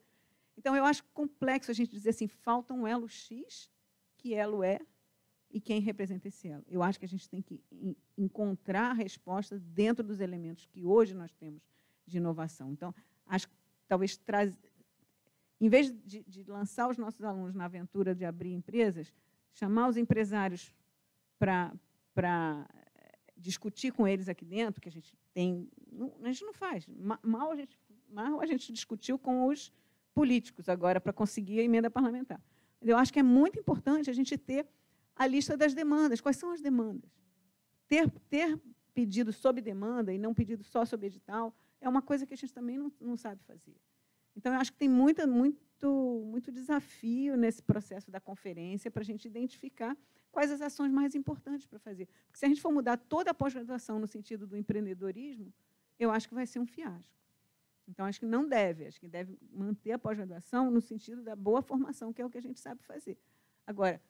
Então, eu acho complexo a gente dizer assim, falta um elo X, que elo é e quem representa esse elo. Eu acho que a gente tem que encontrar a resposta dentro dos elementos que hoje nós temos de inovação. Então, acho que talvez traz, em vez de, de lançar os nossos alunos na aventura de abrir empresas, chamar os empresários para eh, discutir com eles aqui dentro, que a gente tem. Não, a gente não faz. Mal a gente, mal a gente discutiu com os políticos agora para conseguir a emenda parlamentar. Eu acho que é muito importante a gente ter a lista das demandas. Quais são as demandas? Ter, ter pedido sob demanda e não pedido só sob edital é uma coisa que a gente também não, não sabe fazer. Então, eu acho que tem muita, muito, muito desafio nesse processo da conferência para a gente identificar quais as ações mais importantes para fazer. Porque se a gente for mudar toda a pós-graduação no sentido do empreendedorismo, eu acho que vai ser um fiasco. Então, acho que não deve, acho que deve manter a pós-graduação no sentido da boa formação, que é o que a gente sabe fazer. Agora,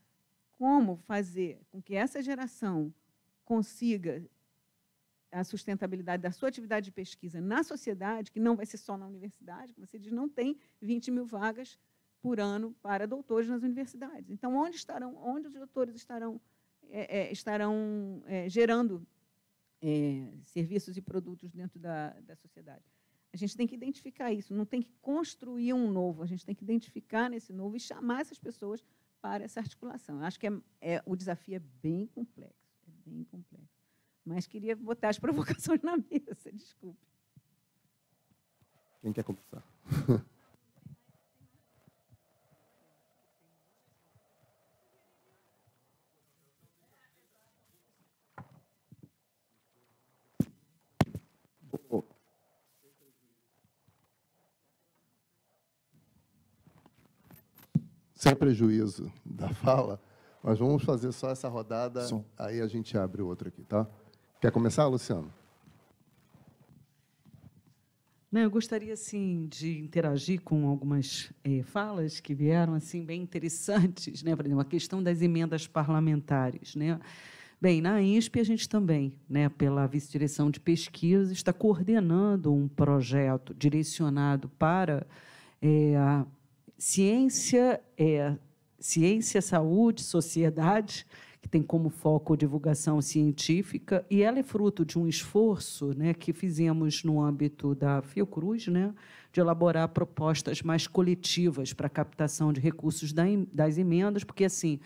como fazer com que essa geração consiga a sustentabilidade da sua atividade de pesquisa na sociedade, que não vai ser só na universidade, como você diz, não tem 20 mil vagas por ano para doutores nas universidades. Então, onde estarão, onde os doutores estarão, é, é, estarão é, gerando é, serviços e produtos dentro da, da sociedade? A gente tem que identificar isso, não tem que construir um novo, a gente tem que identificar nesse novo e chamar essas pessoas para essa articulação. Eu acho que é, é o desafio é bem complexo, é bem complexo. Mas queria botar as provocações na mesa, desculpe. Quem quer começar? Oh. sem prejuízo da fala, mas vamos fazer só essa rodada, Som. aí a gente abre o outro aqui, tá? Quer começar, Luciano? Não, eu gostaria assim de interagir com algumas eh, falas que vieram assim bem interessantes, né? Por exemplo, a questão das emendas parlamentares, né? Bem, na INSP a gente também, né, pela vice-direção de pesquisa, está coordenando um projeto direcionado para é, a ciência, é, ciência, saúde, sociedade que tem como foco a divulgação científica, e ela é fruto de um esforço né, que fizemos no âmbito da Fiocruz, né, de elaborar propostas mais coletivas para captação de recursos das emendas, porque assim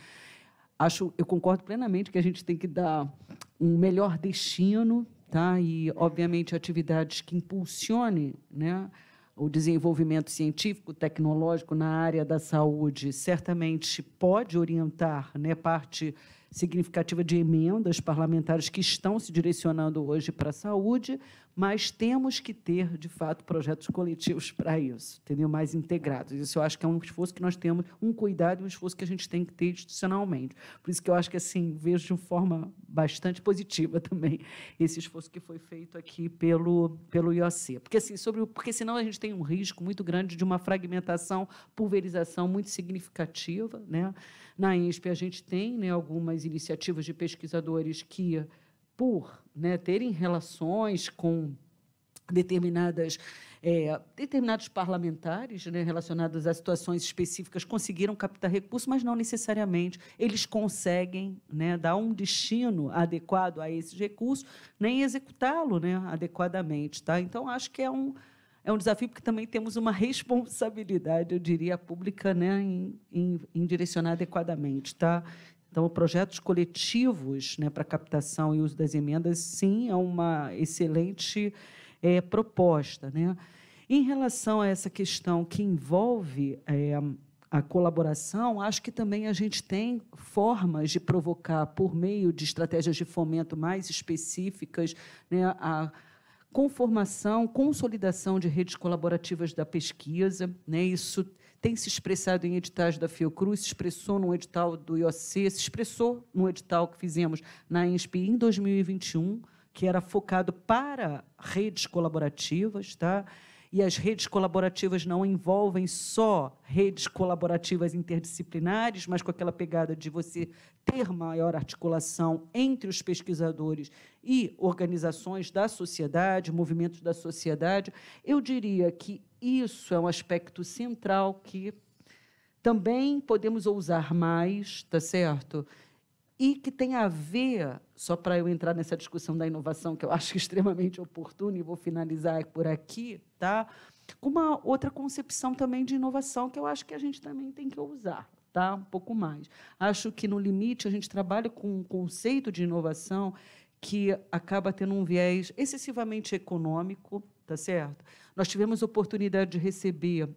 acho, eu concordo plenamente que a gente tem que dar um melhor destino, tá? E obviamente atividades que impulsionem, né? O desenvolvimento científico, tecnológico na área da saúde certamente pode orientar, né, parte significativa de emendas parlamentares que estão se direcionando hoje para a saúde, mas temos que ter, de fato, projetos coletivos para isso, entendeu? mais integrados. Isso eu acho que é um esforço que nós temos, um cuidado e um esforço que a gente tem que ter institucionalmente. Por isso que eu acho que assim vejo de forma bastante positiva também esse esforço que foi feito aqui pelo, pelo IOC. Porque, assim, sobre porque senão a gente tem um risco muito grande de uma fragmentação, pulverização muito significativa. Né? Na INSP, a gente tem né, algumas iniciativas de pesquisadores que por né, terem relações com determinadas é, determinados parlamentares né, relacionados a situações específicas conseguiram captar recursos, mas não necessariamente eles conseguem né, dar um destino adequado a esses recursos nem executá-lo né, adequadamente. Tá? Então, acho que é um, é um desafio, porque também temos uma responsabilidade, eu diria, pública né, em, em, em direcionar adequadamente. Tá? Então, projetos coletivos né, para captação e uso das emendas, sim, é uma excelente é, proposta. Né? Em relação a essa questão que envolve é, a colaboração, acho que também a gente tem formas de provocar, por meio de estratégias de fomento mais específicas, né, a conformação, consolidação de redes colaborativas da pesquisa. Né, isso tem se expressado em editais da Fiocruz, se expressou num edital do IOC, se expressou num edital que fizemos na INSP em 2021, que era focado para redes colaborativas, tá? E as redes colaborativas não envolvem só redes colaborativas interdisciplinares, mas com aquela pegada de você ter maior articulação entre os pesquisadores e organizações da sociedade, movimentos da sociedade. Eu diria que isso é um aspecto central que também podemos ousar mais, tá certo? E que tem a ver, só para eu entrar nessa discussão da inovação, que eu acho extremamente oportuna e vou finalizar por aqui, tá? Com uma outra concepção também de inovação que eu acho que a gente também tem que ousar, tá? Um pouco mais. Acho que no limite a gente trabalha com um conceito de inovação que acaba tendo um viés excessivamente econômico, tá certo? Nós tivemos oportunidade de receber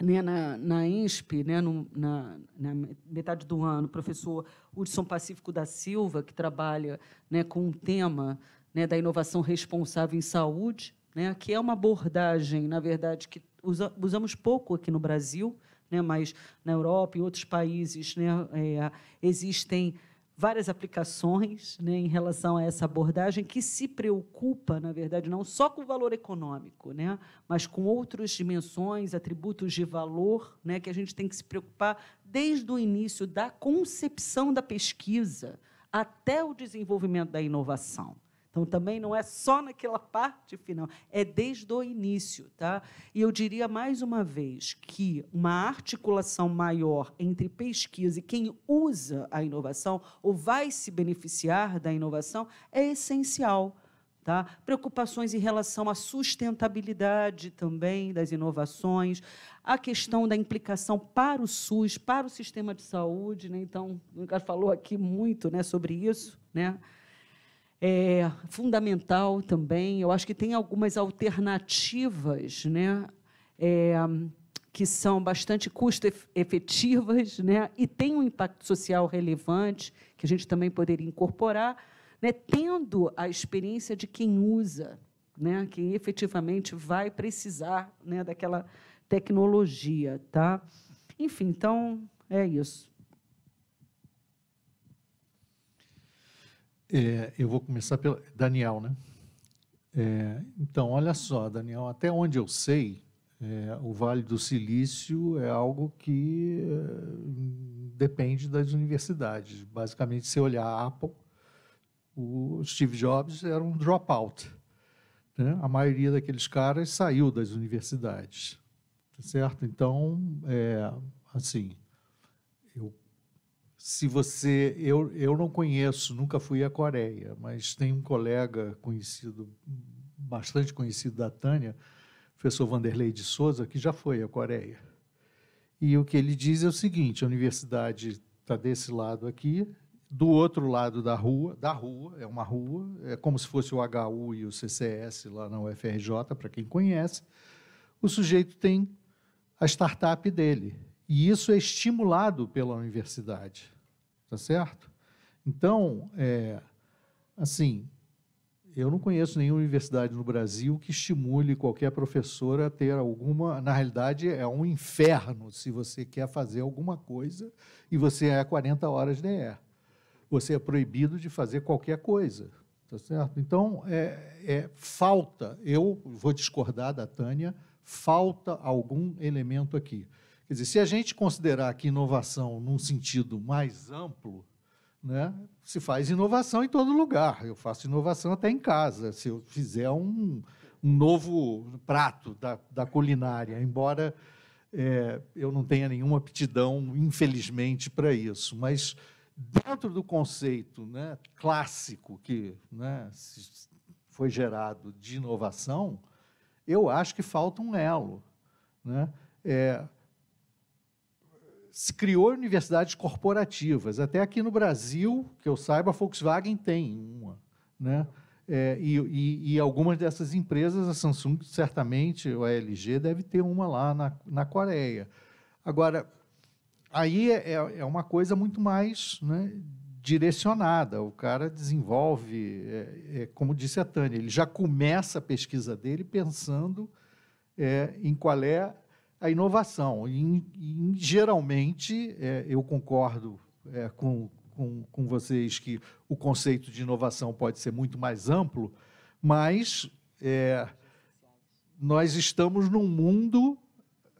né, na, na INSP, né, no, na, na, metade do ano, o professor Hudson Pacífico da Silva, que trabalha né, com o um tema né, da inovação responsável em saúde, né, que é uma abordagem, na verdade, que usa, usamos pouco aqui no Brasil, né, mas na Europa e outros países né, é, existem várias aplicações né, em relação a essa abordagem que se preocupa, na verdade, não só com o valor econômico, né, mas com outras dimensões, atributos de valor, né, que a gente tem que se preocupar desde o início da concepção da pesquisa até o desenvolvimento da inovação. Então também não é só naquela parte final, é desde o início, tá? E eu diria mais uma vez que uma articulação maior entre pesquisa e quem usa a inovação ou vai se beneficiar da inovação é essencial. Tá? Preocupações em relação à sustentabilidade também das inovações, a questão da implicação para o SUS, para o sistema de saúde. Né? Então, o Lucas falou aqui muito né, sobre isso. Né? é fundamental também. Eu acho que tem algumas alternativas, né? É, que são bastante custo-efetivas né, e têm um impacto social relevante, que a gente também poderia incorporar, né, tendo a experiência de quem usa, né, quem efetivamente vai precisar né, daquela tecnologia. Tá? Enfim, então, é isso. É, eu vou começar pelo Daniel, né? É, então, olha só, Daniel, até onde eu sei, é, o Vale do Silício é algo que eh, depende das universidades. Basicamente, se olhar a Apple, o Steve Jobs era um dropout. Né? A maioria daqueles caras saiu das universidades, tá certo? Então, é, assim, se você. Eu, eu não conheço, nunca fui à Coreia, mas tem um colega conhecido, bastante conhecido da Tânia, professor Vanderlei de Souza, que já foi à Coreia. E o que ele diz é o seguinte: a universidade está desse lado aqui, do outro lado da rua, da rua, é uma rua, é como se fosse o HU e o CCS lá na UFRJ, para quem conhece. O sujeito tem a startup dele, e isso é estimulado pela universidade, tá certo? Então, é, assim, eu não conheço nenhuma universidade no Brasil que estimule qualquer professor a ter alguma. Na realidade, é um inferno se você quer fazer alguma coisa e você é 40 horas DE. Você é proibido de fazer qualquer coisa. Tá certo? Então, é, é, falta, eu vou discordar da Tânia, falta algum elemento aqui. Quer dizer, se a gente considerar que inovação num sentido mais amplo, né, se faz inovação em todo lugar. Eu faço inovação até em casa, se eu fizer um, um novo prato da, da culinária, embora é, eu não tenha nenhuma aptidão, infelizmente, para isso. Mas dentro do conceito né, clássico que né, foi gerado de inovação, eu acho que falta um elo. Né? É, se criou universidades corporativas. Até aqui no Brasil, que eu saiba, a Volkswagen tem uma. Né? É, e, e, e, algumas dessas empresas, a Samsung certamente, ou a LG, deve ter uma lá na, na Coreia. Agora, aí é, é, é uma coisa muito mais né, direcionada. O cara desenvolve, é, é, como disse a Tânia, ele já começa a pesquisa dele pensando é, em qual é a inovação. E, e geralmente, é, eu concordo é, com, com, com vocês que o conceito de inovação pode ser muito mais amplo, mas é, nós estamos num mundo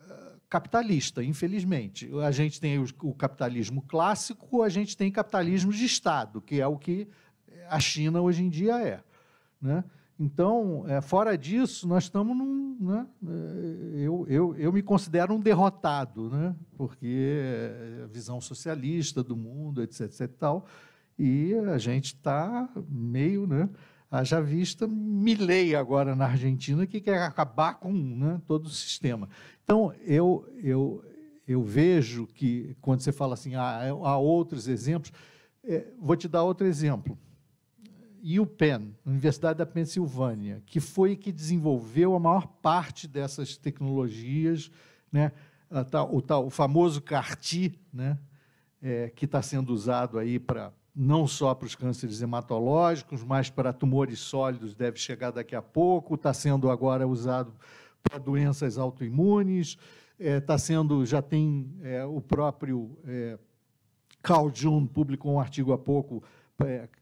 é, capitalista, infelizmente. A gente tem o capitalismo clássico, a gente tem capitalismo de Estado, que é o que a China hoje em dia é. Né? Então, é, fora disso, nós estamos num. Né, eh, eu, eu, eu me considero um derrotado, né, porque eh, a visão socialista do mundo, etc, etc e tal, e a gente está meio. Né, haja vista milei agora na Argentina, que quer acabar com né, todo o sistema. Então, eu, eu, eu vejo que, quando você fala assim, há, ah, há outros exemplos, é, vou te dar outro exemplo. UPenn, Universidade da Pensilvânia, que foi que desenvolveu a maior parte dessas tecnologias, né? o, tal, o famoso CAR-T, né? É, que está sendo usado aí para não só para os cânceres hematológicos, mas para tumores sólidos, deve chegar daqui a pouco, está sendo agora usado para doenças autoimunes, está é, sendo, já tem é, o próprio é, Carl Jung publicou um artigo há pouco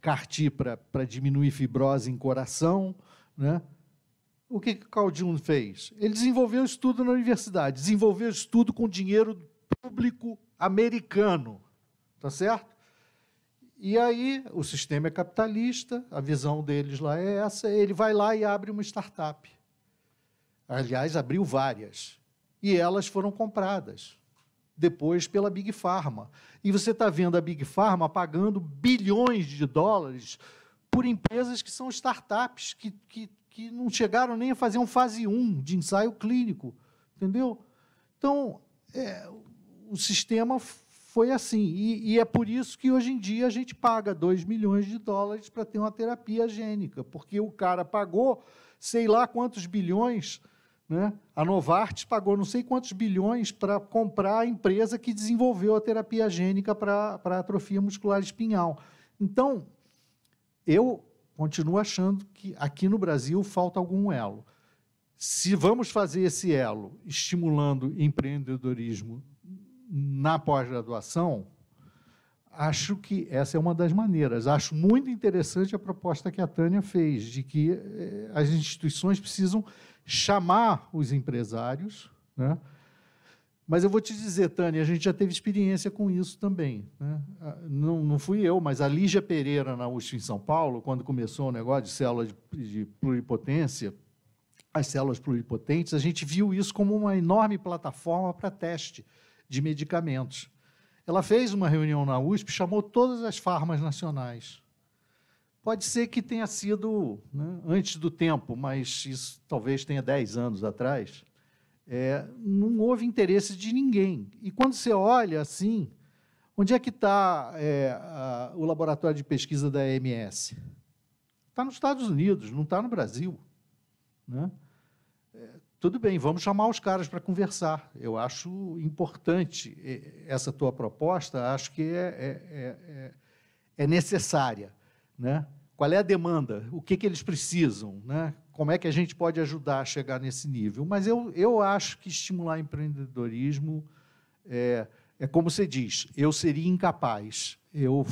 Carti para diminuir fibrose em coração. Né? O que, que o Carl fez? Ele desenvolveu estudo na universidade, desenvolveu estudo com dinheiro público americano, tá certo? E aí o sistema é capitalista, a visão deles lá é essa, ele vai lá e abre uma startup. Aliás, abriu várias. E elas foram compradas depois pela Big Pharma. E você está vendo a Big Pharma pagando bilhões de dólares por empresas que são startups, que, que, que não chegaram nem a fazer um fase 1 de ensaio clínico. Entendeu? Então, é, o sistema foi assim. E, e, é por isso que hoje em dia a gente paga 2 milhões de dólares para ter uma terapia gênica, porque o cara pagou sei lá quantos bilhões né? A Novartis pagou não sei quantos bilhões para comprar a empresa que desenvolveu a terapia gênica para atrofia muscular espinhal. Então, eu continuo achando que aqui no Brasil falta algum elo. Se vamos fazer esse elo estimulando empreendedorismo na pós-graduação, acho que essa é uma das maneiras. Acho muito interessante a proposta que a Tânia fez, de que eh, as instituições precisam chamar os empresários, né? Mas eu vou te dizer, Tânia, a gente já teve experiência com isso também. Né? Ah, não, não fui eu, mas a Lígia Pereira, na USP em São Paulo, quando começou o negócio de células de, de pluripotência, as células pluripotentes, a gente viu isso como uma enorme plataforma para teste de medicamentos. Ela fez uma reunião na USP, chamou todas as farmas nacionais. Pode ser que tenha sido né, antes do tempo, mas isso talvez tenha 10 anos atrás. É, não houve interesse de ninguém. E quando você olha assim, onde é que está é, o laboratório de pesquisa da AMS? Está nos Estados Unidos, não está no Brasil. Né? É, tudo bem, vamos chamar os caras para conversar. Eu acho importante é, essa tua proposta, acho que é, é, é necessária. Né? Qual é a demanda? O que, que eles precisam? Né? Como é que a gente pode ajudar a chegar nesse nível? Mas eu, eu acho que estimular empreendedorismo é, é como você diz, eu seria incapaz. Eu,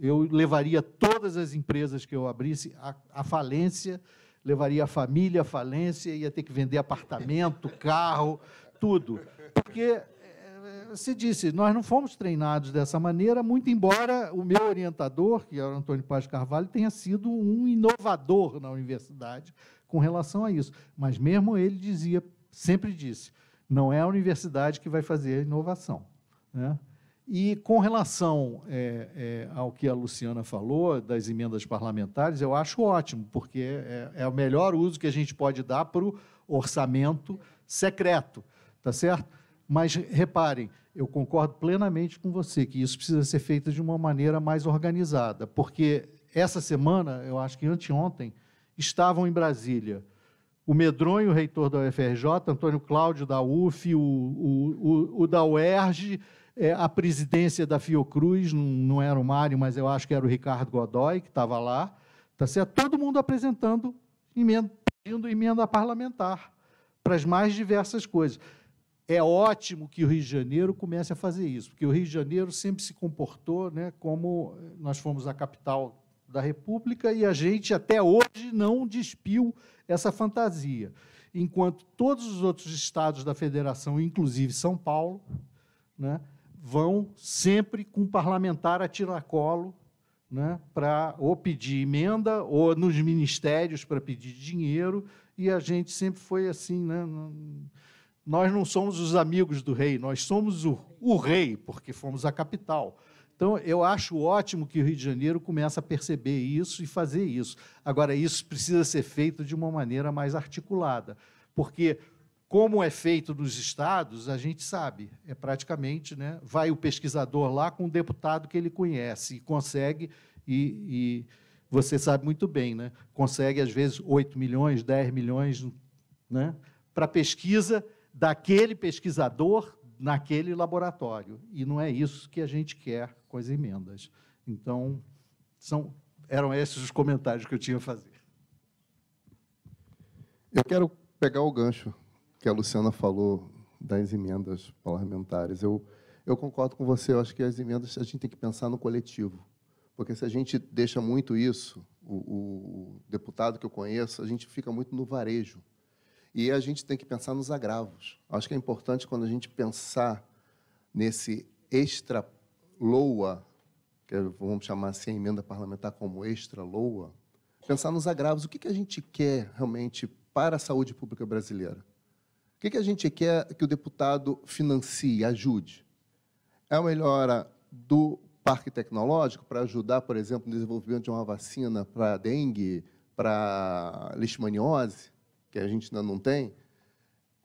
eu levaria todas as empresas que eu abrisse à, à falência, levaria a família à falência, ia ter que vender apartamento, carro, tudo. Porque se disse, nós não fomos treinados dessa maneira, muito embora o meu orientador, que era o Antônio Paz Carvalho, tenha sido um inovador na universidade com relação a isso. Mas mesmo ele dizia, sempre disse, não é a universidade que vai fazer a inovação. Né? E com relação é, é, ao que a Luciana falou das emendas parlamentares, eu acho ótimo, porque é, é o melhor uso que a gente pode dar para o orçamento secreto, tá certo? Mas reparem, eu concordo plenamente com você que isso precisa ser feito de uma maneira mais organizada, porque essa semana, eu acho que anteontem, estavam em Brasília o Medronho, reitor da UFRJ, Antônio Cláudio da UF, o, o, o, o da UERJ, é, a presidência da Fiocruz, não, não era o Mário, mas eu acho que era o Ricardo Godoy, que estava lá, tá certo? todo mundo apresentando emenda, pedindo emenda parlamentar para as mais diversas coisas é ótimo que o Rio de Janeiro comece a fazer isso, porque o Rio de Janeiro sempre se comportou né, como eh, nós fomos a capital da República e a gente até hoje não despiu essa fantasia. Enquanto todos os outros estados da federação, inclusive São Paulo, né, vão sempre com parlamentar a tiracolo né, para ou pedir emenda ou nos ministérios para pedir dinheiro, e a gente sempre foi assim, né, nós não somos os amigos do rei, nós somos o, o rei, porque fomos a capital. Então, eu acho ótimo que o Rio de Janeiro comece a perceber isso e fazer isso. Agora, isso precisa ser feito de uma maneira mais articulada, porque como é feito nos estados, a gente sabe, é praticamente, né? Vai o pesquisador lá com o deputado que ele conhece e consegue, e, e você sabe muito bem, né? Consegue, às vezes, 8 milhões, 10 milhões, né? Para pesquisa daquele pesquisador naquele laboratório. E não é isso que a gente quer com as emendas. Então, são, eram esses os comentários que eu tinha a fazer. Eu quero pegar o gancho que a Luciana falou das emendas parlamentares. Eu, eu concordo com você, eu acho que as emendas a gente tem que pensar no coletivo. Porque se a gente deixa muito isso, o, o, o deputado que eu conheço, a gente fica muito no varejo. E a gente tem que pensar nos agravos. Acho que é importante quando a gente pensar nesse extra loa, que vamos chamar assim a emenda parlamentar como extra loa, pensar nos agravos. O que, que a gente quer realmente para a saúde pública brasileira? O que, que a gente quer que o deputado financie, ajude? É a melhora do parque tecnológico para ajudar, por exemplo, no desenvolvimento de uma vacina para dengue, para leishmaniose? que a gente ainda não tem,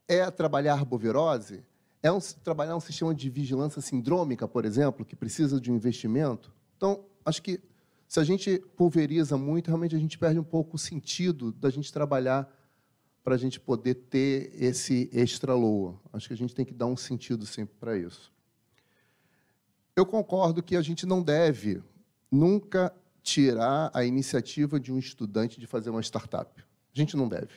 é trabalhar a arbovirose? É um, trabalhar um sistema de vigilância sindrômica, por exemplo, que precisa de um investimento? Então, acho que se a gente pulveriza muito, realmente a gente perde um pouco o sentido da gente trabalhar para a gente poder ter esse extra loa. Acho que a gente tem que dar um sentido sempre para isso. Eu concordo que a gente não deve nunca tirar a iniciativa de um estudante de fazer uma startup. A gente não deve.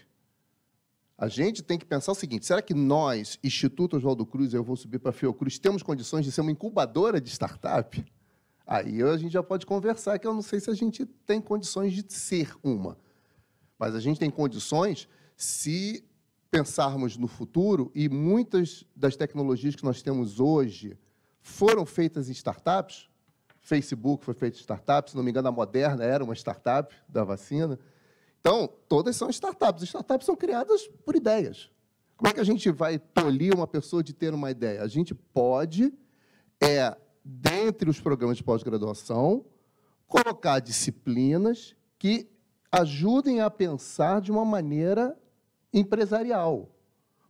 A gente tem que pensar o seguinte: será que nós, Instituto Oswaldo Cruz, eu vou subir para a Fiocruz, temos condições de ser uma incubadora de startup? Aí a gente já pode conversar, que eu não sei se a gente tem condições de ser uma. Mas a gente tem condições se pensarmos no futuro e muitas das tecnologias que nós temos hoje foram feitas em startups. Facebook foi feito em startup, se não me engano, a Moderna era uma startup da vacina. Então, todas são startups. Startups são criadas por ideias. Como é que a gente vai tolir uma pessoa de ter uma ideia? A gente pode, é, dentre os programas de pós-graduação, colocar disciplinas que ajudem a pensar de uma maneira empresarial.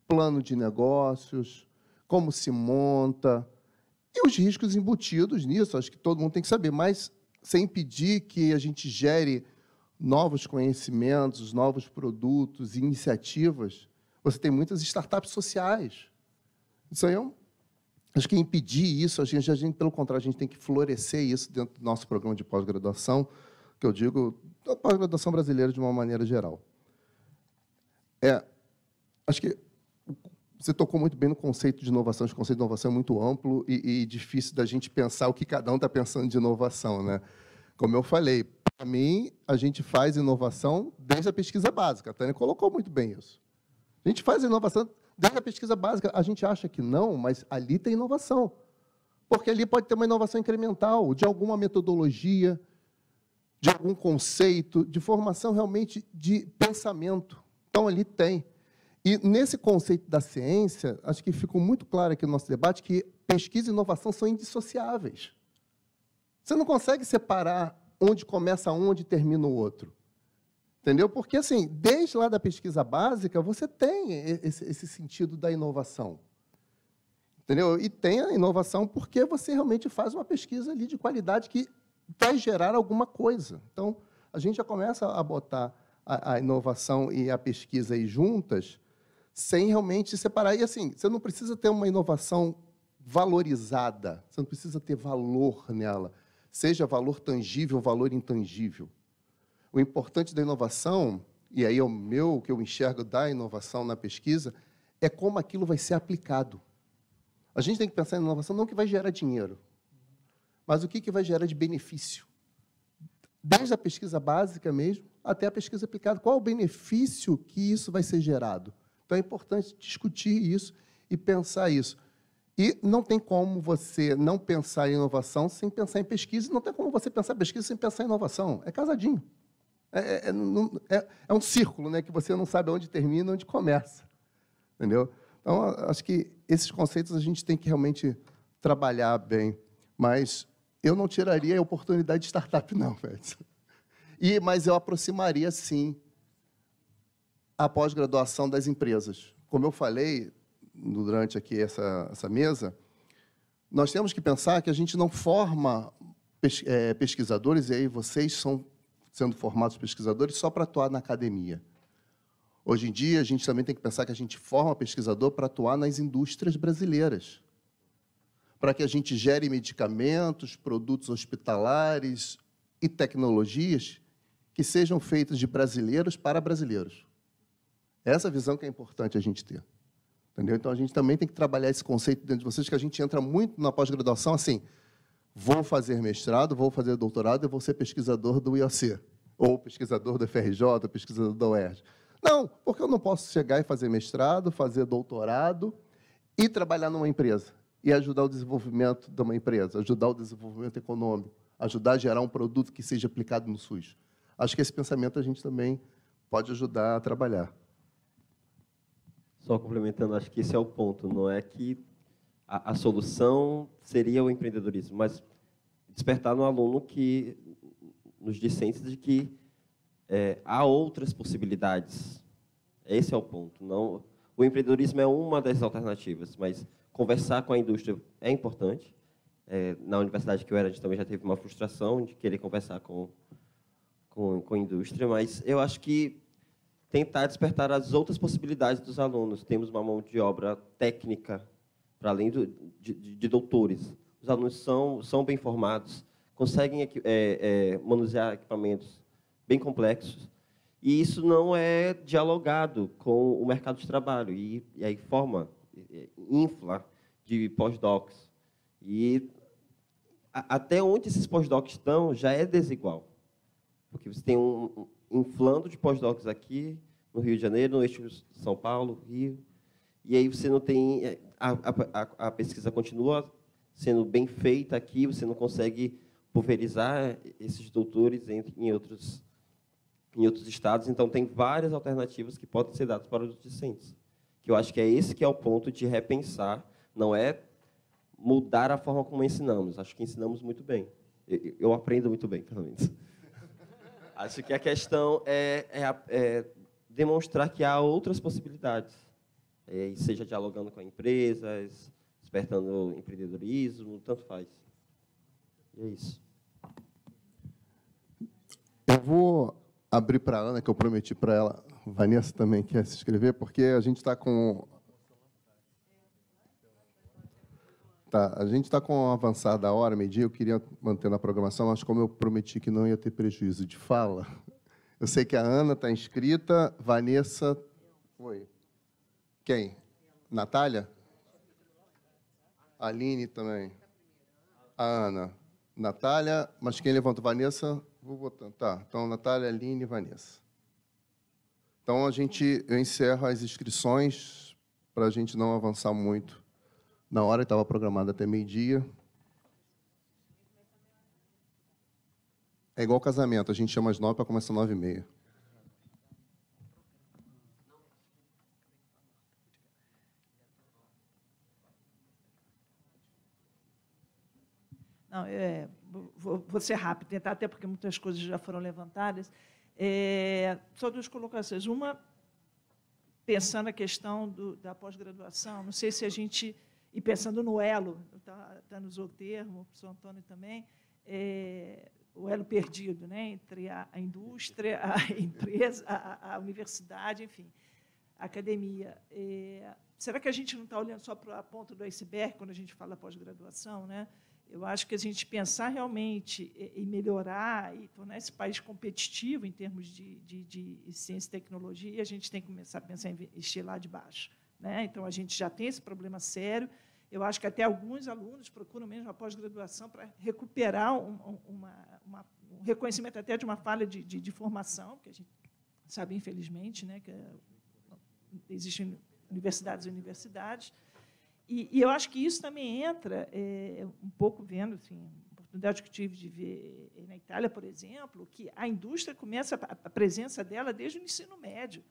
Plano de negócios, como se monta, e os riscos embutidos nisso, acho que todo mundo tem que saber, mas sem impedir que a gente gere novos conhecimentos, novos produtos, iniciativas, você tem muitas startups sociais. Isso aí é um, acho que impedir isso, a gente, a gente, pelo contrário, a gente tem que florescer isso dentro do nosso programa de pós-graduação, que eu digo, da pós-graduação brasileira de uma maneira geral. É, acho que você tocou muito bem no conceito de inovação. O conceito de inovação é muito amplo e, e difícil da gente pensar o que cada um está pensando de inovação, né? Como eu falei, para mim, a gente faz inovação desde a pesquisa básica. A Tânia colocou muito bem isso. A gente faz inovação desde a pesquisa básica. A gente acha que não, mas ali tem inovação. Porque ali pode ter uma inovação incremental de alguma metodologia, de algum conceito, de formação realmente de pensamento. Então, ali tem. E nesse conceito da ciência, acho que ficou muito claro aqui no nosso debate que pesquisa e inovação são indissociáveis. Você não consegue separar onde começa um, onde termina o outro. Entendeu? Porque, assim, desde lá da pesquisa básica, você tem esse, esse sentido da inovação. Entendeu? E tem a inovação porque você realmente faz uma pesquisa ali de qualidade que vai gerar alguma coisa. Então, a gente já começa a botar a, a inovação e a pesquisa aí juntas, sem realmente separar. E, assim, você não precisa ter uma inovação valorizada, você não precisa ter valor nela seja valor tangível, valor intangível. O importante da inovação, e aí é o meu que eu enxergo da inovação na pesquisa, é como aquilo vai ser aplicado. A gente tem que pensar em inovação não que vai gerar dinheiro, mas o que, que vai gerar de benefício. Desde a pesquisa básica mesmo até a pesquisa aplicada. Qual é o benefício que isso vai ser gerado? Então é importante discutir isso e pensar isso. E não tem como você não pensar em inovação sem pensar em pesquisa, e não tem como você pensar em pesquisa sem pensar em inovação. É casadinho. É, é, é, é, é um círculo né, que você não sabe onde termina onde começa. Entendeu? Então, acho que esses conceitos a gente tem que realmente trabalhar bem. Mas eu não tiraria a oportunidade de startup, não, Edson. E, mas eu aproximaria, sim, a pós-graduação das empresas. Como eu falei, durante aqui essa, essa mesa, nós temos que pensar que a gente não forma é, pesquisadores, e aí vocês são sendo formados pesquisadores só para atuar na academia. Hoje em dia, a gente também tem que pensar que a gente forma pesquisador para atuar nas indústrias brasileiras, para que a gente gere medicamentos, produtos hospitalares e tecnologias que sejam feitas de brasileiros para brasileiros. Essa visão que é importante a gente ter. Entendeu? Então a gente também tem que trabalhar esse conceito dentro de vocês, que a gente entra muito na pós-graduação assim: vou fazer mestrado, vou fazer doutorado, e vou ser pesquisador do IOC, ou pesquisador do FRJ, pesquisador da UERJ. Não, porque eu não posso chegar e fazer mestrado, fazer doutorado e trabalhar numa empresa e ajudar o desenvolvimento de uma empresa, ajudar o desenvolvimento econômico, ajudar a gerar um produto que seja aplicado no SUS. Acho que esse pensamento a gente também pode ajudar a trabalhar. Só complementando, acho que esse é o ponto. Não é que a, a solução seria o empreendedorismo, mas despertar no aluno que nos discentes de que é, há outras possibilidades. Esse é o ponto. Não, o empreendedorismo é uma das alternativas, mas conversar com a indústria é importante. É, na universidade que eu era, a gente também já teve uma frustração de querer conversar com, com, com a indústria, mas eu acho que tentar despertar as outras possibilidades dos alunos. Temos uma mão de obra técnica, para além do, de, de, de, doutores. Os alunos são, são bem formados, conseguem é, é, manusear equipamentos bem complexos, e isso não é dialogado com o mercado de trabalho, e, e aí forma, é, infla de pós-docs. E a, até onde esses pós-docs estão já é desigual, porque você tem um, inflando de pós-docs aqui no Rio de Janeiro, no eixo de São Paulo, Rio. E aí você não tem. É, a, a, a, pesquisa continua sendo bem feita aqui, você não consegue pulverizar esses doutores em, em, outros, em outros estados. Então, tem várias alternativas que podem ser dadas para os discentes. Que eu acho que é esse que é o ponto de repensar, não é mudar a forma como ensinamos. Acho que ensinamos muito bem. eu, eu aprendo muito bem, pelo menos. Acho que a questão é, é, é demonstrar que há outras possibilidades, é, seja dialogando com empresas, despertando empreendedorismo, tanto faz. E é isso. Eu vou abrir para a Ana, que eu prometi para ela, Vanessa também quer se inscrever, porque a gente está com Tá, a gente está com avançada a hora, meio-dia. Eu queria manter na programação, mas como eu prometi que não ia ter prejuízo de fala, eu sei que a Ana está inscrita, Vanessa. Oi. Quem? Natália? Aline também. A Ana. Natália, mas quem levanta? Vanessa? Vou botando. Tá, então Natália, Aline e Vanessa. Então a gente, eu encerro as inscrições para a gente não avançar muito na hora estava programado até meio-dia. É igual casamento, a gente chama às nove para começar às nove e meia. Não, é, vou, vou, ser rápido, tentar até porque muitas coisas já foram levantadas. É, só duas colocações. Uma, pensando a questão do, da pós-graduação, não sei se a gente e pensando no elo, está tá, nos o termo, o professor Antônio também, é, o elo perdido né, entre a, a indústria, a empresa, a, a, universidade, enfim, a academia. É, será que a gente não está olhando só para a ponta do iceberg quando a gente fala pós-graduação? Né? Eu acho que a gente pensar realmente em melhorar e tornar esse país competitivo em termos de, de, de ciência e tecnologia, a gente tem que começar a pensar em lá de baixo né? Então, a gente já tem esse problema sério. Eu acho que até alguns alunos procuram mesmo a pós-graduação para recuperar um, uma, uma, um reconhecimento até de uma falha de, de, de, formação, que a gente sabe, infelizmente, né, que é, existem universidades e universidades. E, e, eu acho que isso também entra, é, um pouco vendo, assim, a oportunidade que tive de ver é, na Itália, por exemplo, que a indústria começa, a presença dela desde o ensino médio.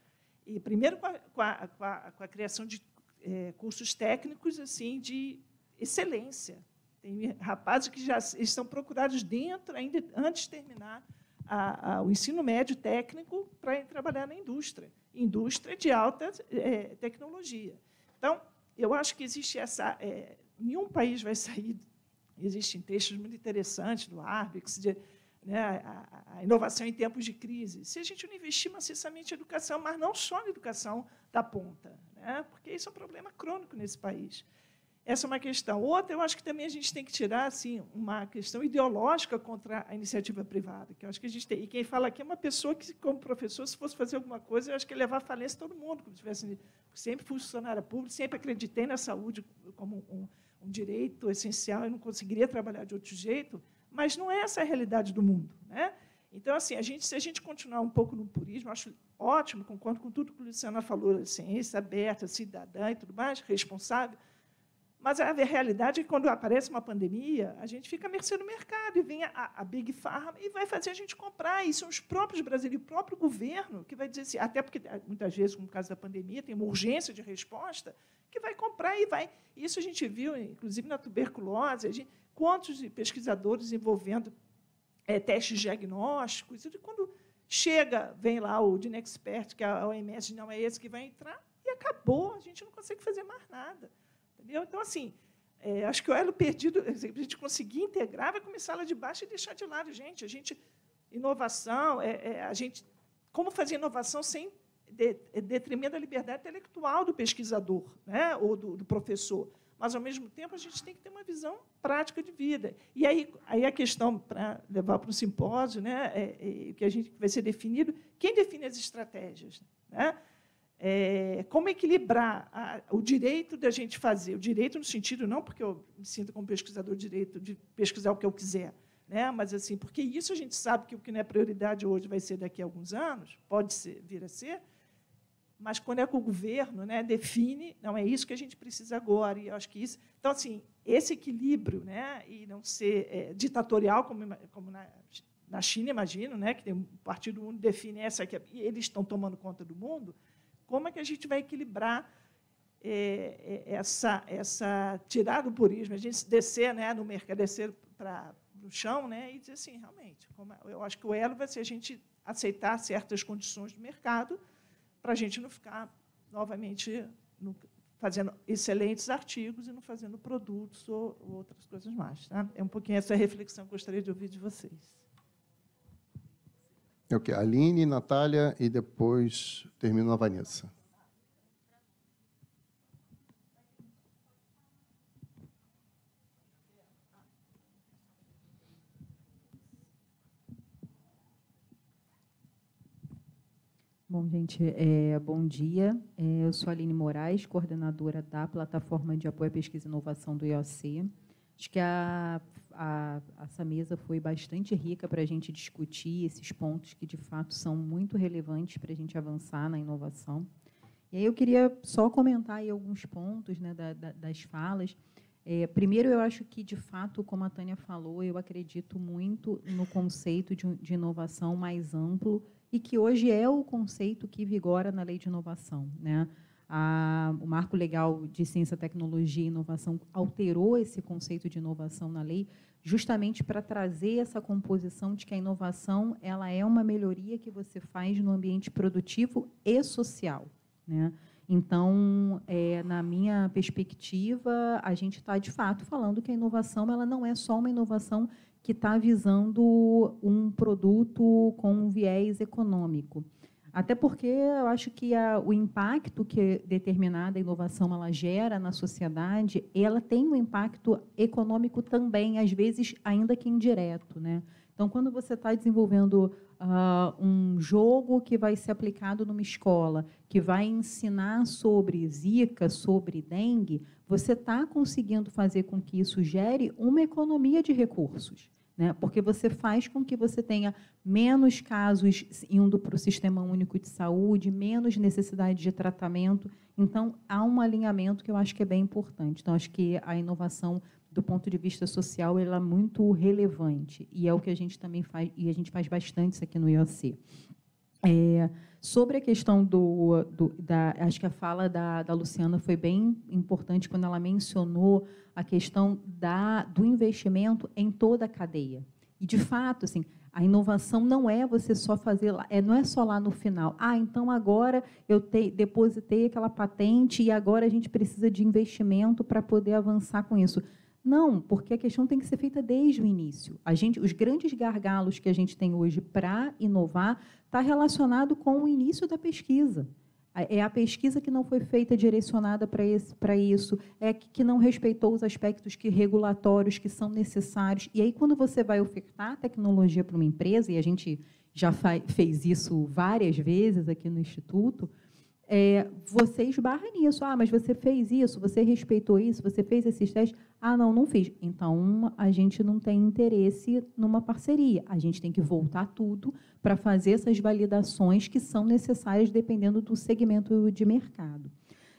E primeiro com a, com a, com a, com a criação de é, cursos técnicos assim de excelência. Tem rapazes que já estão procurados dentro, ainda antes de terminar a, a, o ensino médio técnico, para trabalhar na indústria. Indústria de alta é, tecnologia. Então, eu acho que existe essa. É, nenhum país vai sair. Existem textos muito interessantes do Arbex, de, né, a, a, inovação em tempos de crise, se a gente não investir maciçamente em educação, mas não só na educação da ponta, né, porque isso é um problema crônico nesse país. Essa é uma questão. Outra, eu acho que também a gente tem que tirar assim, uma questão ideológica contra a iniciativa privada, que eu acho que a gente tem. E quem fala aqui é uma pessoa que, como professor, se fosse fazer alguma coisa, eu acho que ia levar à falência todo mundo, como tivesse sempre funcionário público, sempre acreditei na saúde como um, um direito essencial, eu não conseguiria trabalhar de outro jeito. Mas não é essa a realidade do mundo. Né? Então, assim, a gente, se a gente continuar um pouco no purismo, acho ótimo, concordo com tudo que o Luciana falou, da ciência aberta, cidadã e tudo mais, responsável, mas a realidade é que, quando aparece uma pandemia, a gente fica à mercê do mercado e vem a, a Big Pharma e vai fazer a gente comprar. E são os próprios brasileiros, o próprio governo, que vai dizer assim, até porque é, muitas vezes, como no caso da pandemia, tem uma urgência de resposta, que vai comprar e vai. Isso a gente viu, inclusive, na tuberculose. Gente, quantos pesquisadores envolvendo é, testes diagnósticos. E quando chega, vem lá o Dinexpert, que é a OMS não é esse que vai entrar, e acabou, a gente não consegue fazer mais nada. Entendeu? Então, assim, é, acho que o elo perdido, a gente conseguir integrar, vai começar lá de baixo e deixar de lado. Gente, a gente. Inovação, é, é, a gente. Como fazer inovação sem é, detrimento da liberdade intelectual do pesquisador né? ou do, do professor? Mas, ao mesmo tempo, a gente tem que ter uma visão prática de vida. E aí, aí a questão, para levar para o simpósio, né, é, é, que a gente vai ser definido, quem define as estratégias? Né? É, como equilibrar a, o direito da gente fazer, o direito no sentido não porque eu me sinto como pesquisador direito de pesquisar o que eu quiser, né? mas assim, porque isso a gente sabe que o que não é prioridade hoje vai ser daqui a alguns anos, pode ser, vir a ser, mas quando é que o governo né, define, não é isso que a gente precisa agora, e acho que isso... Então, assim, esse equilíbrio, né, e não ser é, ditatorial, como, como na, na, China, imagino, né, que tem um partido único define essa, que é, e eles estão tomando conta do mundo, como é que a gente vai equilibrar é, é essa, essa... tirar do purismo, a gente descer né, no mercado, descer para o chão né, e dizer assim, realmente, como, é, eu acho que o elo vai ser a gente aceitar certas condições do mercado, para a gente não ficar novamente no, fazendo excelentes artigos e não fazendo produtos ou, ou outras coisas mais. Tá? É um pouquinho essa reflexão que eu gostaria de ouvir de vocês. É ok, Aline, Natália e depois termino a Vanessa. Bom, gente, é, bom dia. É, eu sou Aline Moraes, coordenadora da Plataforma de Apoio à Pesquisa e Inovação do IOC. Acho que a, a, essa mesa foi bastante rica para a gente discutir esses pontos que, de fato, são muito relevantes para a gente avançar na inovação. E aí eu queria só comentar aí alguns pontos né, da, da, das falas. É, primeiro, eu acho que, de fato, como a Tânia falou, eu acredito muito no conceito de, de inovação mais amplo e que hoje é o conceito que vigora na lei de inovação. Né? A, o marco legal de ciência, tecnologia e inovação alterou esse conceito de inovação na lei justamente para trazer essa composição de que a inovação ela é uma melhoria que você faz no ambiente produtivo e social. Né? Então, é, na minha perspectiva, a gente está de fato falando que a inovação ela não é só uma inovação que está visando um produto com um viés econômico. Até porque eu acho que a, o impacto que determinada inovação ela gera na sociedade, ela tem um impacto econômico também, às vezes ainda que indireto, né? Então, quando você está desenvolvendo uh, um jogo que vai ser aplicado numa escola, que vai ensinar sobre zika, sobre dengue, você está conseguindo fazer com que isso gere uma economia de recursos. Né? Porque você faz com que você tenha menos casos indo para o sistema único de saúde, menos necessidade de tratamento. Então, há um alinhamento que eu acho que é bem importante. Então, acho que a inovação do ponto de vista social, ela é muito relevante e é o que a gente também faz e a gente faz bastante isso aqui no IOC. É, Sobre a questão do, do, da, acho que a fala da, da Luciana foi bem importante quando ela mencionou a questão da, do investimento em toda a cadeia. E de fato, assim, a inovação não é você só fazer lá, é, não é só lá no final. Ah, então agora eu te, depositei aquela patente e agora a gente precisa de investimento para poder avançar com isso. Não, porque a questão tem que ser feita desde o início. A gente, os grandes gargalos que a gente tem hoje para inovar está relacionado com o início da pesquisa. É a pesquisa que não foi feita direcionada para isso, é que, não respeitou os aspectos que regulatórios que são necessários. E aí, quando você vai ofertar tecnologia para uma empresa, e a gente já fez isso várias vezes aqui no Instituto, é, você esbarra nisso. Ah, mas você fez isso, você respeitou isso, você fez esses testes. Ah, não, não fiz. Então, a gente não tem interesse numa parceria. A gente tem que voltar tudo para fazer essas validações que são necessárias dependendo do segmento de mercado.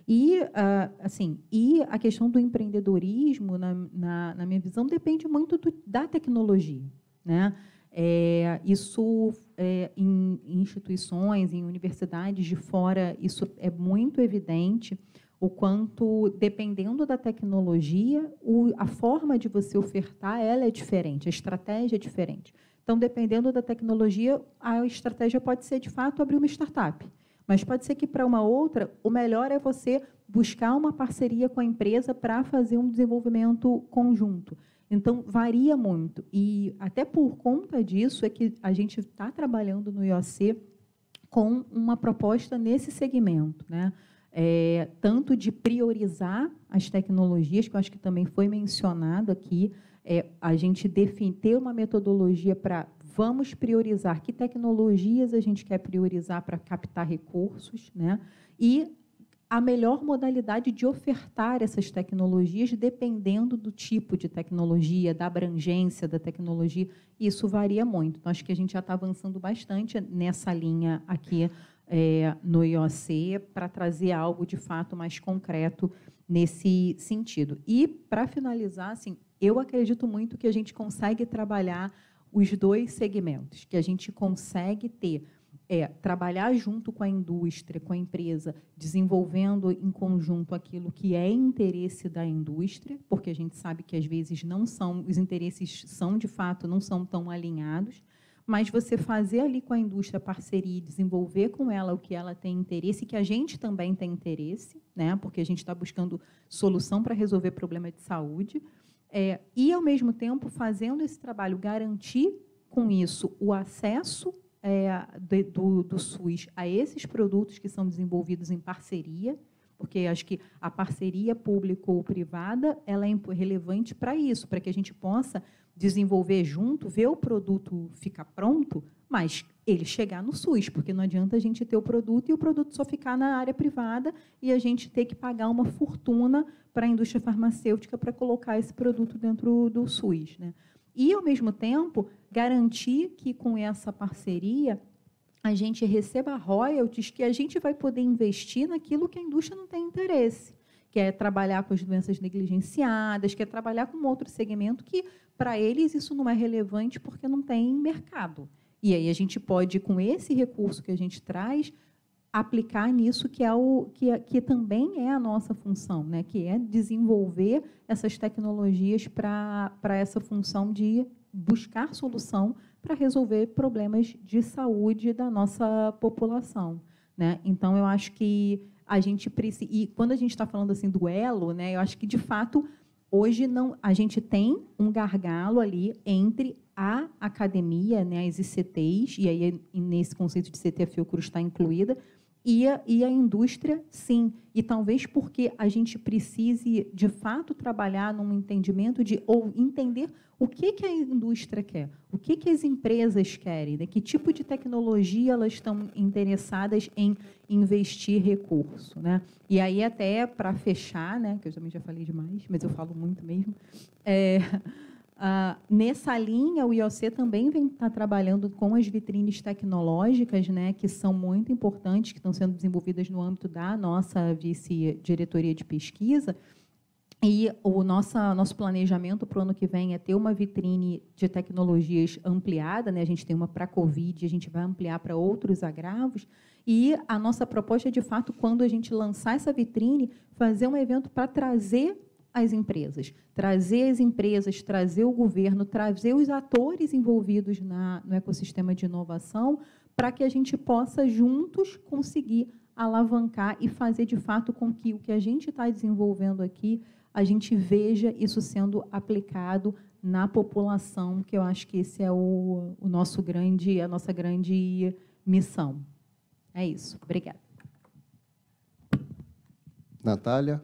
E, ah, assim, e a questão do empreendedorismo, na, na, na minha visão, depende muito do, da tecnologia. Né? É, isso é, em, instituições, em universidades de fora, isso é muito evidente o quanto, dependendo da tecnologia, o, a forma de você ofertar ela é diferente, a estratégia é diferente. Então, dependendo da tecnologia, a estratégia pode ser, de fato, abrir uma startup. Mas pode ser que para uma outra, o melhor é você buscar uma parceria com a empresa para fazer um desenvolvimento conjunto. Então, varia muito. E até por conta disso é que a gente está trabalhando no IOC com uma proposta nesse segmento, né? É, tanto de priorizar as tecnologias, que eu acho que também foi mencionado aqui, é, a gente define, ter uma metodologia para vamos priorizar que tecnologias a gente quer priorizar para captar recursos, né? E a melhor modalidade de ofertar essas tecnologias, dependendo do tipo de tecnologia, da abrangência da tecnologia. Isso varia muito. Então, acho que a gente já está avançando bastante nessa linha aqui é, no IOC para trazer algo de fato mais concreto nesse sentido. E, para finalizar, assim, eu acredito muito que a gente consegue trabalhar os dois segmentos, que a gente consegue ter é trabalhar junto com a indústria, com a empresa, desenvolvendo em conjunto aquilo que é interesse da indústria, porque a gente sabe que às vezes não são, os interesses são de fato não são tão alinhados, mas você fazer ali com a indústria parceria, desenvolver com ela o que ela tem interesse, que a gente também tem interesse, né? Porque a gente está buscando solução para resolver problema de saúde. É, e, ao mesmo tempo, fazendo esse trabalho, garantir com isso o acesso é, do, do SUS a esses produtos que são desenvolvidos em parceria, porque acho que a parceria público-privada ela é relevante para isso, para que a gente possa desenvolver junto, ver o produto ficar pronto, mas ele chegar no SUS, porque não adianta a gente ter o produto e o produto só ficar na área privada e a gente ter que pagar uma fortuna para a indústria farmacêutica para colocar esse produto dentro do SUS, né? e, ao mesmo tempo, garantir que com essa parceria a gente receba royalties que a gente vai poder investir naquilo que a indústria não tem interesse, que é trabalhar com as doenças negligenciadas, que é trabalhar com outro segmento que, para eles, isso não é relevante porque não tem mercado. E aí a gente pode, com esse recurso que a gente traz, aplicar nisso que é o que, é, que também é a nossa função, né? Que é desenvolver essas tecnologias para essa função de buscar solução para resolver problemas de saúde da nossa população, né? Então eu acho que a gente precisa e quando a gente está falando assim do elo, né? Eu acho que de fato hoje não a gente tem um gargalo ali entre a academia, né, as ICTs, e aí nesse conceito de CT a Fiocruz está incluída, e a, e a indústria, sim. E talvez porque a gente precise, de fato, trabalhar num entendimento de ou entender o que, que a indústria quer, o que, que as empresas querem, né? que tipo de tecnologia elas estão interessadas em investir recurso. Né? E aí, até para fechar, né? que eu também já falei demais, mas eu falo muito mesmo. É... Ah, nessa linha, o IOC também vem estar tá trabalhando com as vitrines tecnológicas, né, que são muito importantes, que estão sendo desenvolvidas no âmbito da nossa vice-diretoria de pesquisa. E o nosso nosso planejamento para o ano que vem é ter uma vitrine de tecnologias ampliada, né? a gente tem uma para a Covid, a gente vai ampliar para outros agravos. E a nossa proposta é, de fato, quando a gente lançar essa vitrine, fazer um evento para trazer as empresas, trazer as empresas, trazer o governo, trazer os atores envolvidos na, no ecossistema de inovação, para que a gente possa juntos conseguir alavancar e fazer de fato com que o que a gente está desenvolvendo aqui, a gente veja isso sendo aplicado na população, que eu acho que esse é o, o nosso grande, a nossa grande missão. É isso. Obrigada. Natália?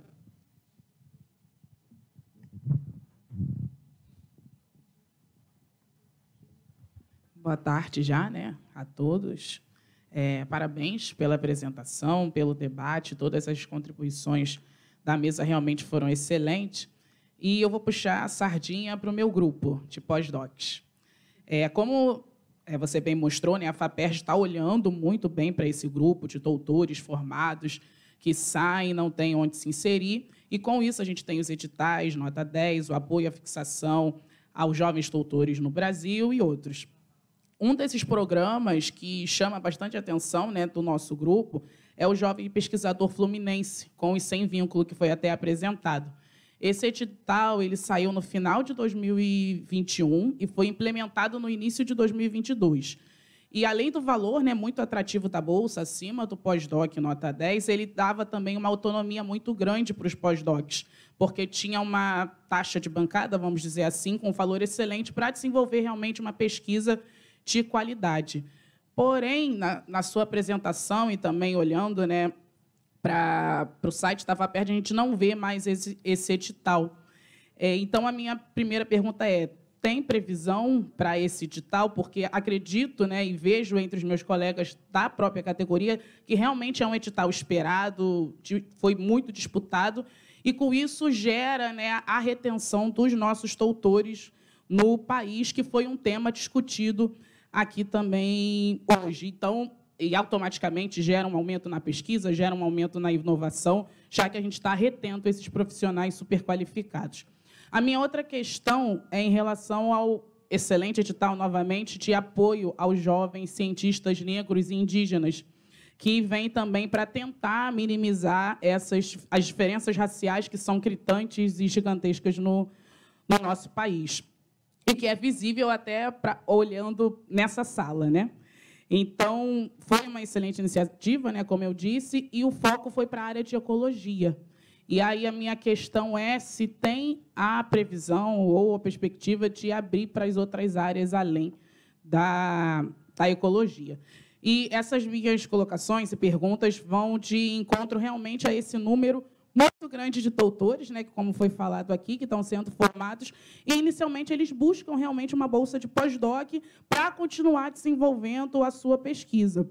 Boa tarde já, né, a todos. É, parabéns pela apresentação, pelo debate, todas as contribuições da mesa realmente foram excelentes. E eu vou puxar a sardinha para o meu grupo de pós-docs. É, como é, você bem mostrou, né, a FAPERJ está olhando muito bem para esse grupo de doutores formados que saem, não têm onde se inserir, e com isso a gente tem os editais, nota 10, o apoio à fixação aos jovens doutores no Brasil e outros. Um desses programas que chama bastante atenção né, do nosso grupo é o Jovem Pesquisador Fluminense, com os Sem Vínculo, que foi até apresentado. Esse edital ele saiu no final de 2021 e foi implementado no início de 2022. E além do valor né, muito atrativo da bolsa, acima do pós-doc nota 10, ele dava também uma autonomia muito grande para os pós-docs, porque tinha uma taxa de bancada, vamos dizer assim, com um valor excelente para desenvolver realmente uma pesquisa de qualidade. Porém, na, na sua apresentação e também olhando né, para o site estava FAPERD, a gente não vê mais esse, esse edital. É, então, a minha primeira pergunta é, tem previsão para esse edital? Porque acredito né, e vejo entre os meus colegas da própria categoria que realmente é um edital esperado, de, foi muito disputado, e com isso gera né, a retenção dos nossos doutores no país, que foi um tema discutido aqui também hoje. Então, e automaticamente gera um aumento na pesquisa, gera um aumento na inovação, já que a gente está retendo esses profissionais superqualificados. A minha outra questão é em relação ao excelente edital, novamente, de apoio aos jovens cientistas negros e indígenas, que vem também para tentar minimizar essas, as diferenças raciais que são gritantes e gigantescas no, no nosso país e que é visível até pra, olhando nessa sala, né? Então, foi uma excelente iniciativa, né, como eu disse, e o foco foi para a área de ecologia. E aí a minha questão é se tem a previsão ou a perspectiva de abrir para as outras áreas além da, da ecologia. E essas minhas colocações e perguntas vão de encontro realmente a esse número muito grande de doutores, né, como foi falado aqui, que estão sendo formados, e inicialmente eles buscam realmente uma bolsa de pós-doc para continuar desenvolvendo a sua pesquisa.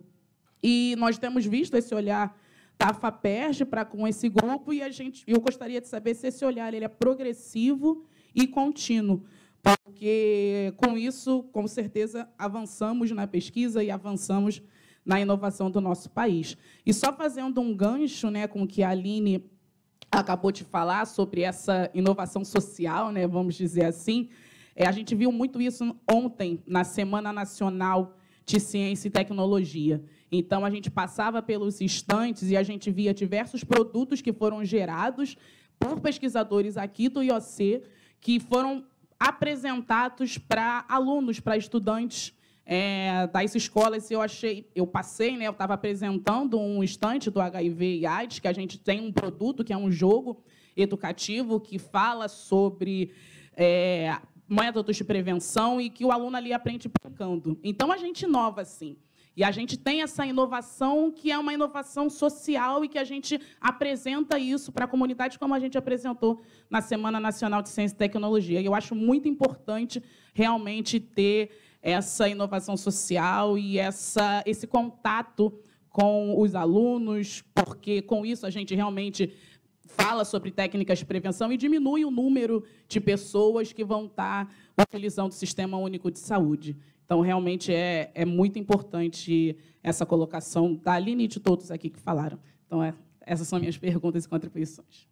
E nós temos visto esse olhar da FAPERJ para com esse grupo, e a gente, eu gostaria de saber se esse olhar ele é progressivo e contínuo porque com isso, com certeza, avançamos na pesquisa e avançamos na inovação do nosso país. E só fazendo um gancho né, com o que a Aline acabou de falar sobre essa inovação social, né, vamos dizer assim. É, a gente viu muito isso ontem, na Semana Nacional de Ciência e Tecnologia. Então, a gente passava pelos estantes e a gente via diversos produtos que foram gerados por pesquisadores aqui do IOC, que foram apresentados para alunos, para estudantes é, escola, escolas, eu achei, eu passei, né, eu estava apresentando um estante do HIV e AIDS, que a gente tem um produto que é um jogo educativo que fala sobre é, métodos de prevenção e que o aluno ali aprende brincando. Então, a gente inova, sim. E a gente tem essa inovação que é uma inovação social e que a gente apresenta isso para a comunidade, como a gente apresentou na Semana Nacional de Ciência e Tecnologia. E eu acho muito importante realmente ter essa inovação social e essa, esse contato com os alunos, porque com isso a gente realmente fala sobre técnicas de prevenção e diminui o número de pessoas que vão estar tá utilizando o Sistema Único de Saúde. Então, realmente é, é muito importante essa colocação da Aline e de todos aqui que falaram. Então, é, essas são minhas perguntas e contribuições.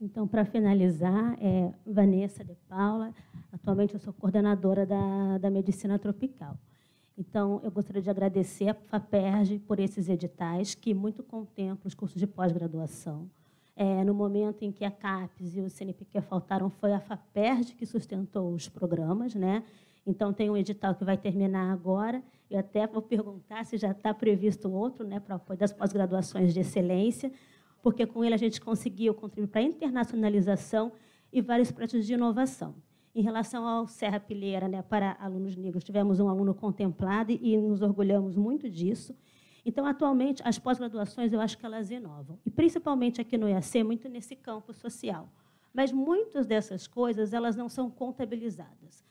Então, para finalizar, é Vanessa de Paula. Atualmente, eu sou coordenadora da, da Medicina Tropical. Então, eu gostaria de agradecer à FAPERJ por esses editais, que muito contemplam os cursos de pós-graduação. É, no momento em que a CAPES e o CNPq faltaram, foi a FAPERJ que sustentou os programas. Né? Então, tem um edital que vai terminar agora. Eu até vou perguntar se já está previsto outro né, para apoio das pós-graduações de excelência, porque com ele a gente conseguiu contribuir para a internacionalização e vários projetos de inovação. Em relação ao Serra Pilheira, né, para alunos negros, tivemos um aluno contemplado e nos orgulhamos muito disso. Então, atualmente, as pós-graduações, eu acho que elas inovam, e principalmente aqui no IAC, muito nesse campo social. Mas muitas dessas coisas, elas não são contabilizadas.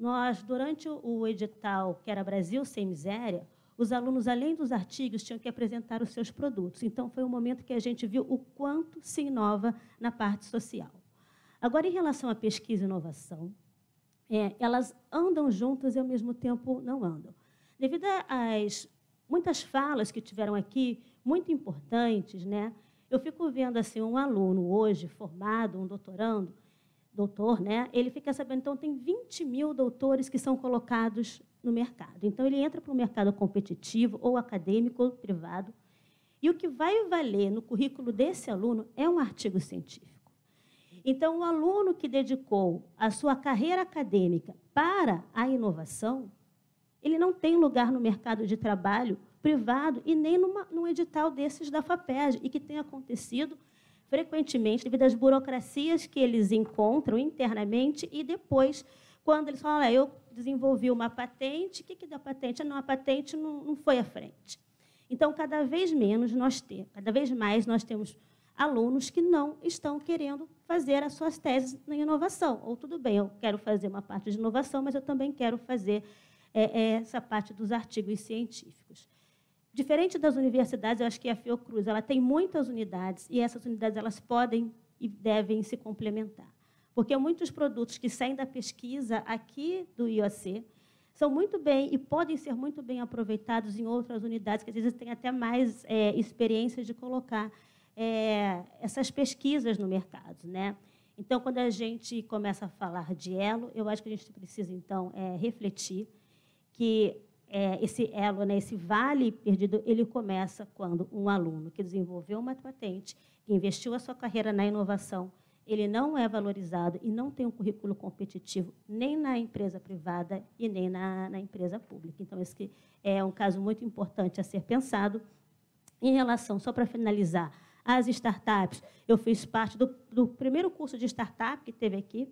Nós, durante o edital, que era Brasil Sem Miséria, os alunos, além dos artigos, tinham que apresentar os seus produtos. Então, foi um momento que a gente viu o quanto se inova na parte social. Agora, em relação à pesquisa e inovação, é, elas andam juntas e, ao mesmo tempo, não andam. Devido às muitas falas que tiveram aqui, muito importantes, né? Eu fico vendo assim um aluno hoje formado, um doutorando, doutor, né? Ele fica sabendo então tem 20 mil doutores que são colocados no mercado. Então, ele entra para o mercado competitivo, ou acadêmico, ou privado, e o que vai valer no currículo desse aluno é um artigo científico. Então, o aluno que dedicou a sua carreira acadêmica para a inovação, ele não tem lugar no mercado de trabalho privado e nem numa, num edital desses da FAPERJ, e que tem acontecido frequentemente devido às burocracias que eles encontram internamente e depois, quando eles falam, ah, eu desenvolveu uma patente. O que, que deu patente? Ah, não, a patente não, não foi à frente. Então, cada vez menos nós temos, cada vez mais nós temos alunos que não estão querendo fazer as suas teses na inovação. Ou tudo bem, eu quero fazer uma parte de inovação, mas eu também quero fazer é, é essa parte dos artigos científicos. Diferente das universidades, eu acho que a Fiocruz ela tem muitas unidades e essas unidades elas podem e devem se complementar porque muitos produtos que saem da pesquisa aqui do IOC são muito bem e podem ser muito bem aproveitados em outras unidades, que às vezes têm até mais é, experiência de colocar é, essas pesquisas no mercado. Né? Então, quando a gente começa a falar de elo, eu acho que a gente precisa, então, é, refletir que é, esse elo, né, esse vale perdido, ele começa quando um aluno que desenvolveu uma patente, que investiu a sua carreira na inovação, ele não é valorizado e não tem um currículo competitivo nem na empresa privada e nem na, na empresa pública. Então, esse é um caso muito importante a ser pensado. Em relação, só para finalizar, às startups, eu fiz parte do, do primeiro curso de startup que teve aqui,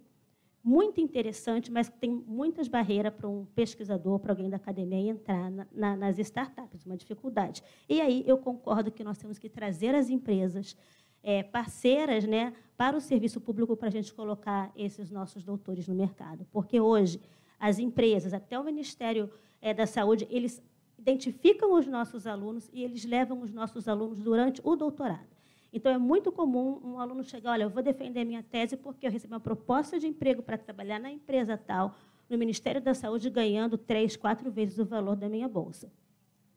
muito interessante, mas tem muitas barreiras para um pesquisador, para alguém da academia entrar na, na, nas startups, uma dificuldade. E aí eu concordo que nós temos que trazer as empresas é, parceiras, né, para o serviço público para a gente colocar esses nossos doutores no mercado. Porque hoje, as empresas, até o Ministério é, da Saúde, eles identificam os nossos alunos e eles levam os nossos alunos durante o doutorado. Então, é muito comum um aluno chegar, olha, eu vou defender minha tese porque eu recebi uma proposta de emprego para trabalhar na empresa tal, no Ministério da Saúde, ganhando três, quatro vezes o valor da minha bolsa.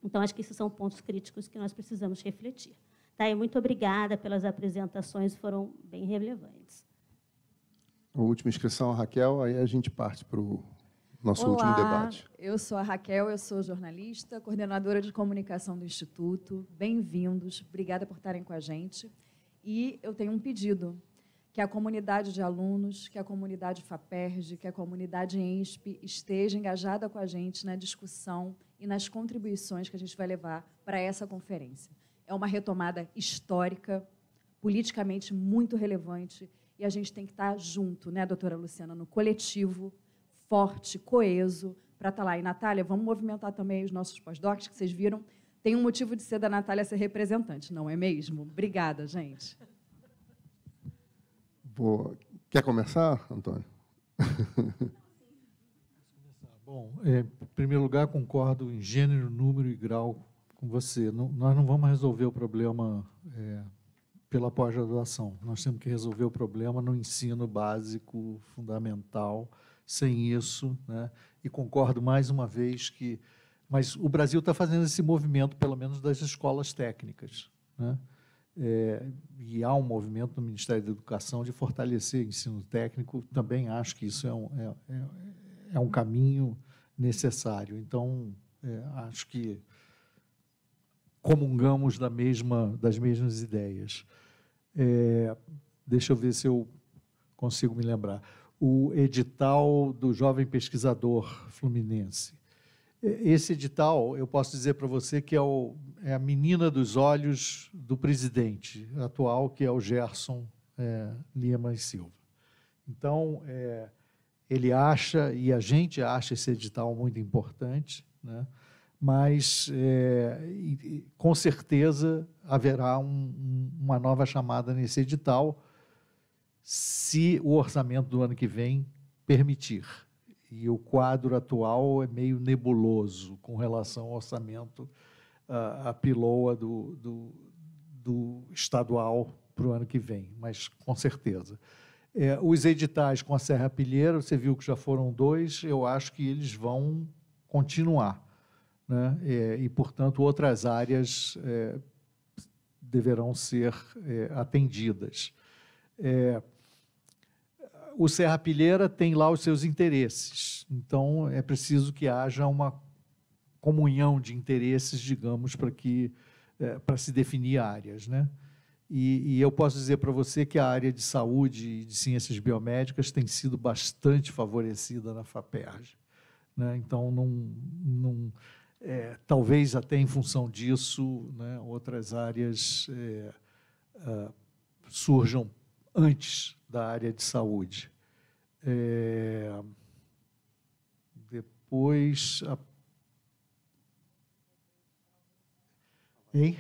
Então, acho que esses são pontos críticos que nós precisamos refletir. Tá? E muito obrigada pelas apresentações, foram bem relevantes. A última inscrição, a Raquel, aí a gente parte para o nosso Olá, último debate. Eu sou a Raquel, eu sou jornalista, coordenadora de comunicação do Instituto. Bem-vindos, obrigada por estarem com a gente. E eu tenho um pedido, que a comunidade de alunos, que a comunidade FAPERJ, que a comunidade ENSP esteja engajada com a gente na discussão e nas contribuições que a gente vai levar para essa conferência. É uma retomada histórica, politicamente muito relevante, e a gente tem que estar tá junto, né, doutora Luciana, no coletivo, forte, coeso, para estar tá lá. E, Natália, vamos movimentar também os nossos pós-docs, que vocês viram. Tem um motivo de ser da Natália ser representante, não é mesmo? Obrigada, gente. Boa. Quer começar, Antônio? Bom, é, em primeiro lugar, concordo em gênero, número e grau com você. Não, nós não vamos resolver o problema é, pela pós-graduação. Nós temos que resolver o problema no ensino básico, fundamental. Sem isso, né? e concordo mais uma vez que. Mas o Brasil está fazendo esse movimento, pelo menos das escolas técnicas. Né? É, e há um movimento no Ministério da Educação de fortalecer o ensino técnico. Também acho que isso é um, é, é, é um caminho necessário. Então, é, acho que comungamos da mesma, das mesmas ideias. É, deixa eu ver se eu consigo me lembrar. O edital do jovem pesquisador fluminense. Esse edital, eu posso dizer para você que é, o, é, a menina dos olhos do presidente atual, que é o Gerson é, Lima e Silva. Então, é, ele acha, e a gente acha esse edital muito importante, né? mas é, com certeza haverá um, um, uma nova chamada nesse edital, se o orçamento do ano que vem permitir. E o quadro atual é meio nebuloso com relação ao orçamento, a, a piloa do, do, do estadual para o ano que vem, mas com certeza. É, os editais com a Serra Pilheira, você viu que já foram dois, eu acho que eles vão continuar né? É, e, portanto, outras áreas é, deverão ser é, atendidas. É, o Serra Pilheira tem lá os seus interesses, então é preciso que haja uma comunhão de interesses, digamos, para que é, para se definir áreas, né? E, e, eu posso dizer para você que a área de saúde e de ciências biomédicas tem sido bastante favorecida na FAPERJ. Né? Então, não, não, é, talvez até em função disso, né, outras áreas é, ah, surjam antes da área de saúde. É, depois. A... Hein?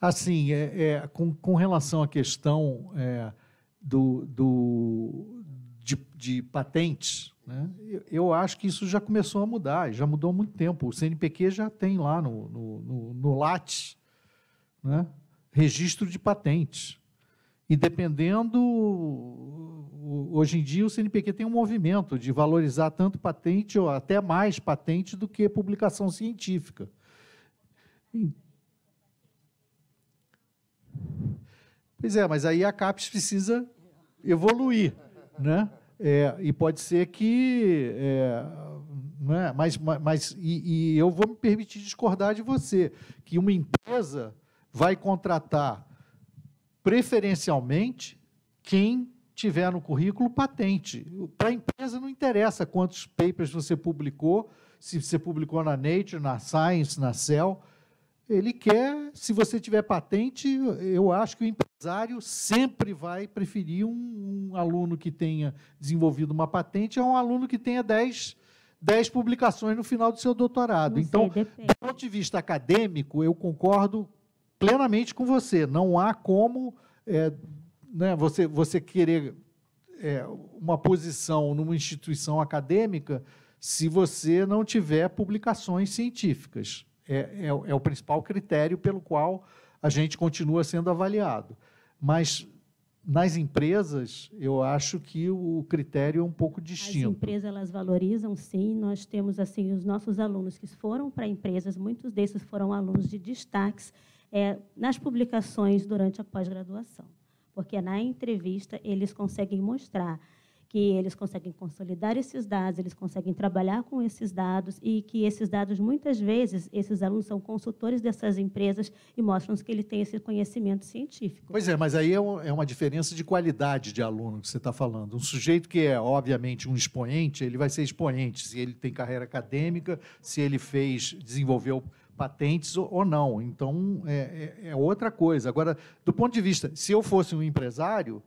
Assim, é, é com, com relação à questão é, do, do, de, de patentes, né? Eu acho que isso já começou a mudar, já mudou há muito tempo. O CNPq já tem lá no, no, no, no LAT né? registro de patentes. E dependendo, hoje em dia o CNPq tem um movimento de valorizar tanto patente ou até mais patente do que publicação científica. Pois é, mas aí a CAPES precisa evoluir, né? É, e pode ser que. É, né? Mas, mas e, e, eu vou me permitir discordar de você, que uma empresa vai contratar preferencialmente quem tiver no currículo patente. Para a empresa não interessa quantos papers você publicou, se você publicou na Nature, na Science, na Cell ele quer, se você tiver patente, eu acho que o empresário sempre vai preferir um, um aluno que tenha desenvolvido uma patente a um aluno que tenha 10, dez publicações no final do seu doutorado. Você então, do ponto de vista acadêmico, eu concordo plenamente com você. Não há como é, né, você, você querer é, uma posição numa instituição acadêmica se você não tiver publicações científicas é, é, é o principal critério pelo qual a gente continua sendo avaliado. Mas nas empresas, eu acho que o critério é um pouco distinto. As empresas elas valorizam, sim. Nós temos assim os nossos alunos que foram para empresas, muitos desses foram alunos de destaques é, nas publicações durante a pós-graduação, porque na entrevista eles conseguem mostrar que eles conseguem consolidar esses dados, eles conseguem trabalhar com esses dados e que esses dados, muitas vezes, esses alunos são consultores dessas empresas e mostram que ele tem esse conhecimento científico. Pois é, mas aí é, é, uma diferença de qualidade de aluno que você está falando. Um sujeito que é, obviamente, um expoente, ele vai ser expoente se ele tem carreira acadêmica, se ele fez, desenvolveu patentes ou não. Então, é, é, é outra coisa. Agora, do ponto de vista, se eu fosse um empresário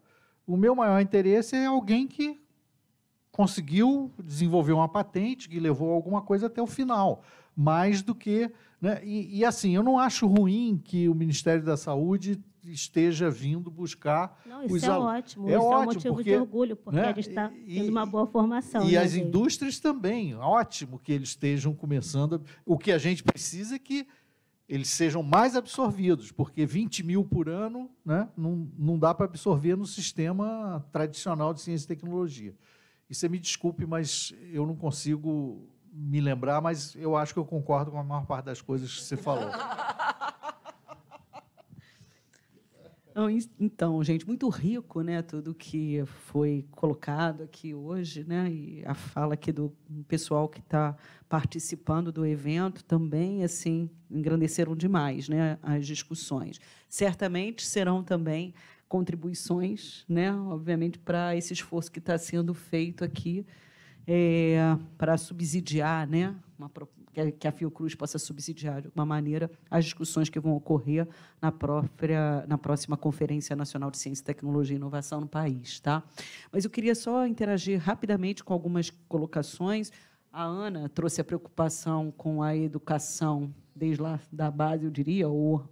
o meu maior interesse é alguém que conseguiu desenvolver uma patente, que levou alguma coisa até o final, mais do que. Né? E, e, assim, eu não acho ruim que o Ministério da Saúde esteja vindo buscar. Não, isso os é ótimo. É isso ótimo, é um motivo porque, de orgulho, porque né? eles estão tá e, tendo uma boa formação. E né, as gente? indústrias também. Ótimo que eles estejam começando. O que a gente precisa é que eles sejam mais absorvidos, porque 20 mil por ano né, não, não dá para absorver no sistema tradicional de ciência e tecnologia. E você me desculpe, mas eu não consigo me lembrar, mas eu acho que eu concordo com a maior parte das coisas que você falou. Então, gente, muito rico, né? Tudo que foi colocado aqui hoje, né? E a fala aqui do pessoal que está participando do evento também, assim, engrandeceram demais, né? As discussões. Certamente serão também contribuições, né? Obviamente para esse esforço que está sendo feito aqui é, eh, para subsidiar, né? Uma proposta que a Fiocruz possa subsidiar de alguma maneira as discussões que vão ocorrer na, própria, na próxima Conferência Nacional de Ciência, Tecnologia e Inovação no país. Tá? Mas eu queria só interagir rapidamente com algumas colocações. A Ana trouxe a preocupação com a educação desde lá da base, eu diria, ou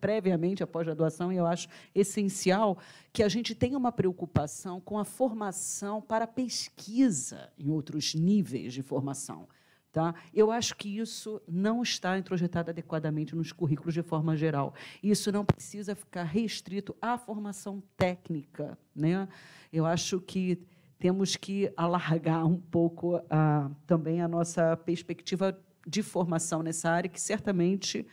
previamente após a pós-graduação, e eu acho essencial que a gente tenha uma preocupação com a formação para pesquisa em outros níveis de formação. Tá? Eu acho que isso não está introjetado adequadamente nos currículos de forma geral. Isso não precisa ficar restrito à formação técnica. Né? Eu acho que temos que alargar um pouco a, ah, também a nossa perspectiva de formação nessa área, que certamente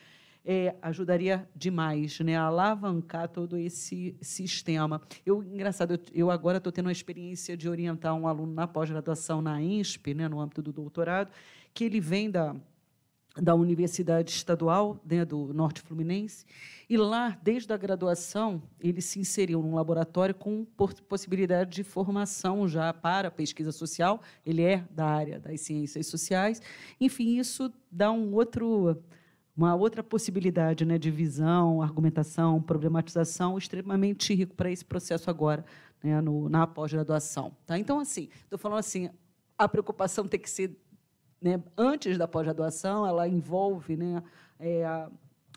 é, ajudaria demais né, a alavancar todo esse sistema. Eu, engraçado, eu, eu agora estou tendo a experiência de orientar um aluno na pós-graduação na INSP, né, no âmbito do doutorado, que ele vem da, da Universidade Estadual né, do Norte Fluminense, e lá, desde a graduação, ele se inseriu num laboratório com possibilidade de formação já para pesquisa social, ele é da área das ciências sociais, enfim, isso dá um outro uma outra possibilidade né, de visão, argumentação, problematização extremamente rico para esse processo agora, né, no, na pós-graduação. Tá? Então, assim, estou falando assim, a preocupação tem que ser né? Antes da pós-graduação, ela envolve né, é, a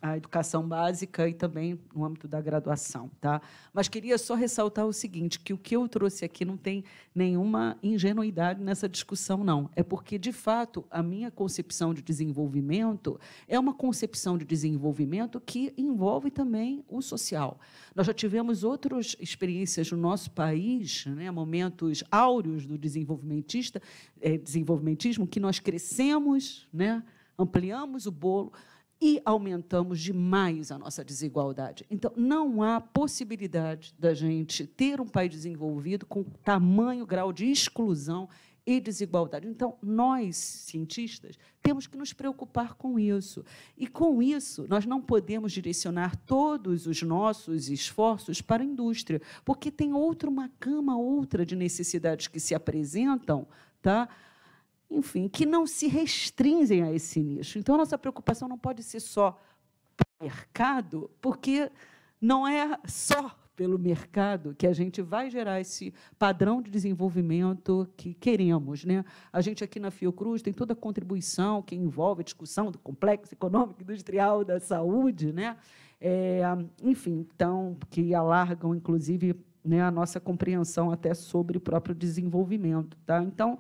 a educação básica e também no âmbito da graduação, tá? Mas queria só ressaltar o seguinte, que o que eu trouxe aqui não tem nenhuma ingenuidade nessa discussão não. É porque de fato a minha concepção de desenvolvimento é uma concepção de desenvolvimento que envolve também o social. Nós já tivemos outras experiências no nosso país, né, momentos áureos do desenvolvimentista, eh, desenvolvimentismo que nós crescemos, né? Ampliamos o bolo, e aumentamos demais a nossa desigualdade. Então, não há possibilidade da gente ter um país desenvolvido com tamanho grau de exclusão e desigualdade. Então, nós, cientistas, temos que nos preocupar com isso. E com isso, nós não podemos direcionar todos os nossos esforços para a indústria, porque tem outra uma cama outra de necessidades que se apresentam, tá? enfim, que não se restringem a esse nicho. Então, a nossa preocupação não pode ser só mercado, porque não é só pelo mercado que a gente vai gerar esse padrão de desenvolvimento que queremos. Né? A gente aqui na Fiocruz tem toda a contribuição que envolve a discussão do complexo econômico industrial da saúde, né? É, enfim, então, que alargam, inclusive, né, a nossa compreensão até sobre o próprio desenvolvimento. Tá? Então,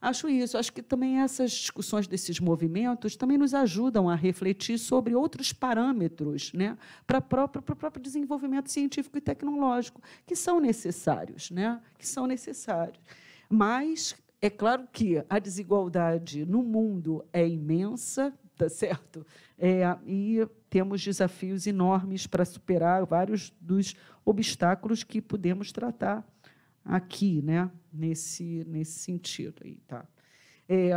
Acho isso. Acho que também essas discussões desses movimentos também nos ajudam a refletir sobre outros parâmetros né, para, próprio, para o próprio desenvolvimento científico e tecnológico, que são necessários, né, que são necessários. Mas é claro que a desigualdade no mundo é imensa, tá certo? É, e temos desafios enormes para superar vários dos obstáculos que podemos tratar aqui, né? Nesse, nesse sentido aí, tá? É,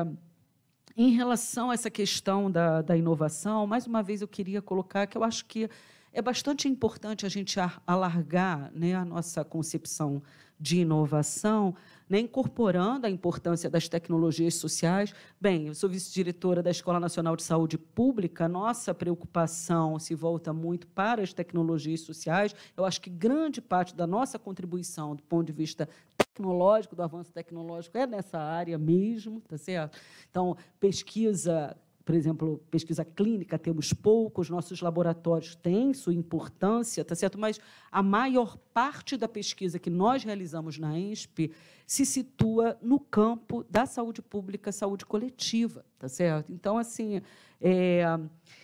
em relação a essa questão da, da inovação, mais uma vez eu queria colocar que eu acho que é bastante importante a gente alargar né, a nossa concepção de inovação, né, incorporando a importância das tecnologias sociais. Bem, eu sou vice-diretora da Escola Nacional de Saúde Pública, nossa preocupação se volta muito para as tecnologias sociais. Eu acho que grande parte da nossa contribuição do ponto de vista tecnológico, do avanço tecnológico, é nessa área mesmo, tá certo? Então, pesquisa por exemplo, pesquisa clínica temos poucos, nossos laboratórios têm sua importância, tá certo? Mas a maior parte da pesquisa que nós realizamos na INSP se situa no campo da saúde pública, saúde coletiva, tá certo? Então, assim, é,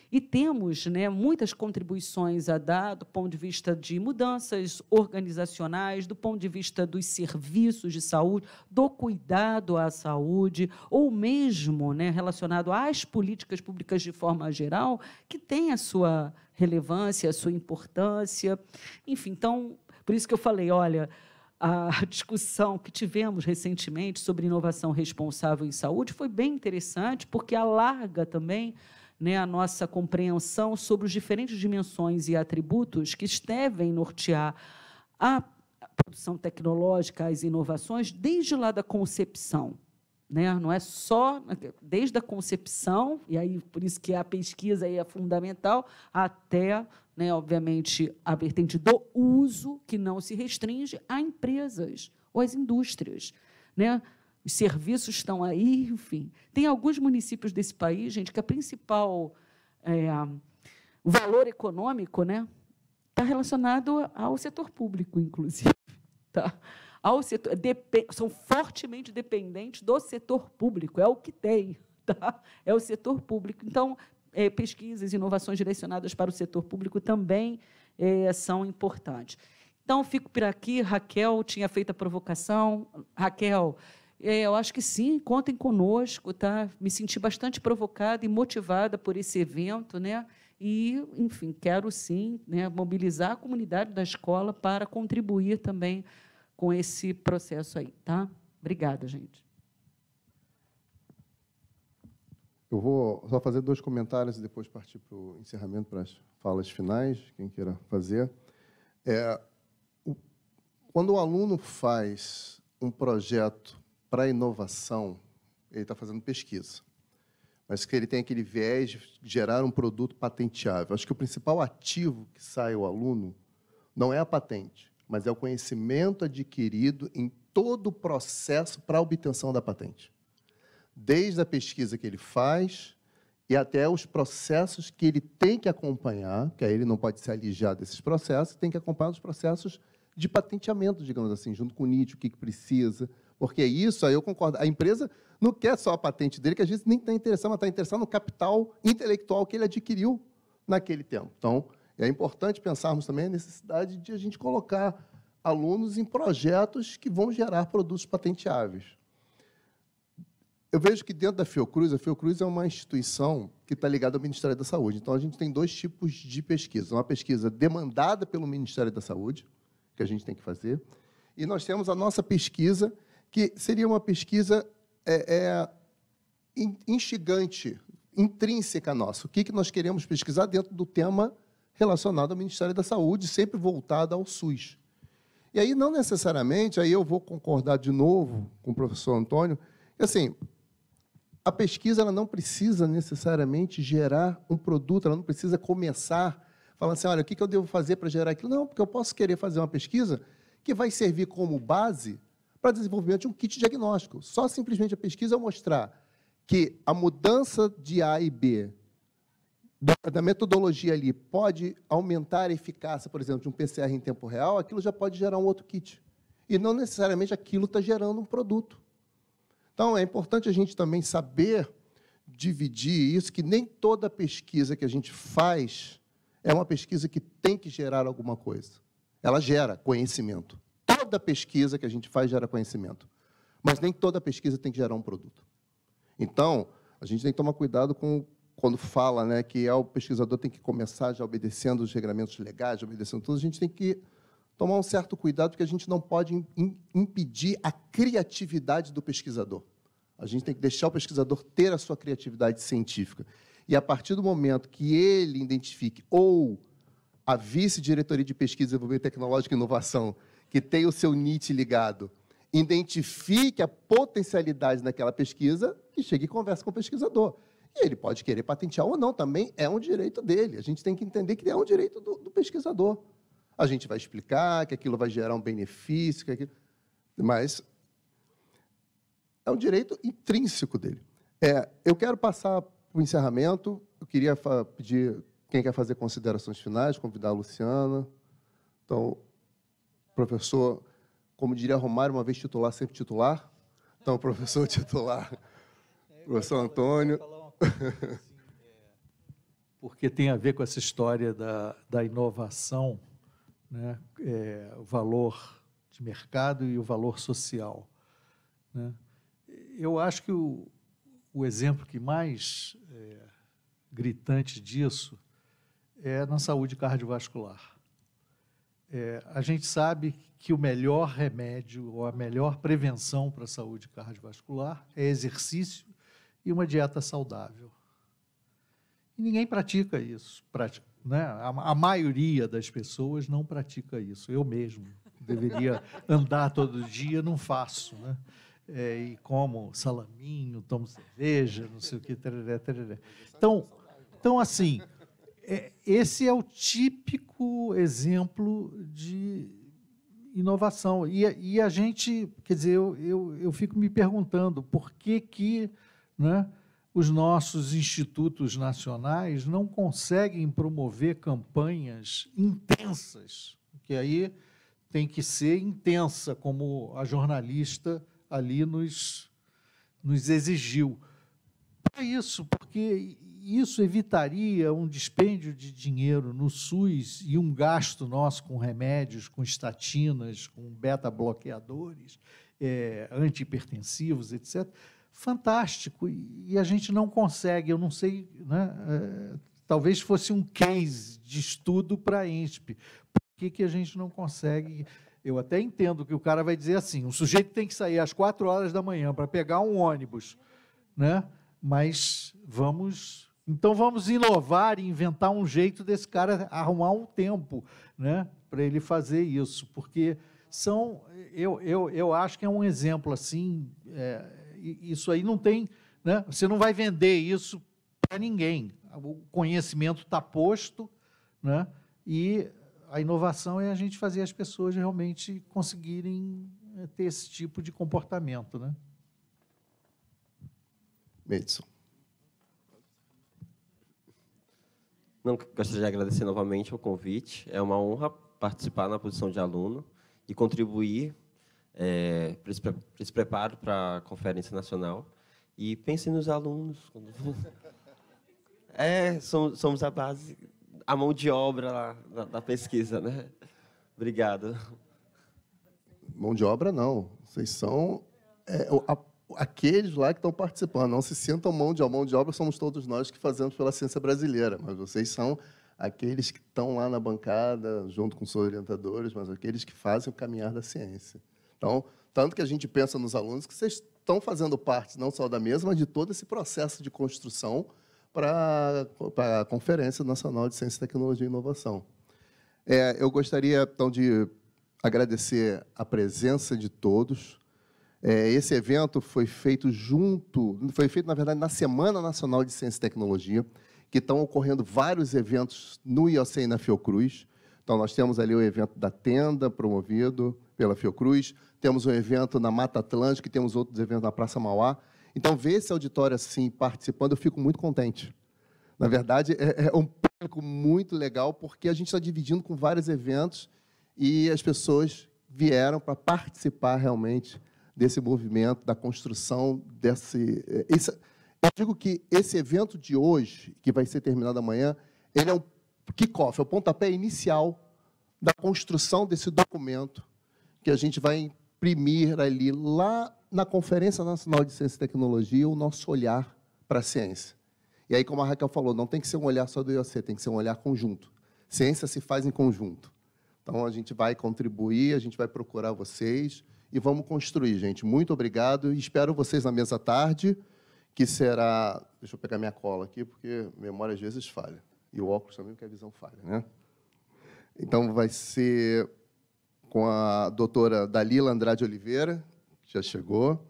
e temos né, muitas contribuições a dar do ponto de vista de mudanças organizacionais, do ponto de vista dos serviços de saúde, do cuidado à saúde, ou mesmo né, relacionado às políticas públicas de forma geral, que tem a sua relevância, a sua importância. Enfim, então, por isso que eu falei, olha a discussão que tivemos recentemente sobre inovação responsável em saúde foi bem interessante, porque alarga também né, a nossa compreensão sobre as diferentes dimensões e atributos que devem nortear a produção tecnológica, as inovações, desde lá da concepção. Né? Não é só desde a concepção, e aí por isso que a pesquisa aí é fundamental, até, né, obviamente, a vertente do uso, que não se restringe a empresas ou às indústrias. Né? Os serviços estão aí, enfim. Tem alguns municípios desse país, gente, que a principal é, o valor econômico, né, está relacionado ao setor público, inclusive, tá? Ao setor, são fortemente dependentes do setor público, é o que tem, tá? É o setor público. Então, é, pesquisas, inovações direcionadas para o setor público também é, são importantes. Então, fico por aqui. Raquel tinha feito a provocação. Raquel, é, eu acho que sim, contem conosco, tá? Me senti bastante provocada e motivada por esse evento, né? E, enfim, quero sim né, mobilizar a comunidade da escola para contribuir também com esse processo aí, tá? Obrigada, gente. Eu vou só fazer dois comentários e depois partir para o encerramento, para as falas finais, quem queira fazer. É, o, quando o aluno faz um projeto para inovação, ele está fazendo pesquisa, mas que ele tem aquele viés de gerar um produto patenteável. Acho que o principal ativo que sai ao aluno não é a patente, mas é o conhecimento adquirido em todo o processo para a obtenção da patente. Desde a pesquisa que ele faz e até os processos que ele tem que acompanhar, que aí ele não pode se alijar desses processos, tem que acompanhar os processos de patenteamento, digamos assim, junto com o NIT, o que, que precisa, porque isso, aí eu concordo, a empresa não quer só a patente dele, que às vezes nem está interessada, mas está interessada no capital intelectual que ele adquiriu naquele tempo. Então, é importante pensarmos também a necessidade de a gente colocar alunos em projetos que vão gerar produtos patenteáveis. Eu vejo que dentro da Fiocruz, a Fiocruz é uma instituição que está ligada ao Ministério da Saúde. Então, a gente tem dois tipos de pesquisa. Uma pesquisa demandada pelo Ministério da Saúde, que a gente tem que fazer, e nós temos a nossa pesquisa, que seria uma pesquisa é, é, instigante, intrínseca nossa. O que, que nós queremos pesquisar dentro do tema relacionado ao Ministério da Saúde, sempre voltado ao SUS. E aí, não necessariamente, aí eu vou concordar de novo com o professor Antônio, que, assim, a pesquisa ela não precisa necessariamente gerar um produto, ela não precisa começar falando assim, olha, o que eu devo fazer para gerar aquilo? Não, porque eu posso querer fazer uma pesquisa que vai servir como base para desenvolvimento de um kit diagnóstico. Só simplesmente a pesquisa mostrar que a mudança de A e B da, da, metodologia ali pode aumentar a eficácia, por exemplo, de um PCR em tempo real, aquilo já pode gerar um outro kit. E não necessariamente aquilo está gerando um produto. Então, é importante a gente também saber dividir isso, que nem toda pesquisa que a gente faz é uma pesquisa que tem que gerar alguma coisa. Ela gera conhecimento toda pesquisa que a gente faz gera conhecimento, mas nem toda pesquisa tem que gerar um produto. Então, a gente tem que tomar cuidado com quando fala né, que é o pesquisador tem que começar já obedecendo os regramentos legais, obedecendo tudo, a gente tem que tomar um certo cuidado, porque a gente não pode impedir a criatividade do pesquisador. A gente tem que deixar o pesquisador ter a sua criatividade científica. E a partir do momento que ele identifique ou a vice-diretoria de pesquisa, desenvolvimento tecnológico e inovação que tem o seu NIT ligado, identifique a potencialidade naquela pesquisa e chegue e converse com o pesquisador. E ele pode querer patentear ou não, também é um direito dele. A gente tem que entender que é um direito do, do pesquisador. A gente vai explicar que aquilo vai gerar um benefício, que aquilo... mas é um direito intrínseco dele. É, eu quero passar para o encerramento. Eu queria pedir quem quer fazer considerações finais, convidar a Luciana. Então, professor, como diria Romário, uma vez titular, sempre titular. Então, professor titular, professor Antônio. porque tem a ver com essa história da, da inovação, né? É, o valor de mercado e o valor social. Né? Eu acho que o, o exemplo que mais é, gritante disso é na saúde cardiovascular. É, a gente sabe que o melhor remédio ou a melhor prevenção para a saúde cardiovascular é exercício e uma dieta saudável. E ninguém pratica isso. Pratica, né? a, a maioria das pessoas não pratica isso. Eu mesmo deveria andar todo dia, não faço. Né? É, e como salaminho, tomo cerveja, não sei o que. Tarará, tarará. Então, então, assim, é, esse é o típico exemplo de inovação. E, e a gente, quer dizer, eu, eu, eu, fico me perguntando por que, que né, os nossos institutos nacionais não conseguem promover campanhas intensas, que aí tem que ser intensa, como a jornalista ali nos, nos exigiu. Para isso, porque isso evitaria um dispêndio de dinheiro no SUS e um gasto nosso com remédios, com estatinas, com beta-bloqueadores, é, antihipertensivos, etc. Fantástico. E a gente não consegue, eu não sei, né, é, talvez fosse um case de estudo para a ENSP. Por que, que a gente não consegue? Eu até entendo que o cara vai dizer assim: o sujeito tem que sair às quatro horas da manhã para pegar um ônibus, né? mas vamos então vamos inovar e inventar um jeito desse cara arrumar um tempo, né, para ele fazer isso, porque são eu, eu, eu acho que é um exemplo assim, é, isso aí não tem, né, você não vai vender isso para ninguém. O conhecimento está posto, né, e a inovação é a gente fazer as pessoas realmente conseguirem é, ter esse tipo de comportamento, né? Medson. Não, gostaria de agradecer novamente o convite. É uma honra participar na posição de aluno e contribuir é, para esse, esse preparo para a Conferência Nacional. E pensem nos alunos. É, somos, somos a base, a mão de obra lá, da, da, pesquisa, né? Obrigado. Mão de obra, não. Vocês são é, a aqueles lá que estão participando. Não se sintam mão de obra. Mão de obra somos todos nós que fazemos pela ciência brasileira, mas vocês são aqueles que estão lá na bancada, junto com seus orientadores, mas aqueles que fazem o caminhar da ciência. Então, tanto que a gente pensa nos alunos que vocês estão fazendo parte não só da mesma, mas de todo esse processo de construção para a Conferência Nacional de Ciência, Tecnologia e Inovação. É, eu gostaria, então, de agradecer a presença de todos, é, esse evento foi feito junto, foi feito, na verdade, na Semana Nacional de Ciência e Tecnologia, que estão ocorrendo vários eventos no IOC e na Fiocruz. Então, nós temos ali o evento da tenda, promovido pela Fiocruz, temos um evento na Mata Atlântica, temos outros eventos na Praça Mauá. Então, ver esse auditório assim participando, eu fico muito contente. Na verdade, é, é um público muito legal, porque a gente está dividindo com vários eventos e as pessoas vieram para participar realmente desse movimento, da construção desse. Eh, esse, eu digo que esse evento de hoje, que vai ser terminado amanhã, ele é o kickoff, é o pontapé inicial da construção desse documento que a gente vai imprimir ali, lá na Conferência Nacional de Ciência e Tecnologia, o nosso olhar para a ciência. E aí, como a Raquel falou, não tem que ser um olhar só do IOC, tem que ser um olhar conjunto. Ciência se faz em conjunto. Então, a gente vai contribuir, a gente vai procurar vocês e vamos construir, gente. Muito obrigado e espero vocês na mesa tarde, que será. Deixa eu pegar minha cola aqui, porque memória às vezes falha. E o óculos também, porque a visão falha, né? Então vai ser com a doutora Dalila Andrade Oliveira, que já chegou,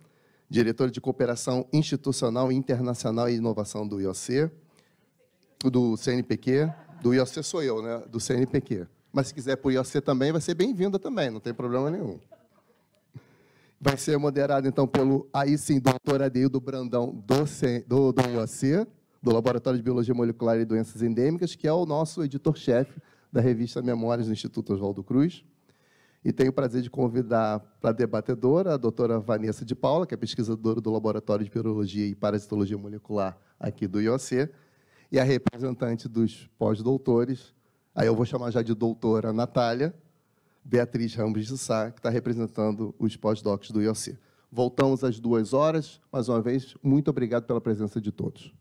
diretora de Cooperação Institucional, Internacional e Inovação do IOC, do CNPq. Do IOC sou eu, né? Do CNPq. Mas se quiser por IOC também, vai ser bem-vinda também, não tem problema nenhum vai ser moderado, então, pelo, aí sim, doutor Adeildo Brandão, do, do, do IOC, do Laboratório de Biologia Molecular e Doenças Endêmicas, que é o nosso editor-chefe da revista Memórias do Instituto Oswaldo Cruz. E tenho o prazer de convidar para a debatedora a doutora Vanessa de Paula, que é pesquisadora do Laboratório de Biologia e Parasitologia Molecular aqui do IOC, e a representante dos pós-doutores, aí eu vou chamar já de doutora Natália, Beatriz Ramos de Sá, que está representando os pós-docs do IOC. Voltamos às duas horas. Mais uma vez, muito obrigado pela presença de todos.